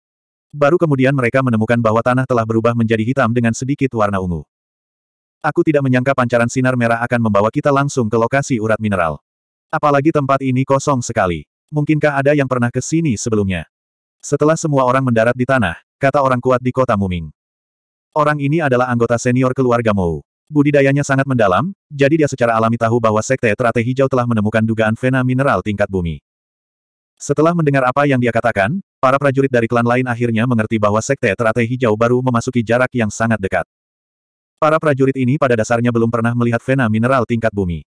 Baru kemudian mereka menemukan bahwa tanah telah berubah menjadi hitam dengan sedikit warna ungu. Aku tidak menyangka pancaran sinar merah akan membawa kita langsung ke lokasi urat mineral. Apalagi tempat ini kosong sekali. Mungkinkah ada yang pernah ke sini sebelumnya? Setelah semua orang mendarat di tanah, kata orang kuat di kota Muming. Orang ini adalah anggota senior keluarga Mou. Budidayanya sangat mendalam, jadi dia secara alami tahu bahwa Sekte Trate Hijau telah menemukan dugaan vena mineral tingkat bumi. Setelah mendengar apa yang dia katakan, para prajurit dari klan lain akhirnya mengerti bahwa Sekte Trate Hijau baru memasuki jarak yang sangat dekat. Para prajurit ini pada dasarnya belum pernah melihat vena mineral tingkat bumi.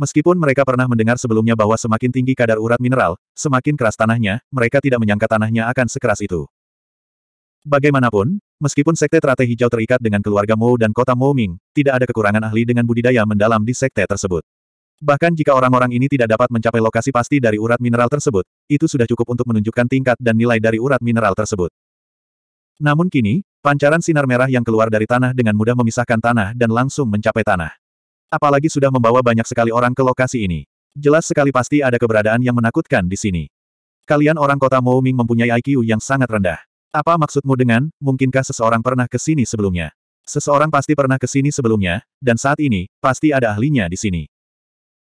Meskipun mereka pernah mendengar sebelumnya bahwa semakin tinggi kadar urat mineral, semakin keras tanahnya, mereka tidak menyangka tanahnya akan sekeras itu. Bagaimanapun, meskipun Sekte Teratai Hijau terikat dengan keluarga Mo dan kota Mo Ming, tidak ada kekurangan ahli dengan budidaya mendalam di sekte tersebut. Bahkan jika orang-orang ini tidak dapat mencapai lokasi pasti dari urat mineral tersebut, itu sudah cukup untuk menunjukkan tingkat dan nilai dari urat mineral tersebut. Namun kini, pancaran sinar merah yang keluar dari tanah dengan mudah memisahkan tanah dan langsung mencapai tanah. Apalagi sudah membawa banyak sekali orang ke lokasi ini. Jelas sekali pasti ada keberadaan yang menakutkan di sini. Kalian orang kota Mo Ming mempunyai IQ yang sangat rendah. Apa maksudmu dengan, mungkinkah seseorang pernah ke sini sebelumnya? Seseorang pasti pernah ke sini sebelumnya, dan saat ini, pasti ada ahlinya di sini.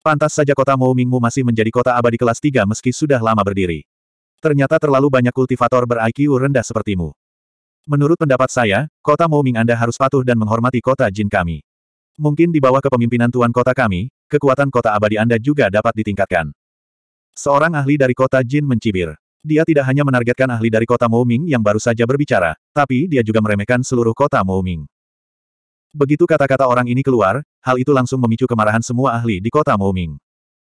Pantas saja kota Moumingmu masih menjadi kota abadi kelas 3 meski sudah lama berdiri. Ternyata terlalu banyak kultivator ber-IQ rendah sepertimu. Menurut pendapat saya, kota Moming Anda harus patuh dan menghormati kota Jin kami. Mungkin di bawah kepemimpinan Tuan Kota kami, kekuatan kota abadi Anda juga dapat ditingkatkan. Seorang ahli dari kota Jin mencibir. Dia tidak hanya menargetkan ahli dari kota Moming yang baru saja berbicara, tapi dia juga meremehkan seluruh kota Moming. Begitu kata-kata orang ini keluar, hal itu langsung memicu kemarahan semua ahli di kota Moming.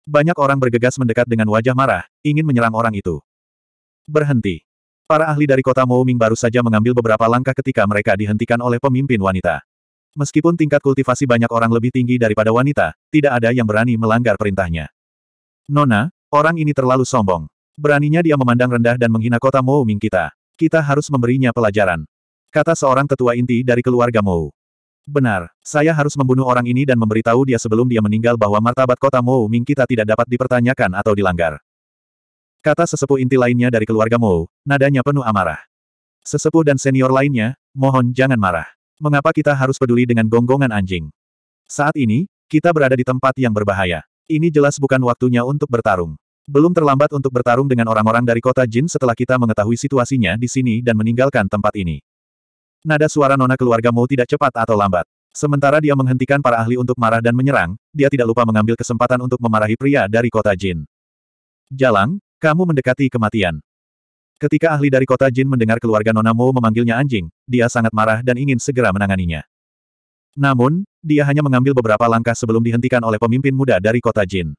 Banyak orang bergegas mendekat dengan wajah marah, ingin menyerang orang itu. Berhenti. Para ahli dari kota Moming baru saja mengambil beberapa langkah ketika mereka dihentikan oleh pemimpin wanita. Meskipun tingkat kultivasi banyak orang lebih tinggi daripada wanita, tidak ada yang berani melanggar perintahnya. Nona, orang ini terlalu sombong. Beraninya dia memandang rendah dan menghina kota Mou Ming kita. Kita harus memberinya pelajaran. Kata seorang tetua inti dari keluarga Mou. Benar, saya harus membunuh orang ini dan memberitahu dia sebelum dia meninggal bahwa martabat kota Mou Ming kita tidak dapat dipertanyakan atau dilanggar. Kata sesepuh inti lainnya dari keluarga Mou, nadanya penuh amarah. Sesepuh dan senior lainnya, mohon jangan marah. Mengapa kita harus peduli dengan gonggongan anjing? Saat ini, kita berada di tempat yang berbahaya. Ini jelas bukan waktunya untuk bertarung. Belum terlambat untuk bertarung dengan orang-orang dari kota Jin setelah kita mengetahui situasinya di sini dan meninggalkan tempat ini. Nada suara nona keluarga Mo tidak cepat atau lambat. Sementara dia menghentikan para ahli untuk marah dan menyerang, dia tidak lupa mengambil kesempatan untuk memarahi pria dari kota Jin. Jalang, kamu mendekati kematian. Ketika ahli dari kota Jin mendengar keluarga Nona Mo memanggilnya anjing, dia sangat marah dan ingin segera menanganinya. Namun, dia hanya mengambil beberapa langkah sebelum dihentikan oleh pemimpin muda dari kota Jin.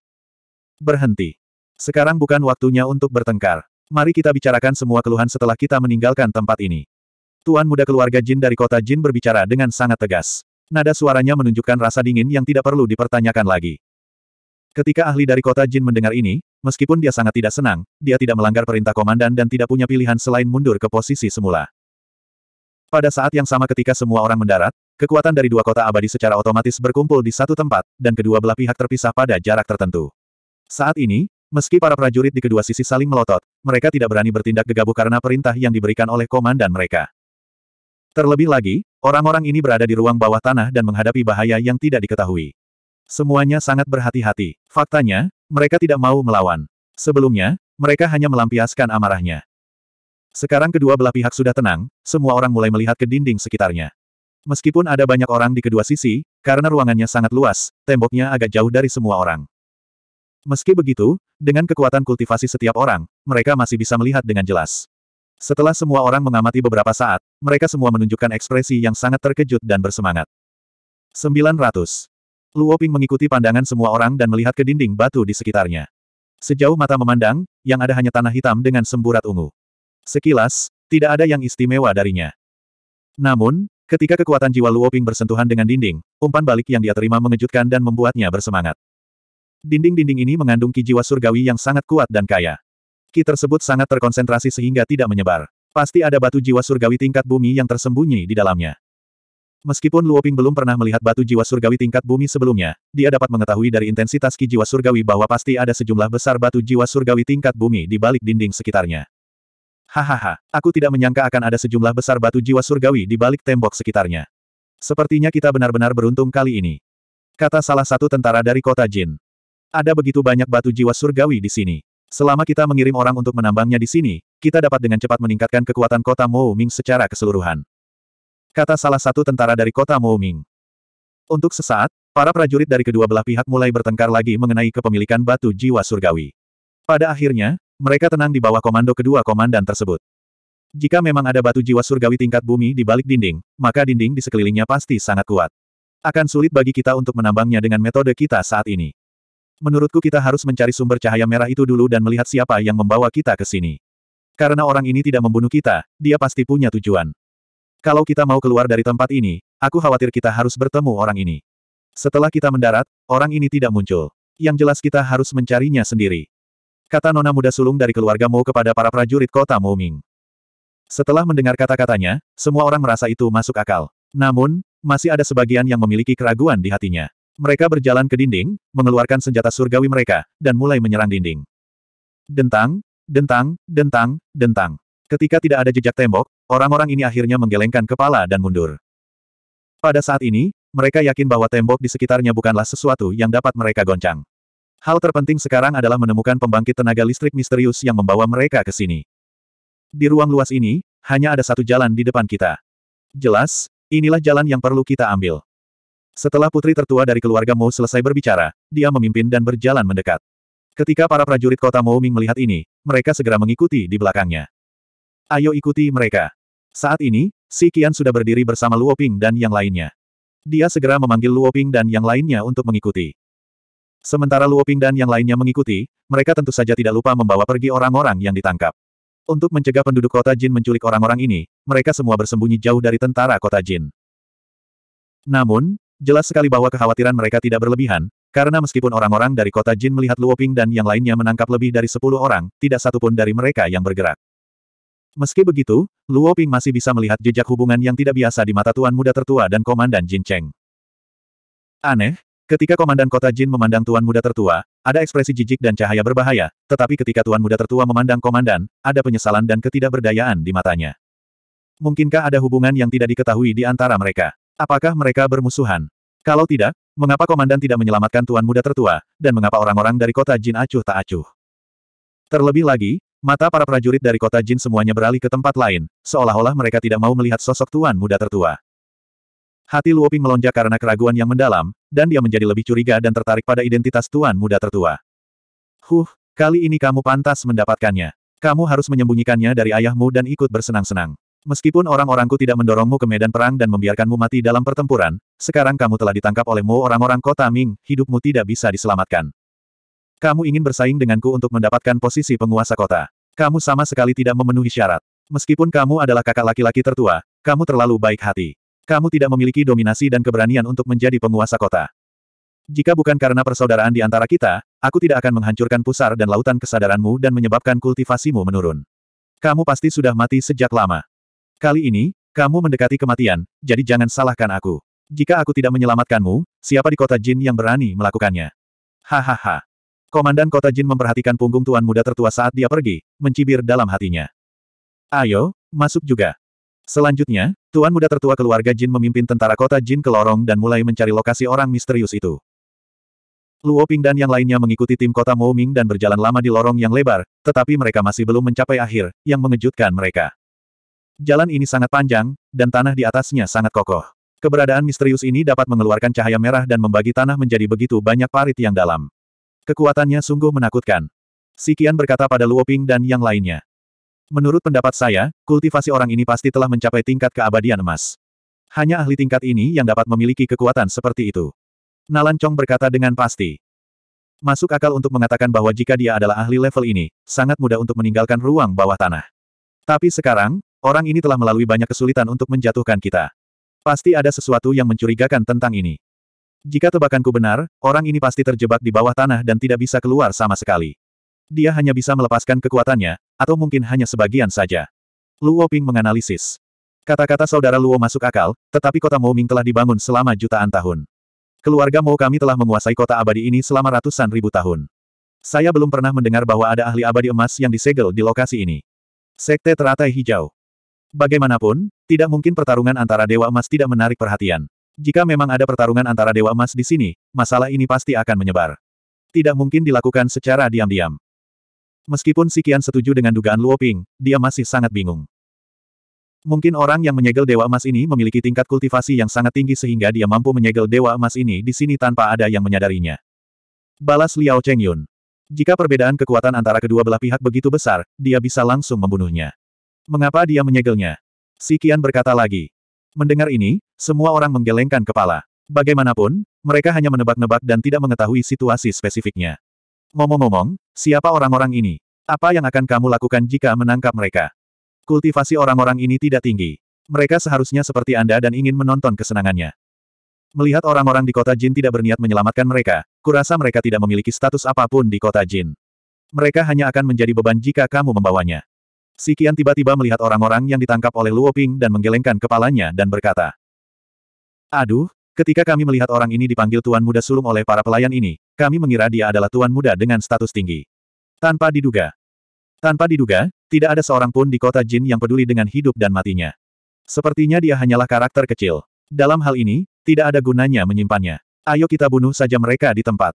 Berhenti. Sekarang bukan waktunya untuk bertengkar. Mari kita bicarakan semua keluhan setelah kita meninggalkan tempat ini. Tuan muda keluarga Jin dari kota Jin berbicara dengan sangat tegas. Nada suaranya menunjukkan rasa dingin yang tidak perlu dipertanyakan lagi. Ketika ahli dari kota Jin mendengar ini, meskipun dia sangat tidak senang, dia tidak melanggar perintah komandan dan tidak punya pilihan selain mundur ke posisi semula. Pada saat yang sama ketika semua orang mendarat, kekuatan dari dua kota abadi secara otomatis berkumpul di satu tempat, dan kedua belah pihak terpisah pada jarak tertentu. Saat ini, Meski para prajurit di kedua sisi saling melotot, mereka tidak berani bertindak gegabah karena perintah yang diberikan oleh komandan mereka. Terlebih lagi, orang-orang ini berada di ruang bawah tanah dan menghadapi bahaya yang tidak diketahui. Semuanya sangat berhati-hati. Faktanya, mereka tidak mau melawan. Sebelumnya, mereka hanya melampiaskan amarahnya. Sekarang kedua belah pihak sudah tenang, semua orang mulai melihat ke dinding sekitarnya. Meskipun ada banyak orang di kedua sisi, karena ruangannya sangat luas, temboknya agak jauh dari semua orang. Meski begitu, dengan kekuatan kultivasi setiap orang, mereka masih bisa melihat dengan jelas. Setelah semua orang mengamati beberapa saat, mereka semua menunjukkan ekspresi yang sangat terkejut dan bersemangat. 900. Luo Ping mengikuti pandangan semua orang dan melihat ke dinding batu di sekitarnya. Sejauh mata memandang, yang ada hanya tanah hitam dengan semburat ungu. Sekilas, tidak ada yang istimewa darinya. Namun, ketika kekuatan jiwa Luo Ping bersentuhan dengan dinding, umpan balik yang dia terima mengejutkan dan membuatnya bersemangat. Dinding-dinding ini mengandung ki jiwa surgawi yang sangat kuat dan kaya. Ki tersebut sangat terkonsentrasi sehingga tidak menyebar. Pasti ada batu jiwa surgawi tingkat bumi yang tersembunyi di dalamnya. Meskipun Luoping belum pernah melihat batu jiwa surgawi tingkat bumi sebelumnya, dia dapat mengetahui dari intensitas ki jiwa surgawi bahwa pasti ada sejumlah besar batu jiwa surgawi tingkat bumi di balik dinding sekitarnya. Hahaha, aku tidak menyangka akan ada sejumlah besar batu jiwa surgawi di balik tembok sekitarnya. Sepertinya kita benar-benar beruntung kali ini. Kata salah satu tentara dari kota Jin. Ada begitu banyak batu jiwa surgawi di sini. Selama kita mengirim orang untuk menambangnya di sini, kita dapat dengan cepat meningkatkan kekuatan kota Mooming secara keseluruhan. Kata salah satu tentara dari kota Mooming. Untuk sesaat, para prajurit dari kedua belah pihak mulai bertengkar lagi mengenai kepemilikan batu jiwa surgawi. Pada akhirnya, mereka tenang di bawah komando kedua komandan tersebut. Jika memang ada batu jiwa surgawi tingkat bumi di balik dinding, maka dinding di sekelilingnya pasti sangat kuat. Akan sulit bagi kita untuk menambangnya dengan metode kita saat ini. Menurutku kita harus mencari sumber cahaya merah itu dulu dan melihat siapa yang membawa kita ke sini. Karena orang ini tidak membunuh kita, dia pasti punya tujuan. Kalau kita mau keluar dari tempat ini, aku khawatir kita harus bertemu orang ini. Setelah kita mendarat, orang ini tidak muncul. Yang jelas kita harus mencarinya sendiri. Kata nona muda sulung dari keluarga Mo kepada para prajurit kota Moming. Setelah mendengar kata-katanya, semua orang merasa itu masuk akal. Namun, masih ada sebagian yang memiliki keraguan di hatinya. Mereka berjalan ke dinding, mengeluarkan senjata surgawi mereka, dan mulai menyerang dinding. Dentang, dentang, dentang, dentang. Ketika tidak ada jejak tembok, orang-orang ini akhirnya menggelengkan kepala dan mundur. Pada saat ini, mereka yakin bahwa tembok di sekitarnya bukanlah sesuatu yang dapat mereka goncang. Hal terpenting sekarang adalah menemukan pembangkit tenaga listrik misterius yang membawa mereka ke sini. Di ruang luas ini, hanya ada satu jalan di depan kita. Jelas, inilah jalan yang perlu kita ambil. Setelah putri tertua dari keluarga Mo selesai berbicara, dia memimpin dan berjalan mendekat. Ketika para prajurit kota Mo Ming melihat ini, mereka segera mengikuti di belakangnya. Ayo ikuti mereka. Saat ini, Si Qian sudah berdiri bersama Luo Ping dan yang lainnya. Dia segera memanggil Luo Ping dan yang lainnya untuk mengikuti. Sementara Luo Ping dan yang lainnya mengikuti, mereka tentu saja tidak lupa membawa pergi orang-orang yang ditangkap. Untuk mencegah penduduk kota Jin menculik orang-orang ini, mereka semua bersembunyi jauh dari tentara kota Jin. Namun, Jelas sekali bahwa kekhawatiran mereka tidak berlebihan, karena meskipun orang-orang dari kota Jin melihat Luoping dan yang lainnya menangkap lebih dari sepuluh orang, tidak satupun dari mereka yang bergerak. Meski begitu, Luoping masih bisa melihat jejak hubungan yang tidak biasa di mata tuan muda tertua dan komandan Jin Cheng. Aneh, ketika komandan kota Jin memandang tuan muda tertua, ada ekspresi jijik dan cahaya berbahaya, tetapi ketika tuan muda tertua memandang komandan, ada penyesalan dan ketidakberdayaan di matanya. Mungkinkah ada hubungan yang tidak diketahui di antara mereka? Apakah mereka bermusuhan? Kalau tidak, mengapa komandan tidak menyelamatkan tuan muda tertua, dan mengapa orang-orang dari kota Jin acuh tak acuh? Terlebih lagi, mata para prajurit dari kota Jin semuanya beralih ke tempat lain, seolah-olah mereka tidak mau melihat sosok tuan muda tertua. Hati Luoping melonjak karena keraguan yang mendalam, dan dia menjadi lebih curiga dan tertarik pada identitas tuan muda tertua. Huh, kali ini kamu pantas mendapatkannya. Kamu harus menyembunyikannya dari ayahmu dan ikut bersenang-senang. Meskipun orang-orangku tidak mendorongmu ke medan perang dan membiarkanmu mati dalam pertempuran, sekarang kamu telah ditangkap olehmu, orang-orang kota Ming, hidupmu tidak bisa diselamatkan. Kamu ingin bersaing denganku untuk mendapatkan posisi penguasa kota. Kamu sama sekali tidak memenuhi syarat. Meskipun kamu adalah kakak laki-laki tertua, kamu terlalu baik hati. Kamu tidak memiliki dominasi dan keberanian untuk menjadi penguasa kota. Jika bukan karena persaudaraan di antara kita, aku tidak akan menghancurkan pusar dan lautan kesadaranmu dan menyebabkan kultivasimu menurun. Kamu pasti sudah mati sejak lama. Kali ini, kamu mendekati kematian, jadi jangan salahkan aku. Jika aku tidak menyelamatkanmu, siapa di kota Jin yang berani melakukannya? Hahaha. Komandan kota Jin memperhatikan punggung tuan muda tertua saat dia pergi, mencibir dalam hatinya. Ayo, masuk juga. Selanjutnya, tuan muda tertua keluarga Jin memimpin tentara kota Jin ke lorong dan mulai mencari lokasi orang misterius itu. Luo Ping dan yang lainnya mengikuti tim kota Mo Ming dan berjalan lama di lorong yang lebar, tetapi mereka masih belum mencapai akhir, yang mengejutkan mereka. Jalan ini sangat panjang, dan tanah di atasnya sangat kokoh. Keberadaan misterius ini dapat mengeluarkan cahaya merah dan membagi tanah menjadi begitu banyak parit yang dalam. Kekuatannya sungguh menakutkan. Sikian berkata pada Luoping dan yang lainnya. Menurut pendapat saya, kultivasi orang ini pasti telah mencapai tingkat keabadian emas. Hanya ahli tingkat ini yang dapat memiliki kekuatan seperti itu. Nalan Chong berkata dengan pasti. Masuk akal untuk mengatakan bahwa jika dia adalah ahli level ini, sangat mudah untuk meninggalkan ruang bawah tanah. Tapi sekarang, Orang ini telah melalui banyak kesulitan untuk menjatuhkan kita. Pasti ada sesuatu yang mencurigakan tentang ini. Jika tebakanku benar, orang ini pasti terjebak di bawah tanah dan tidak bisa keluar sama sekali. Dia hanya bisa melepaskan kekuatannya, atau mungkin hanya sebagian saja. Luo Ping menganalisis. Kata-kata saudara Luo masuk akal, tetapi kota Mo Ming telah dibangun selama jutaan tahun. Keluarga Mo kami telah menguasai kota abadi ini selama ratusan ribu tahun. Saya belum pernah mendengar bahwa ada ahli abadi emas yang disegel di lokasi ini. Sekte teratai hijau. Bagaimanapun, tidak mungkin pertarungan antara Dewa Emas tidak menarik perhatian. Jika memang ada pertarungan antara Dewa Emas di sini, masalah ini pasti akan menyebar. Tidak mungkin dilakukan secara diam-diam. Meskipun Sikian setuju dengan dugaan Luoping, dia masih sangat bingung. Mungkin orang yang menyegel Dewa Emas ini memiliki tingkat kultivasi yang sangat tinggi sehingga dia mampu menyegel Dewa Emas ini di sini tanpa ada yang menyadarinya. Balas Liao Chengyun. Jika perbedaan kekuatan antara kedua belah pihak begitu besar, dia bisa langsung membunuhnya. Mengapa dia menyegelnya? Si Kian berkata lagi. Mendengar ini, semua orang menggelengkan kepala. Bagaimanapun, mereka hanya menebak-nebak dan tidak mengetahui situasi spesifiknya. Ngomong-ngomong, siapa orang-orang ini? Apa yang akan kamu lakukan jika menangkap mereka? Kultivasi orang-orang ini tidak tinggi. Mereka seharusnya seperti Anda dan ingin menonton kesenangannya. Melihat orang-orang di kota Jin tidak berniat menyelamatkan mereka, kurasa mereka tidak memiliki status apapun di kota Jin. Mereka hanya akan menjadi beban jika kamu membawanya. Sikian tiba-tiba melihat orang-orang yang ditangkap oleh Luo Ping dan menggelengkan kepalanya dan berkata. Aduh, ketika kami melihat orang ini dipanggil Tuan Muda Sulung oleh para pelayan ini, kami mengira dia adalah Tuan Muda dengan status tinggi. Tanpa diduga. Tanpa diduga, tidak ada seorang pun di kota Jin yang peduli dengan hidup dan matinya. Sepertinya dia hanyalah karakter kecil. Dalam hal ini, tidak ada gunanya menyimpannya. Ayo kita bunuh saja mereka di tempat.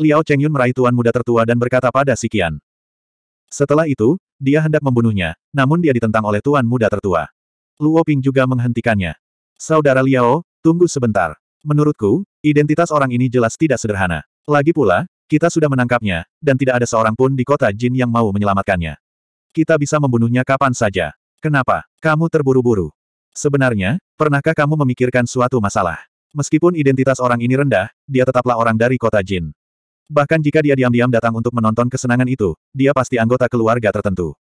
Liao Chengyun meraih tuan muda tertua dan berkata pada Sikian. Setelah itu, dia hendak membunuhnya, namun dia ditentang oleh tuan muda tertua. Luo Ping juga menghentikannya. Saudara Liao, tunggu sebentar. Menurutku, identitas orang ini jelas tidak sederhana. Lagi pula, kita sudah menangkapnya, dan tidak ada seorang pun di kota Jin yang mau menyelamatkannya. Kita bisa membunuhnya kapan saja. Kenapa? Kamu terburu-buru. Sebenarnya, pernahkah kamu memikirkan suatu masalah? Meskipun identitas orang ini rendah, dia tetaplah orang dari kota Jin. Bahkan jika dia diam-diam datang untuk menonton kesenangan itu, dia pasti anggota keluarga tertentu.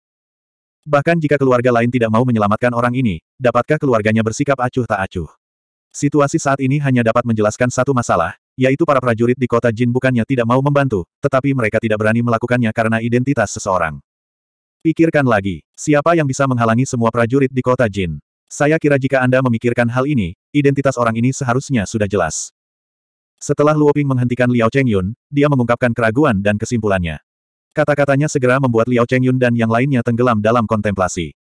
Bahkan jika keluarga lain tidak mau menyelamatkan orang ini, dapatkah keluarganya bersikap acuh tak acuh? Situasi saat ini hanya dapat menjelaskan satu masalah, yaitu para prajurit di kota Jin bukannya tidak mau membantu, tetapi mereka tidak berani melakukannya karena identitas seseorang. Pikirkan lagi, siapa yang bisa menghalangi semua prajurit di kota Jin? Saya kira jika Anda memikirkan hal ini, identitas orang ini seharusnya sudah jelas. Setelah Luo Ping menghentikan Liao Chengyun, dia mengungkapkan keraguan dan kesimpulannya. Kata-katanya segera membuat Liao Chengyun dan yang lainnya tenggelam dalam kontemplasi.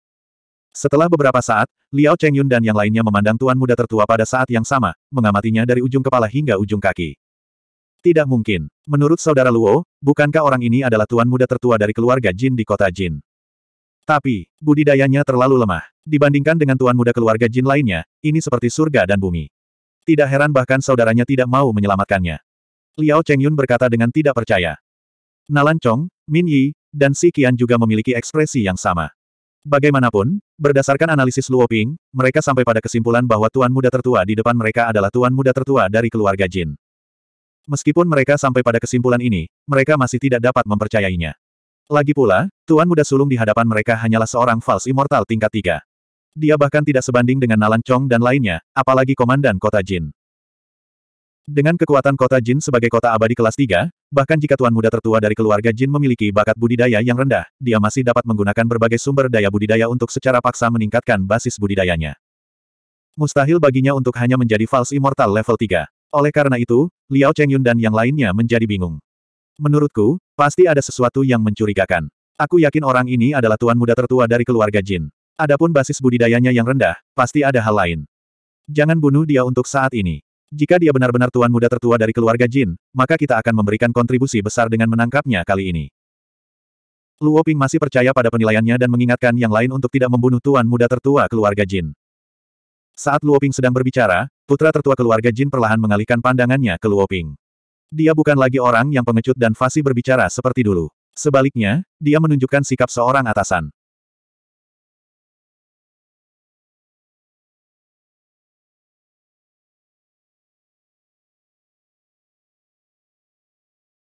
Setelah beberapa saat, Liao Chengyun dan yang lainnya memandang tuan muda tertua pada saat yang sama, mengamatinya dari ujung kepala hingga ujung kaki. Tidak mungkin. Menurut saudara Luo, bukankah orang ini adalah tuan muda tertua dari keluarga Jin di kota Jin? Tapi, budidayanya terlalu lemah. Dibandingkan dengan tuan muda keluarga Jin lainnya, ini seperti surga dan bumi. Tidak heran bahkan saudaranya tidak mau menyelamatkannya. Liao Chengyun berkata dengan tidak percaya. Nalan Chong, Min Yi, dan Si Qian juga memiliki ekspresi yang sama. Bagaimanapun, berdasarkan analisis Luo Ping, mereka sampai pada kesimpulan bahwa tuan muda tertua di depan mereka adalah tuan muda tertua dari keluarga Jin. Meskipun mereka sampai pada kesimpulan ini, mereka masih tidak dapat mempercayainya. Lagi pula, tuan muda sulung di hadapan mereka hanyalah seorang fals immortal tingkat tiga. Dia bahkan tidak sebanding dengan Nalan Chong dan lainnya, apalagi Komandan Kota Jin. Dengan kekuatan Kota Jin sebagai kota abadi kelas 3, bahkan jika Tuan Muda tertua dari keluarga Jin memiliki bakat budidaya yang rendah, dia masih dapat menggunakan berbagai sumber daya budidaya untuk secara paksa meningkatkan basis budidayanya. Mustahil baginya untuk hanya menjadi False Immortal level 3. Oleh karena itu, Liao Chengyun dan yang lainnya menjadi bingung. Menurutku, pasti ada sesuatu yang mencurigakan. Aku yakin orang ini adalah Tuan Muda tertua dari keluarga Jin. Adapun basis budidayanya yang rendah, pasti ada hal lain. Jangan bunuh dia untuk saat ini. Jika dia benar-benar tuan muda tertua dari keluarga Jin, maka kita akan memberikan kontribusi besar dengan menangkapnya kali ini. Luo Ping masih percaya pada penilaiannya dan mengingatkan yang lain untuk tidak membunuh tuan muda tertua keluarga Jin. Saat Luo Ping sedang berbicara, putra tertua keluarga Jin perlahan mengalihkan pandangannya ke Luo Ping. Dia bukan lagi orang yang pengecut dan fasih berbicara seperti dulu. Sebaliknya, dia menunjukkan sikap seorang atasan.